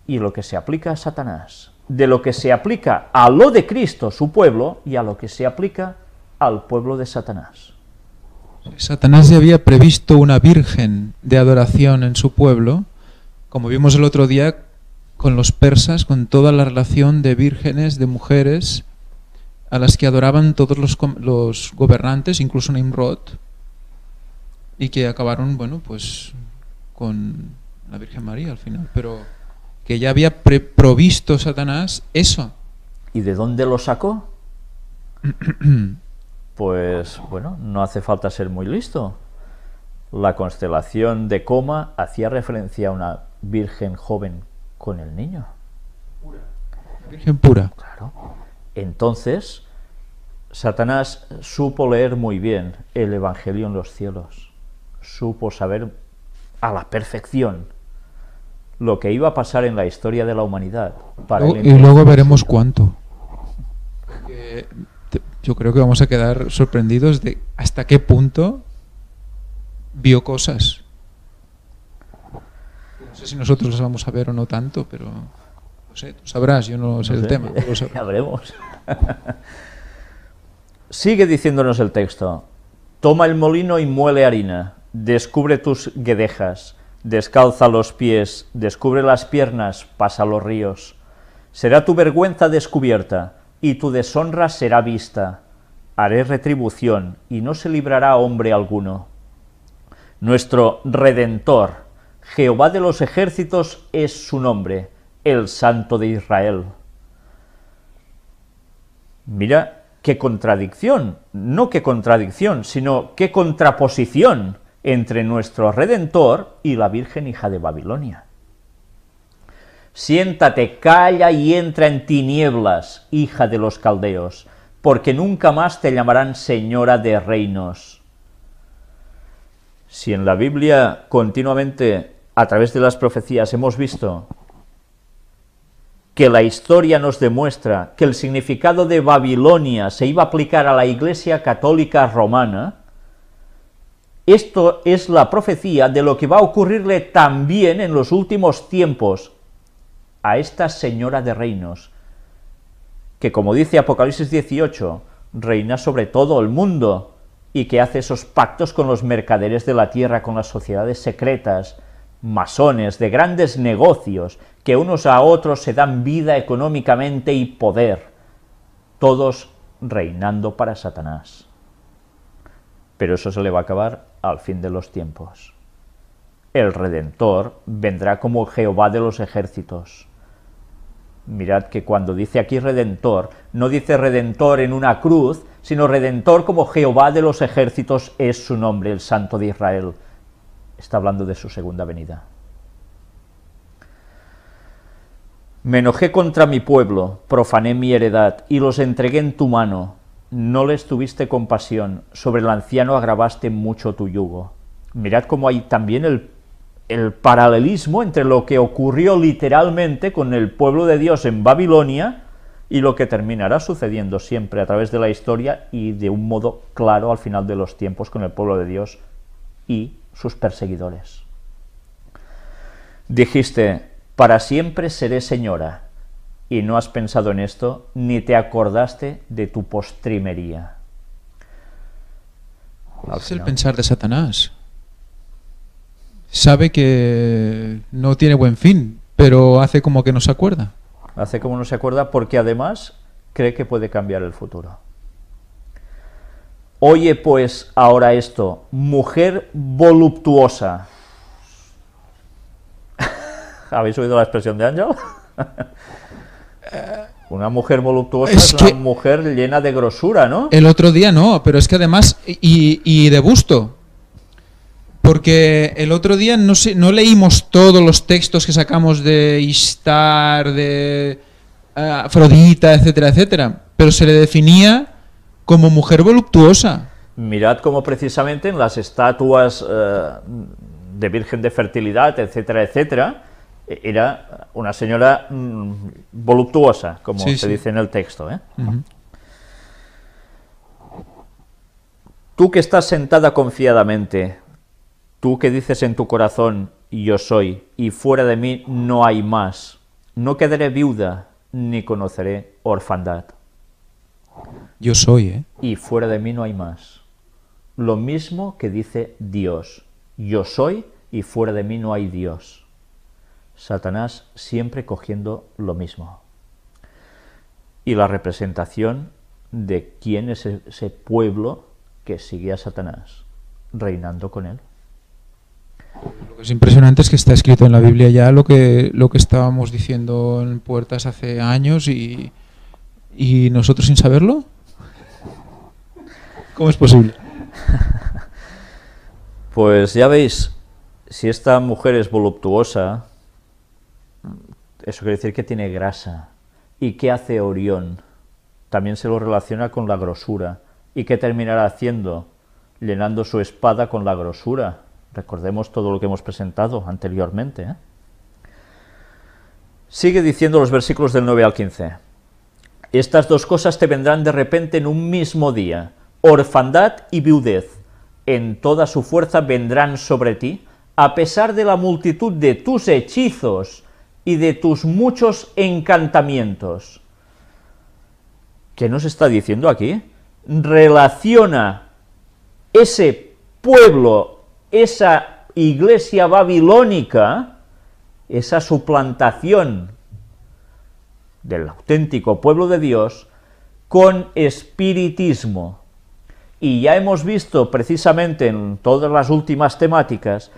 y lo que se aplica a Satanás, de lo que se aplica a lo de Cristo, su pueblo, y a lo que se aplica al pueblo de Satanás. Satanás ya había previsto una virgen de adoración en su pueblo, como vimos el otro día con los persas, con toda la relación de vírgenes, de mujeres, a las que adoraban todos los, gobernantes, incluso Nimrod, y que acabaron, bueno, pues con la Virgen María al final, pero que ya había preprovisto Satanás eso. ¿Y de dónde lo sacó? pues bueno, no hace falta ser muy listo. La constelación de Coma hacía referencia a una virgen joven con el niño. Virgen pura. Claro. Entonces, Satanás supo leer muy bien el Evangelio en los cielos. Supo saber a la perfección lo que iba a pasar en la historia de la humanidad. y luego veremos cuánto. yo creo que vamos a quedar sorprendidos de hasta qué punto vio cosas. No sé si nosotros las vamos a ver o no tanto, pero no sé, tú sabrás, yo no sé, el tema. Sabremos. Sigue diciéndonos el texto. Toma el molino y muele harina. Descubre tus guedejas Descalza los pies, descubre las piernas, pasa los ríos. Será tu vergüenza descubierta, y tu deshonra será vista. Haré retribución, y no se librará hombre alguno. Nuestro Redentor, Jehová de los ejércitos, es su nombre, el Santo de Israel. Mira qué contradicción, no qué contradicción, sino qué contraposición entre nuestro Redentor y la Virgen hija de Babilonia. Siéntate, calla y entra en tinieblas, hija de los caldeos, porque nunca más te llamarán señora de reinos. Si en la Biblia continuamente, a través de las profecías, hemos visto que la historia nos demuestra que el significado de Babilonia se iba a aplicar a la Iglesia Católica Romana, esto es la profecía de lo que va a ocurrirle también en los últimos tiempos a esta señora de reinos, que como dice Apocalipsis 18, reina sobre todo el mundo y que hace esos pactos con los mercaderes de la tierra, con las sociedades secretas, masones, de grandes negocios, que unos a otros se dan vida económicamente y poder, todos reinando para Satanás. Pero eso se le va a acabar al fin de los tiempos. El Redentor vendrá como Jehová de los ejércitos. Mirad que cuando dice aquí Redentor, no dice Redentor en una cruz, sino Redentor como Jehová de los ejércitos es su nombre, el Santo de Israel. Está hablando de su segunda venida. Me enojé contra mi pueblo, profané mi heredad y los entregué en tu mano no les tuviste compasión, sobre el anciano agravaste mucho tu yugo. Mirad cómo hay también el, el paralelismo entre lo que ocurrió literalmente con el pueblo de Dios en Babilonia y lo que terminará sucediendo siempre a través de la historia y de un modo claro al final de los tiempos con el pueblo de Dios y sus perseguidores. Dijiste, para siempre seré señora, y no has pensado en esto ni te acordaste de tu postrimería. es el pensar de Satanás. Sabe que no tiene buen fin, pero hace como que no se acuerda. Hace como no se acuerda porque además cree que puede cambiar el futuro. Oye pues ahora esto, mujer voluptuosa. ¿Habéis oído la expresión de Ángel? Una mujer voluptuosa es, una mujer llena de grosura, ¿no? El otro día no, pero es que además, y, de gusto. Porque el otro día no, sé, no leímos todos los textos que sacamos de Istar, de eh, Afrodita, etcétera, etcétera. Pero se le definía como mujer voluptuosa. Mirad cómo precisamente en las estatuas eh, de Virgen de Fertilidad, etcétera, etcétera, e-, era una señora mm, voluptuosa, como se dice en el texto. ¿eh? Tú que estás sentada confiadamente, tú que dices en tu corazón, yo soy, y fuera de mí no hay más, no quedaré viuda, ni conoceré orfandad. Yo soy, ¿eh? Y fuera de mí no hay más. Lo mismo que dice Dios, yo soy, y fuera de mí no hay Dios. Satanás siempre cogiendo lo mismo. Y la representación de quién es e-, ese pueblo que sigue a Satanás, reinando con él. Lo que es impresionante es que está escrito en la Biblia ya lo que, lo que estábamos diciendo en puertas hace años y, y nosotros sin saberlo. ¿Cómo es posible? Pues ya veis, si esta mujer es voluptuosa, eso quiere decir que tiene grasa. ¿Y qué hace Orión? También se lo relaciona con la grosura. ¿Y qué terminará haciendo? Llenando su espada con la grosura. Recordemos todo lo que hemos presentado anteriormente. ¿eh? Sigue diciendo los versículos del 9 al 15. Estas dos cosas te vendrán de repente en un mismo día, orfandad y viudez. En toda su fuerza vendrán sobre ti, a pesar de la multitud de tus hechizos y de tus muchos encantamientos. ¿Qué nos está diciendo aquí? Relaciona ese pueblo, esa iglesia babilónica, esa suplantación del auténtico pueblo de Dios, con espiritismo. Y ya hemos visto precisamente en todas las últimas temáticas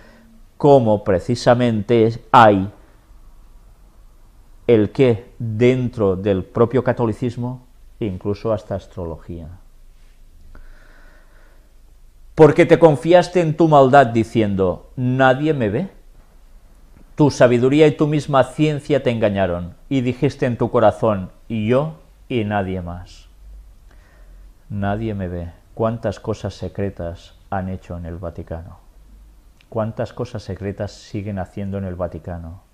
cómo precisamente hay el que dentro del propio catolicismo e incluso hasta astrología. Porque te confiaste en tu maldad diciendo, nadie me ve. Tu sabiduría y tu misma ciencia te engañaron y dijiste en tu corazón, yo y nadie más. Nadie me ve. ¿Cuántas cosas secretas han hecho en el Vaticano? ¿Cuántas cosas secretas siguen haciendo en el Vaticano?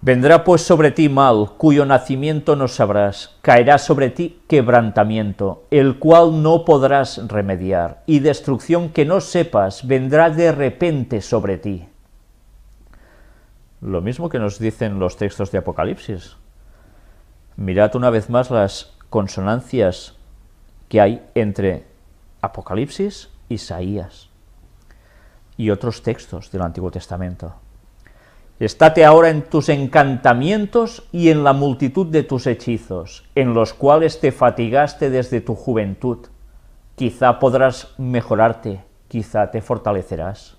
Vendrá pues sobre ti mal, cuyo nacimiento no sabrás, caerá sobre ti quebrantamiento, el cual no podrás remediar, y destrucción que no sepas vendrá de repente sobre ti. Lo mismo que nos dicen los textos de Apocalipsis. Mirad una vez más las consonancias que hay entre Apocalipsis, Isaías y otros textos del Antiguo Testamento. Estate ahora en tus encantamientos y en la multitud de tus hechizos, en los cuales te fatigaste desde tu juventud. Quizá podrás mejorarte, quizá te fortalecerás.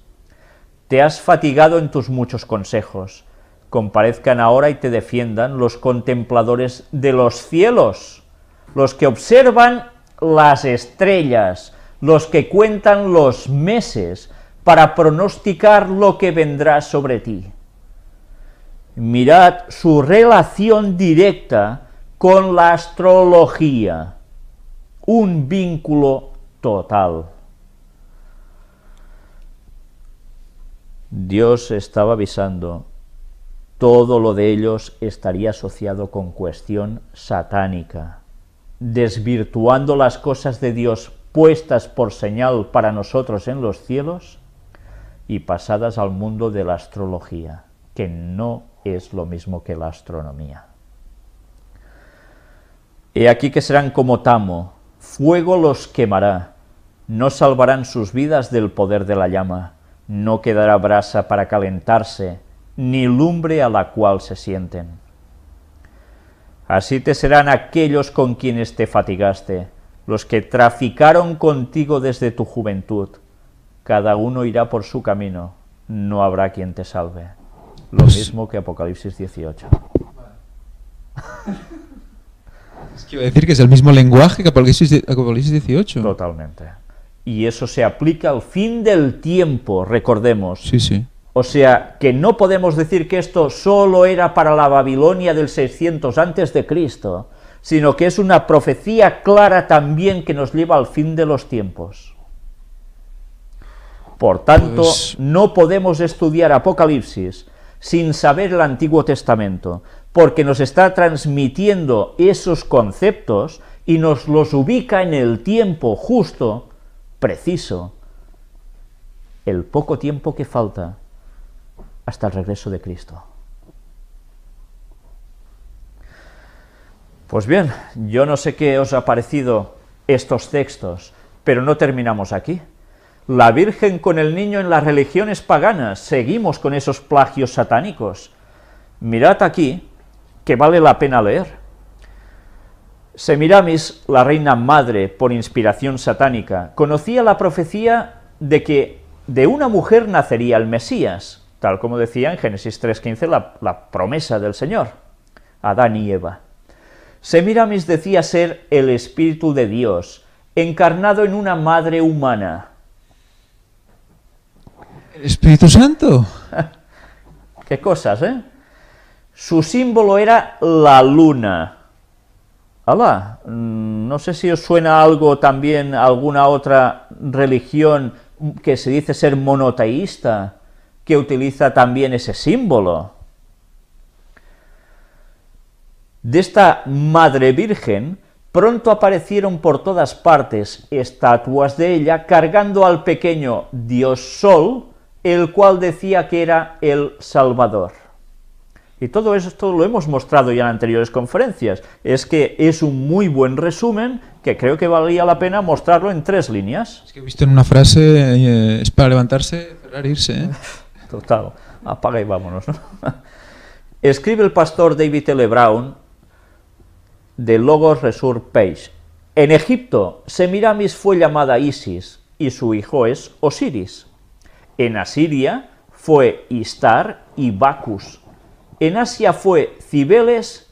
Te has fatigado en tus muchos consejos. Comparezcan ahora y te defiendan los contempladores de los cielos, los que observan las estrellas, los que cuentan los meses, para pronosticar lo que vendrá sobre ti mirad su relación directa con la astrología, un vínculo total. Dios estaba avisando, todo lo de ellos estaría asociado con cuestión satánica, desvirtuando las cosas de Dios puestas por señal para nosotros en los cielos y pasadas al mundo de la astrología, que no es lo mismo que la astronomía. He aquí que serán como tamo, fuego los quemará, no salvarán sus vidas del poder de la llama, no quedará brasa para calentarse, ni lumbre a la cual se sienten. Así te serán aquellos con quienes te fatigaste, los que traficaron contigo desde tu juventud. Cada uno irá por su camino, no habrá quien te salve lo pues mismo que Apocalipsis 18. Es que iba a decir que es el mismo lenguaje que Apocalipsis 18. Totalmente. Y eso se aplica al fin del tiempo, recordemos. Sí, sí. O sea, que no podemos decir que esto solo era para la Babilonia del 600 antes de Cristo, sino que es una profecía clara también que nos lleva al fin de los tiempos. Por tanto, pues no podemos estudiar Apocalipsis sin saber el Antiguo Testamento, porque nos está transmitiendo esos conceptos y nos los ubica en el tiempo justo, preciso, el poco tiempo que falta hasta el regreso de Cristo. Pues bien, yo no sé qué os ha parecido estos textos, pero no terminamos aquí la Virgen con el niño en las religiones paganas, seguimos con esos plagios satánicos. Mirad aquí, que vale la pena leer. Semiramis, la reina madre por inspiración satánica, conocía la profecía de que de una mujer nacería el Mesías, tal como decía en Génesis 3.15 la, la promesa del Señor, Adán y Eva. Semiramis decía ser el Espíritu de Dios, encarnado en una madre humana, Espíritu Santo. Qué cosas, ¿eh? Su símbolo era la luna. ¡Hala! Mm, no sé si os suena algo también, alguna otra religión que se dice ser monoteísta, que utiliza también ese símbolo. De esta Madre Virgen, pronto aparecieron por todas partes estatuas de ella cargando al pequeño Dios Sol, el cual decía que era el Salvador. Y todo esto lo hemos mostrado ya en anteriores conferencias. Es que es un muy buen resumen que creo que valía la pena mostrarlo en tres líneas. Es que he visto en una frase, eh, es para levantarse, para irse. ¿eh? Total, apaga y vámonos. Escribe el pastor David L. Brown de Logos Resur Page. En Egipto, Semiramis fue llamada Isis y su hijo es Osiris. En Asiria fue Istar y Bacus. En Asia fue Cibeles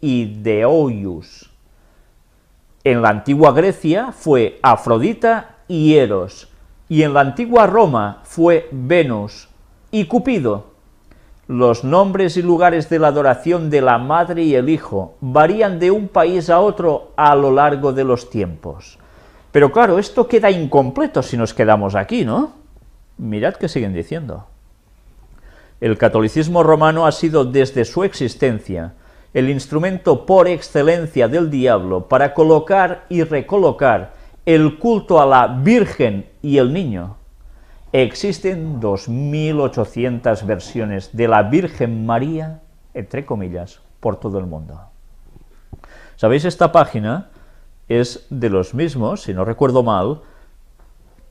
y Deoius. En la antigua Grecia fue Afrodita y Eros. Y en la antigua Roma fue Venus y Cupido. Los nombres y lugares de la adoración de la madre y el hijo varían de un país a otro a lo largo de los tiempos. Pero claro, esto queda incompleto si nos quedamos aquí, ¿no? mirad qué siguen diciendo. El catolicismo romano ha sido desde su existencia el instrumento por excelencia del diablo para colocar y recolocar el culto a la Virgen y el Niño. Existen 2.800 versiones de la Virgen María, entre comillas, por todo el mundo. ¿Sabéis? Esta página es de los mismos, si no recuerdo mal,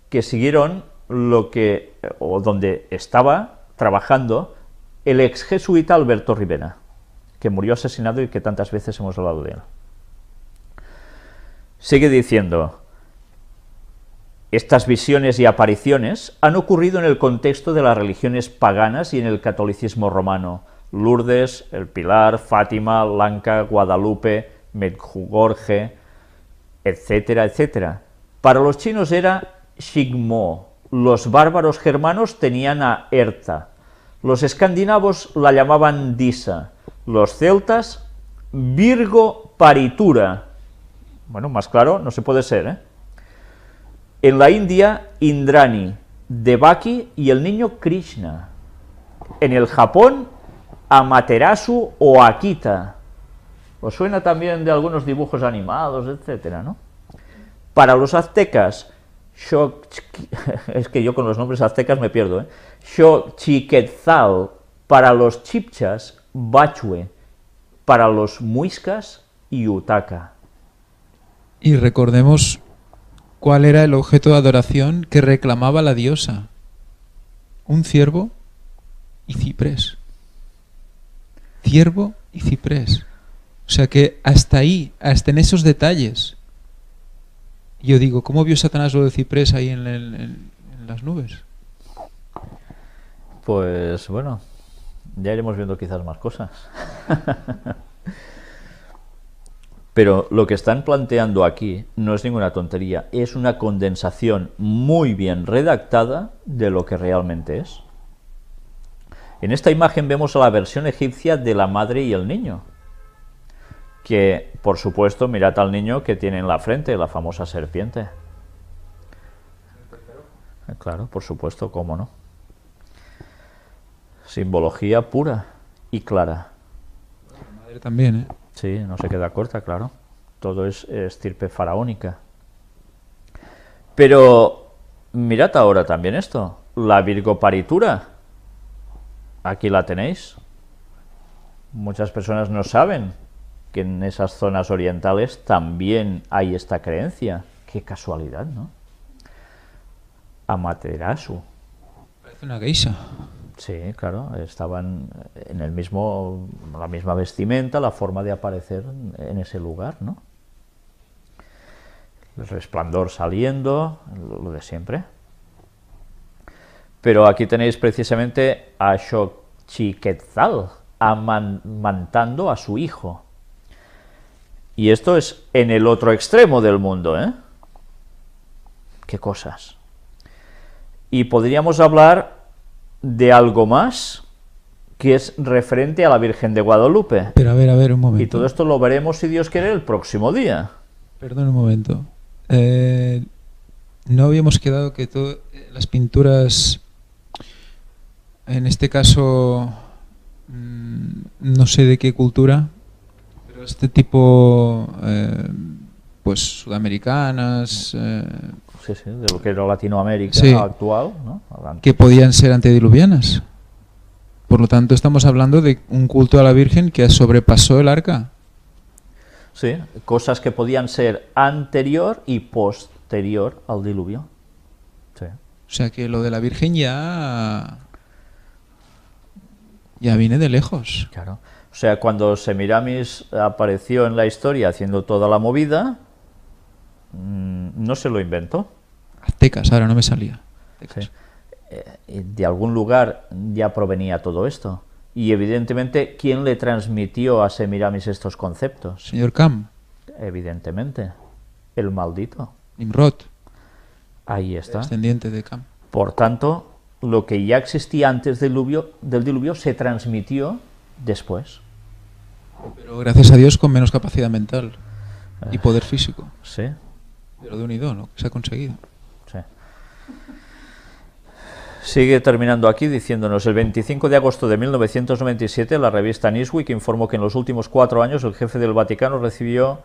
que siguieron lo que, o donde estaba trabajando el ex jesuita Alberto Rivera, que murió asesinado y que tantas veces hemos hablado de él. Sigue diciendo, estas visiones y apariciones han ocurrido en el contexto de las religiones paganas y en el catolicismo romano, Lourdes, El Pilar, Fátima, Lanca, Guadalupe, Medjugorje, etcétera, etcétera. Para los chinos era Xigmo, los bárbaros germanos tenían a Erta, los escandinavos la llamaban Disa, los celtas Virgo Paritura. Bueno, más claro no se puede ser, ¿eh? En la India, Indrani, Devaki y el niño Krishna. En el Japón, Amaterasu o Akita. Os suena también de algunos dibujos animados, etcétera, ¿no? Para los aztecas, es que yo con los nombres aztecas me pierdo, ¿eh? Xochiquetzal para los chipchas, Bachue para los muiscas y Utaca. Y recordemos cuál era el objeto de adoración que reclamaba la diosa. Un ciervo y ciprés. Ciervo y ciprés. O sea que hasta ahí, hasta en esos detalles, yo digo, ¿cómo vio Satanás lo de Ciprés ahí en, en las nubes? Pues bueno, ya iremos viendo quizás más cosas. Pero lo que están planteando aquí no es ninguna tontería, es una condensación muy bien redactada de lo que realmente es. En esta imagen vemos a la versión egipcia de la madre y el niño que, por supuesto, mirad al niño que tiene en la frente, la famosa serpiente. Eh, claro, por supuesto, cómo no. Simbología pura y clara. La madre también, ¿eh? Sí, no se queda corta, claro. Todo es estirpe faraónica. Pero mirad ahora también esto, la virgoparitura. Aquí la tenéis. Muchas personas no saben en esas zonas orientales también hay esta creencia. Qué casualidad, ¿no? Amaterasu. Parece una geisha. Sí, claro, estaban en el mismo, la misma vestimenta, la forma de aparecer en ese lugar, ¿no? El resplandor saliendo, lo de siempre. Pero aquí tenéis precisamente a Xochiquetzal amamantando a su hijo. Y esto es en el otro extremo del mundo, ¿eh? Qué cosas. Y podríamos hablar de algo más que es referente a la Virgen de Guadalupe. Pero a ver, a ver, un momento. Y todo esto lo veremos, si Dios quiere, el próximo día. Perdón un momento. Eh, no habíamos quedado que todas eh, las pinturas, en este caso, mm, no sé de qué cultura, este tipo, eh, pues sudamericanas. Eh, de lo que era Latinoamérica actual, que podían ser antediluvianas. Por lo tanto, estamos hablando de un culto a la Virgen que sobrepasó el arca. Sí, cosas que podían ser anterior y posterior al diluvio. O sea que lo de la Virgen ya. ya viene de lejos. Claro. O sea, cuando Semiramis apareció en la historia haciendo toda la movida, mm, no se lo inventó. Aztecas, ahora no me salía. Eh, de algún lugar ya provenía todo esto. Y evidentemente, ¿quién le transmitió a Semiramis estos conceptos? Señor Cam. Evidentemente, el maldito. Nimrod. Ahí está. Descendiente de Cam. Por tanto, lo que ya existía antes del diluvio se transmitió después. Pero gracias a Dios con menos capacidad mental y ah. poder físico. Sí. Pero de un ¿no? se ha conseguido. Sí. Sigue terminando aquí diciéndonos, el 25 de agosto de 1997 la revista Newsweek informó que en los últimos cuatro años el jefe del Vaticano recibió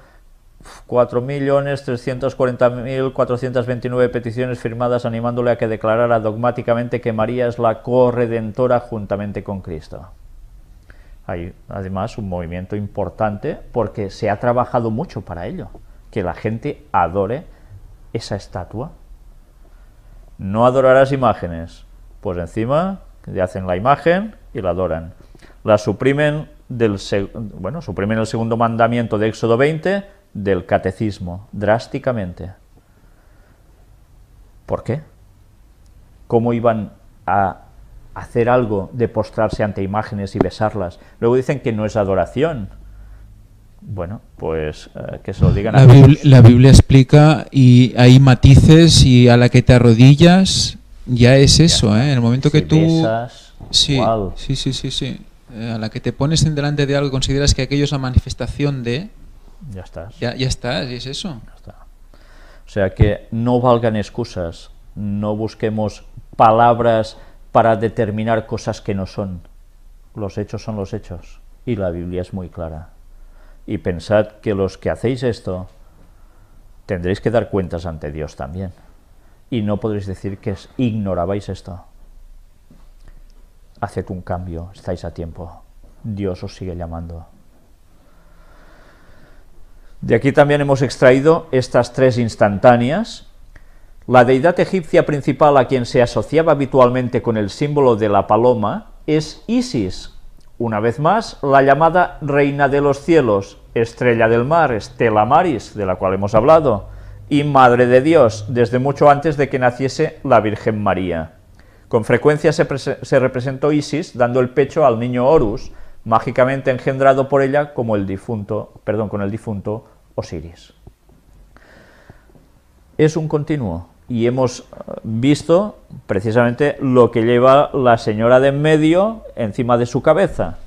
4.340.429 peticiones firmadas animándole a que declarara dogmáticamente que María es la corredentora juntamente con Cristo hay además un movimiento importante porque se ha trabajado mucho para ello, que la gente adore esa estatua. No adorarás imágenes, pues encima le hacen la imagen y la adoran. La suprimen del bueno, suprimen el segundo mandamiento de Éxodo 20 del catecismo drásticamente. ¿Por qué? ¿Cómo iban a hacer algo de postrarse ante imágenes y besarlas. Luego dicen que no es adoración. Bueno, pues eh, que se lo digan la a Biblia, la Biblia explica y hay matices y a la que te arrodillas ya es eso, ¿eh? En el momento que tú... Besas, sí, sí, sí, sí, sí. Eh, a la que te pones en delante de algo y consideras que aquello es la manifestación de... Ya estás. Ya, ya estás, y es eso. O sea que no valgan excusas, no busquemos palabras para determinar cosas que no son. Los hechos son los hechos y la Biblia es muy clara. Y pensad que los que hacéis esto tendréis que dar cuentas ante Dios también. Y no podréis decir que ignorabais esto. Haced un cambio, estáis a tiempo. Dios os sigue llamando. De aquí también hemos extraído estas tres instantáneas la deidad egipcia principal a quien se asociaba habitualmente con el símbolo de la paloma es Isis, una vez más la llamada Reina de los Cielos, Estrella del Mar, Estela Maris, de la cual hemos hablado, y Madre de Dios, desde mucho antes de que naciese la Virgen María. Con frecuencia se, representó Isis dando el pecho al niño Horus, mágicamente engendrado por ella como el difunto, perdón, con el difunto Osiris. Es un continuo, y hemos eh, visto precisamente lo que lleva la señora de en medio encima de su cabeza.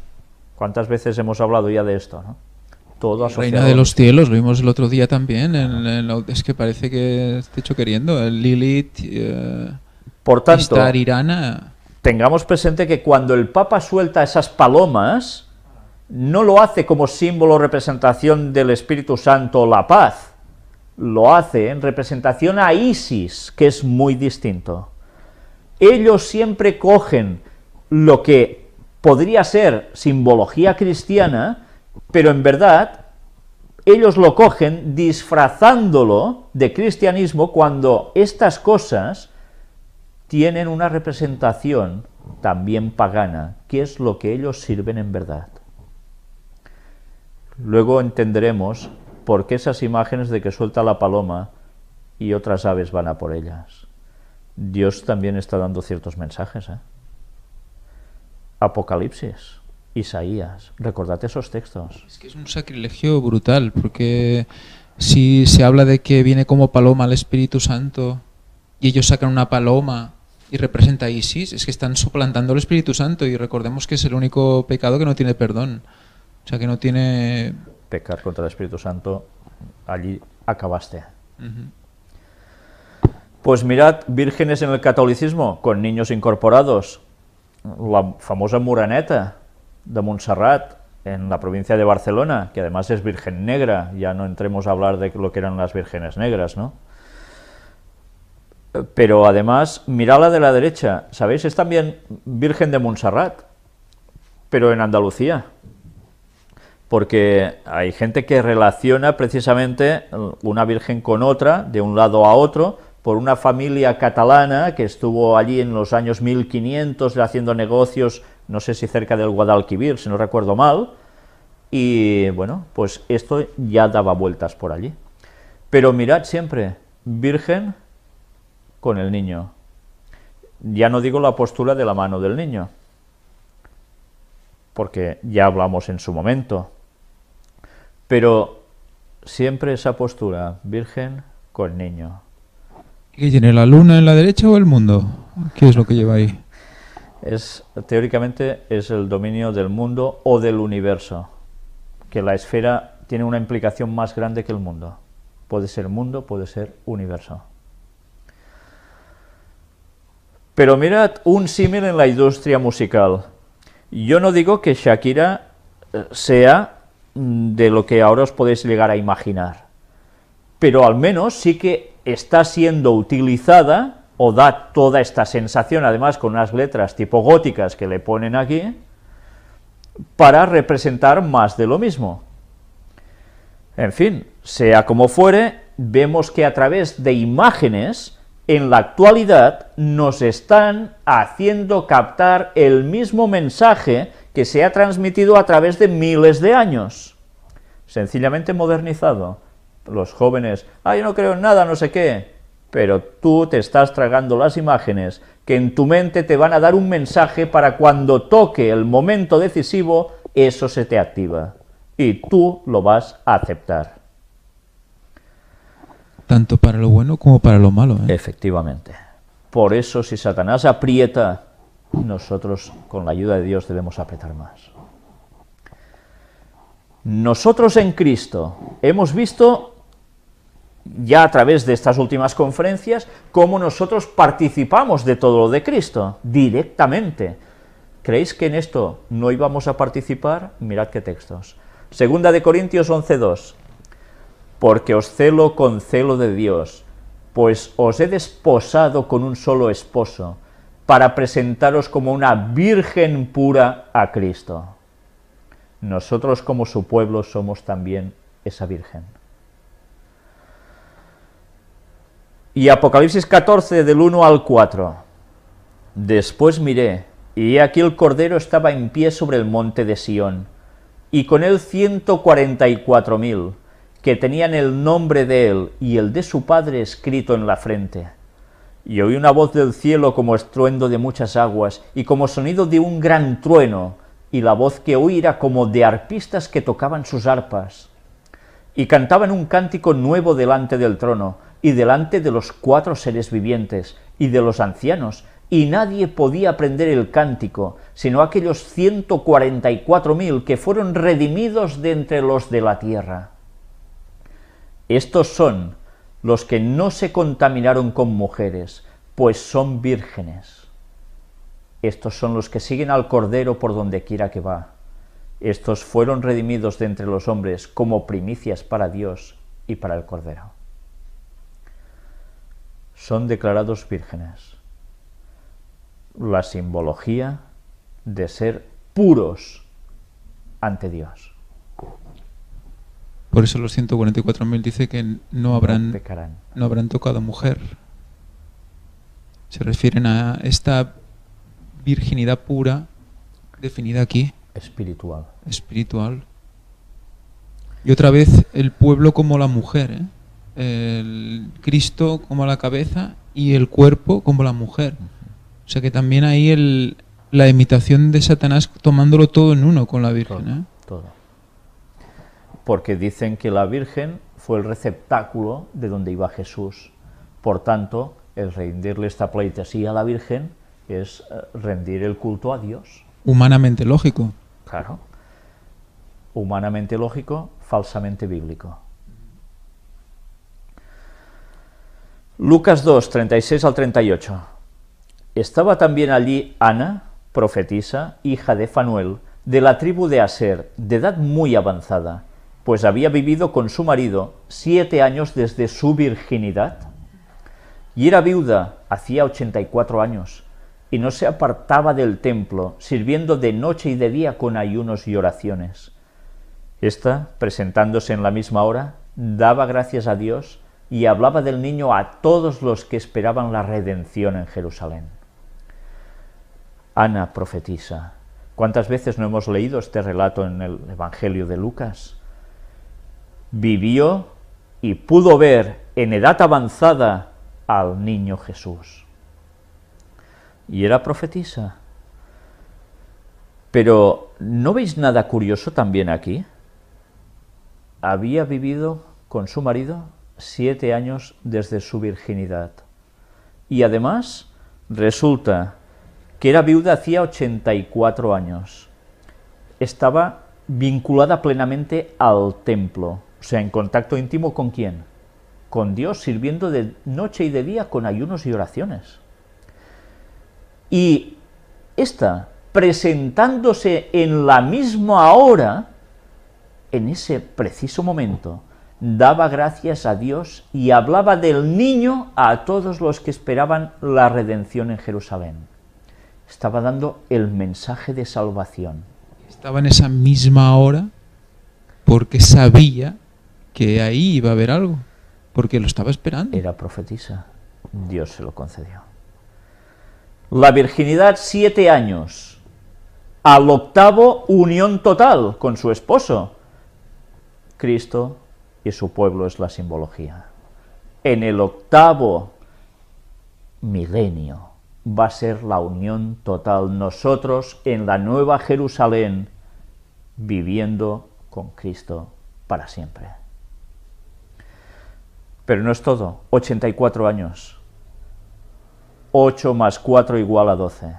¿Cuántas veces hemos hablado ya de esto? ¿no? Reina de los cielos, lo vimos el otro día también. es que parece que estoy hecho queriendo. El eh, Lilith. Eh, Por tanto, tengamos presente que cuando el Papa suelta esas palomas, no lo hace como símbolo o representación del Espíritu Santo o la paz lo hace en representación a Isis, que es muy distinto. Ellos siempre cogen lo que podría ser simbología cristiana, pero en verdad ellos lo cogen disfrazándolo de cristianismo cuando estas cosas tienen una representación también pagana, que es lo que ellos sirven en verdad. Luego entenderemos porque esas imágenes de que suelta la paloma y otras aves van a por ellas. Dios también está dando ciertos mensajes. ¿eh? Apocalipsis, Isaías, recordad esos textos. Es que es un sacrilegio brutal, porque si se habla de que viene como paloma el Espíritu Santo y ellos sacan una paloma y representa a Isis, es que están suplantando al Espíritu Santo y recordemos que es el único pecado que no tiene perdón. O sea, que no tiene pecar contra el Espíritu Santo, allí acabaste. Pues mirad, vírgenes en el catolicismo, con niños incorporados, la famosa Muraneta de Montserrat, en la provincia de Barcelona, que además es virgen negra, ya no entremos a hablar de lo que eran las vírgenes negras, ¿no? Pero además, mirad la de la derecha, ¿sabéis? Es también virgen de Montserrat, pero en Andalucía porque hay gente que relaciona precisamente eh, una virgen con otra, de un lado a otro, por una familia catalana que estuvo allí en los años 1500 haciendo negocios, no sé si cerca del Guadalquivir, si no recuerdo mal, y bueno, pues esto ya daba vueltas por allí. Pero mirad siempre, virgen con el niño. Ya no digo la postura de la mano del niño, porque ya hablamos en su momento, pero siempre esa postura, virgen con niño. ¿Qué tiene la luna en la derecha o el mundo? ¿Qué es lo que lleva ahí? Es teóricamente es el dominio del mundo o del universo, que la esfera tiene una implicación más grande que el mundo. Puede ser mundo, puede ser universo. Pero mirad un símil en la industria musical. Yo no digo que Shakira eh, sea Mm, de lo que ahora os podéis llegar a imaginar. Pero al menos sí que está siendo utilizada o da toda esta sensación, además con unas letras tipo góticas que le ponen aquí, para representar más de lo mismo. En fin, sea como fuere, vemos que a través de imágenes, en la actualidad, nos están haciendo captar el mismo mensaje que se ha transmitido a través de miles de años, sencillamente modernizado. Los jóvenes, ah, yo no creo en nada, no sé qué, pero tú te estás tragando las imágenes que en tu mente te van a dar un mensaje para cuando toque el momento decisivo, eso se te activa y tú lo vas a aceptar. Tanto para lo bueno como para lo malo. ¿eh? Efectivamente. Por eso si Satanás aprieta nosotros con la ayuda de Dios debemos apretar más. Nosotros en Cristo hemos visto ya a través de estas últimas conferencias, cómo nosotros participamos de todo lo de Cristo, directamente. ¿Creéis que en esto no íbamos a participar? Mirad qué textos. Segunda de Corintios 11.2 Porque os celo con celo de Dios, pues os he desposado con un solo esposo, para presentaros como una virgen pura a Cristo. Nosotros como su pueblo somos también esa virgen. Y Apocalipsis 14, del 1 al 4. Después miré, y aquí el Cordero estaba en pie sobre el monte de Sión, y con él ciento cuarenta y cuatro mil, que tenían el nombre de él y el de su padre escrito en la frente y oí una voz del cielo como estruendo de muchas aguas, y como sonido de un gran trueno, y la voz que oí era como de arpistas que tocaban sus arpas. Y cantaban un cántico nuevo delante del trono, y delante de los cuatro seres vivientes, y de los ancianos, y nadie podía aprender el cántico, sino aquellos mil que fueron redimidos de entre los de la tierra. Estos son los que no se contaminaron con mujeres, pues son vírgenes. Estos son los que siguen al Cordero por donde quiera que va. Estos fueron redimidos de entre los hombres como primicias para Dios y para el Cordero. Son declarados vírgenes. La simbología de ser puros ante Dios. Por eso los 144.000 dice que no habrán, no habrán tocado mujer. Se refieren a esta virginidad pura definida aquí. Espiritual. Espiritual. Y otra vez el pueblo como la mujer, ¿eh? el Cristo como la cabeza y el cuerpo como la mujer. O sea que también hay la imitación de Satanás tomándolo todo en uno con la Virgen. todo. ¿eh? porque dicen que la Virgen fue el receptáculo de donde iba Jesús. Por tanto, el rendirle esta pleitesía a la Virgen es eh, rendir el culto a Dios. Humanamente lógico. Claro. Humanamente lógico, falsamente bíblico. Lucas 2, 36 al 38. Estaba también allí Ana, profetisa, hija de Fanuel, de la tribu de Aser, de edad muy avanzada pues había vivido con su marido siete años desde su virginidad y era viuda hacía 84 años y no se apartaba del templo, sirviendo de noche y de día con ayunos y oraciones. Esta, presentándose en la misma hora, daba gracias a Dios y hablaba del niño a todos los que esperaban la redención en Jerusalén. Ana profetiza. ¿Cuántas veces no hemos leído este relato en el Evangelio de Lucas? vivió y pudo ver en edad avanzada al niño Jesús. Y era profetisa. Pero ¿no veis nada curioso también aquí? Había vivido con su marido siete años desde su virginidad. Y además resulta que era viuda hacía 84 años. Estaba vinculada plenamente al templo o sea, en contacto íntimo con quién? Con Dios, sirviendo de noche y de día con ayunos y oraciones. Y esta, presentándose en la misma hora, en ese preciso momento, daba gracias a Dios y hablaba del niño a todos los que esperaban la redención en Jerusalén. Estaba dando el mensaje de salvación. Estaba en esa misma hora porque sabía que ahí iba a haber algo, porque lo estaba esperando. Era profetisa, Dios se lo concedió. La virginidad, siete años. Al octavo, unión total con su esposo. Cristo y su pueblo es la simbología. En el octavo milenio va a ser la unión total. Nosotros en la nueva Jerusalén viviendo con Cristo para siempre. Pero no es todo, 84 años. 8 más 4 igual a 12.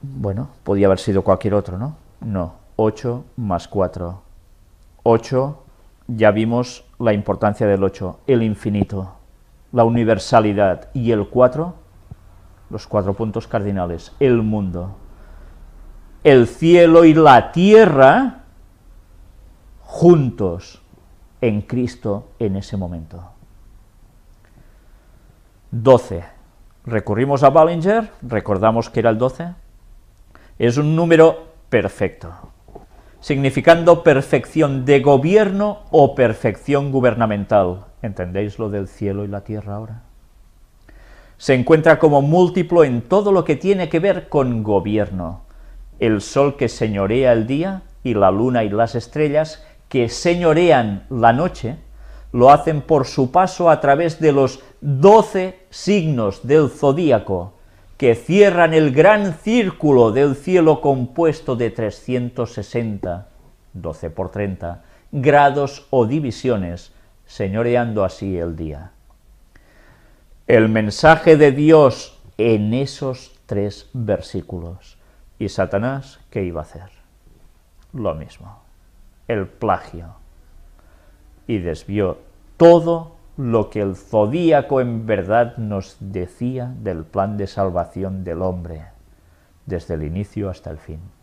Bueno, podía haber sido cualquier otro, ¿no? No, 8 más 4. 8, ya vimos la importancia del 8, el infinito, la universalidad. Y el 4, los cuatro puntos cardinales, el mundo. El cielo y la tierra juntos en Cristo en ese momento. 12. Recurrimos a Ballinger, recordamos que era el 12. Es un número perfecto, significando perfección de gobierno o perfección gubernamental. ¿Entendéis lo del cielo y la tierra ahora? Se encuentra como múltiplo en todo lo que tiene que ver con gobierno. El sol que señorea el día y la luna y las estrellas que señorean la noche, lo hacen por su paso a través de los doce signos del zodíaco, que cierran el gran círculo del cielo compuesto de 360, 12 por 30, grados o divisiones, señoreando así el día. El mensaje de Dios en esos tres versículos. ¿Y Satanás qué iba a hacer? Lo mismo el plagio y desvió todo lo que el zodíaco en verdad nos decía del plan de salvación del hombre, desde el inicio hasta el fin.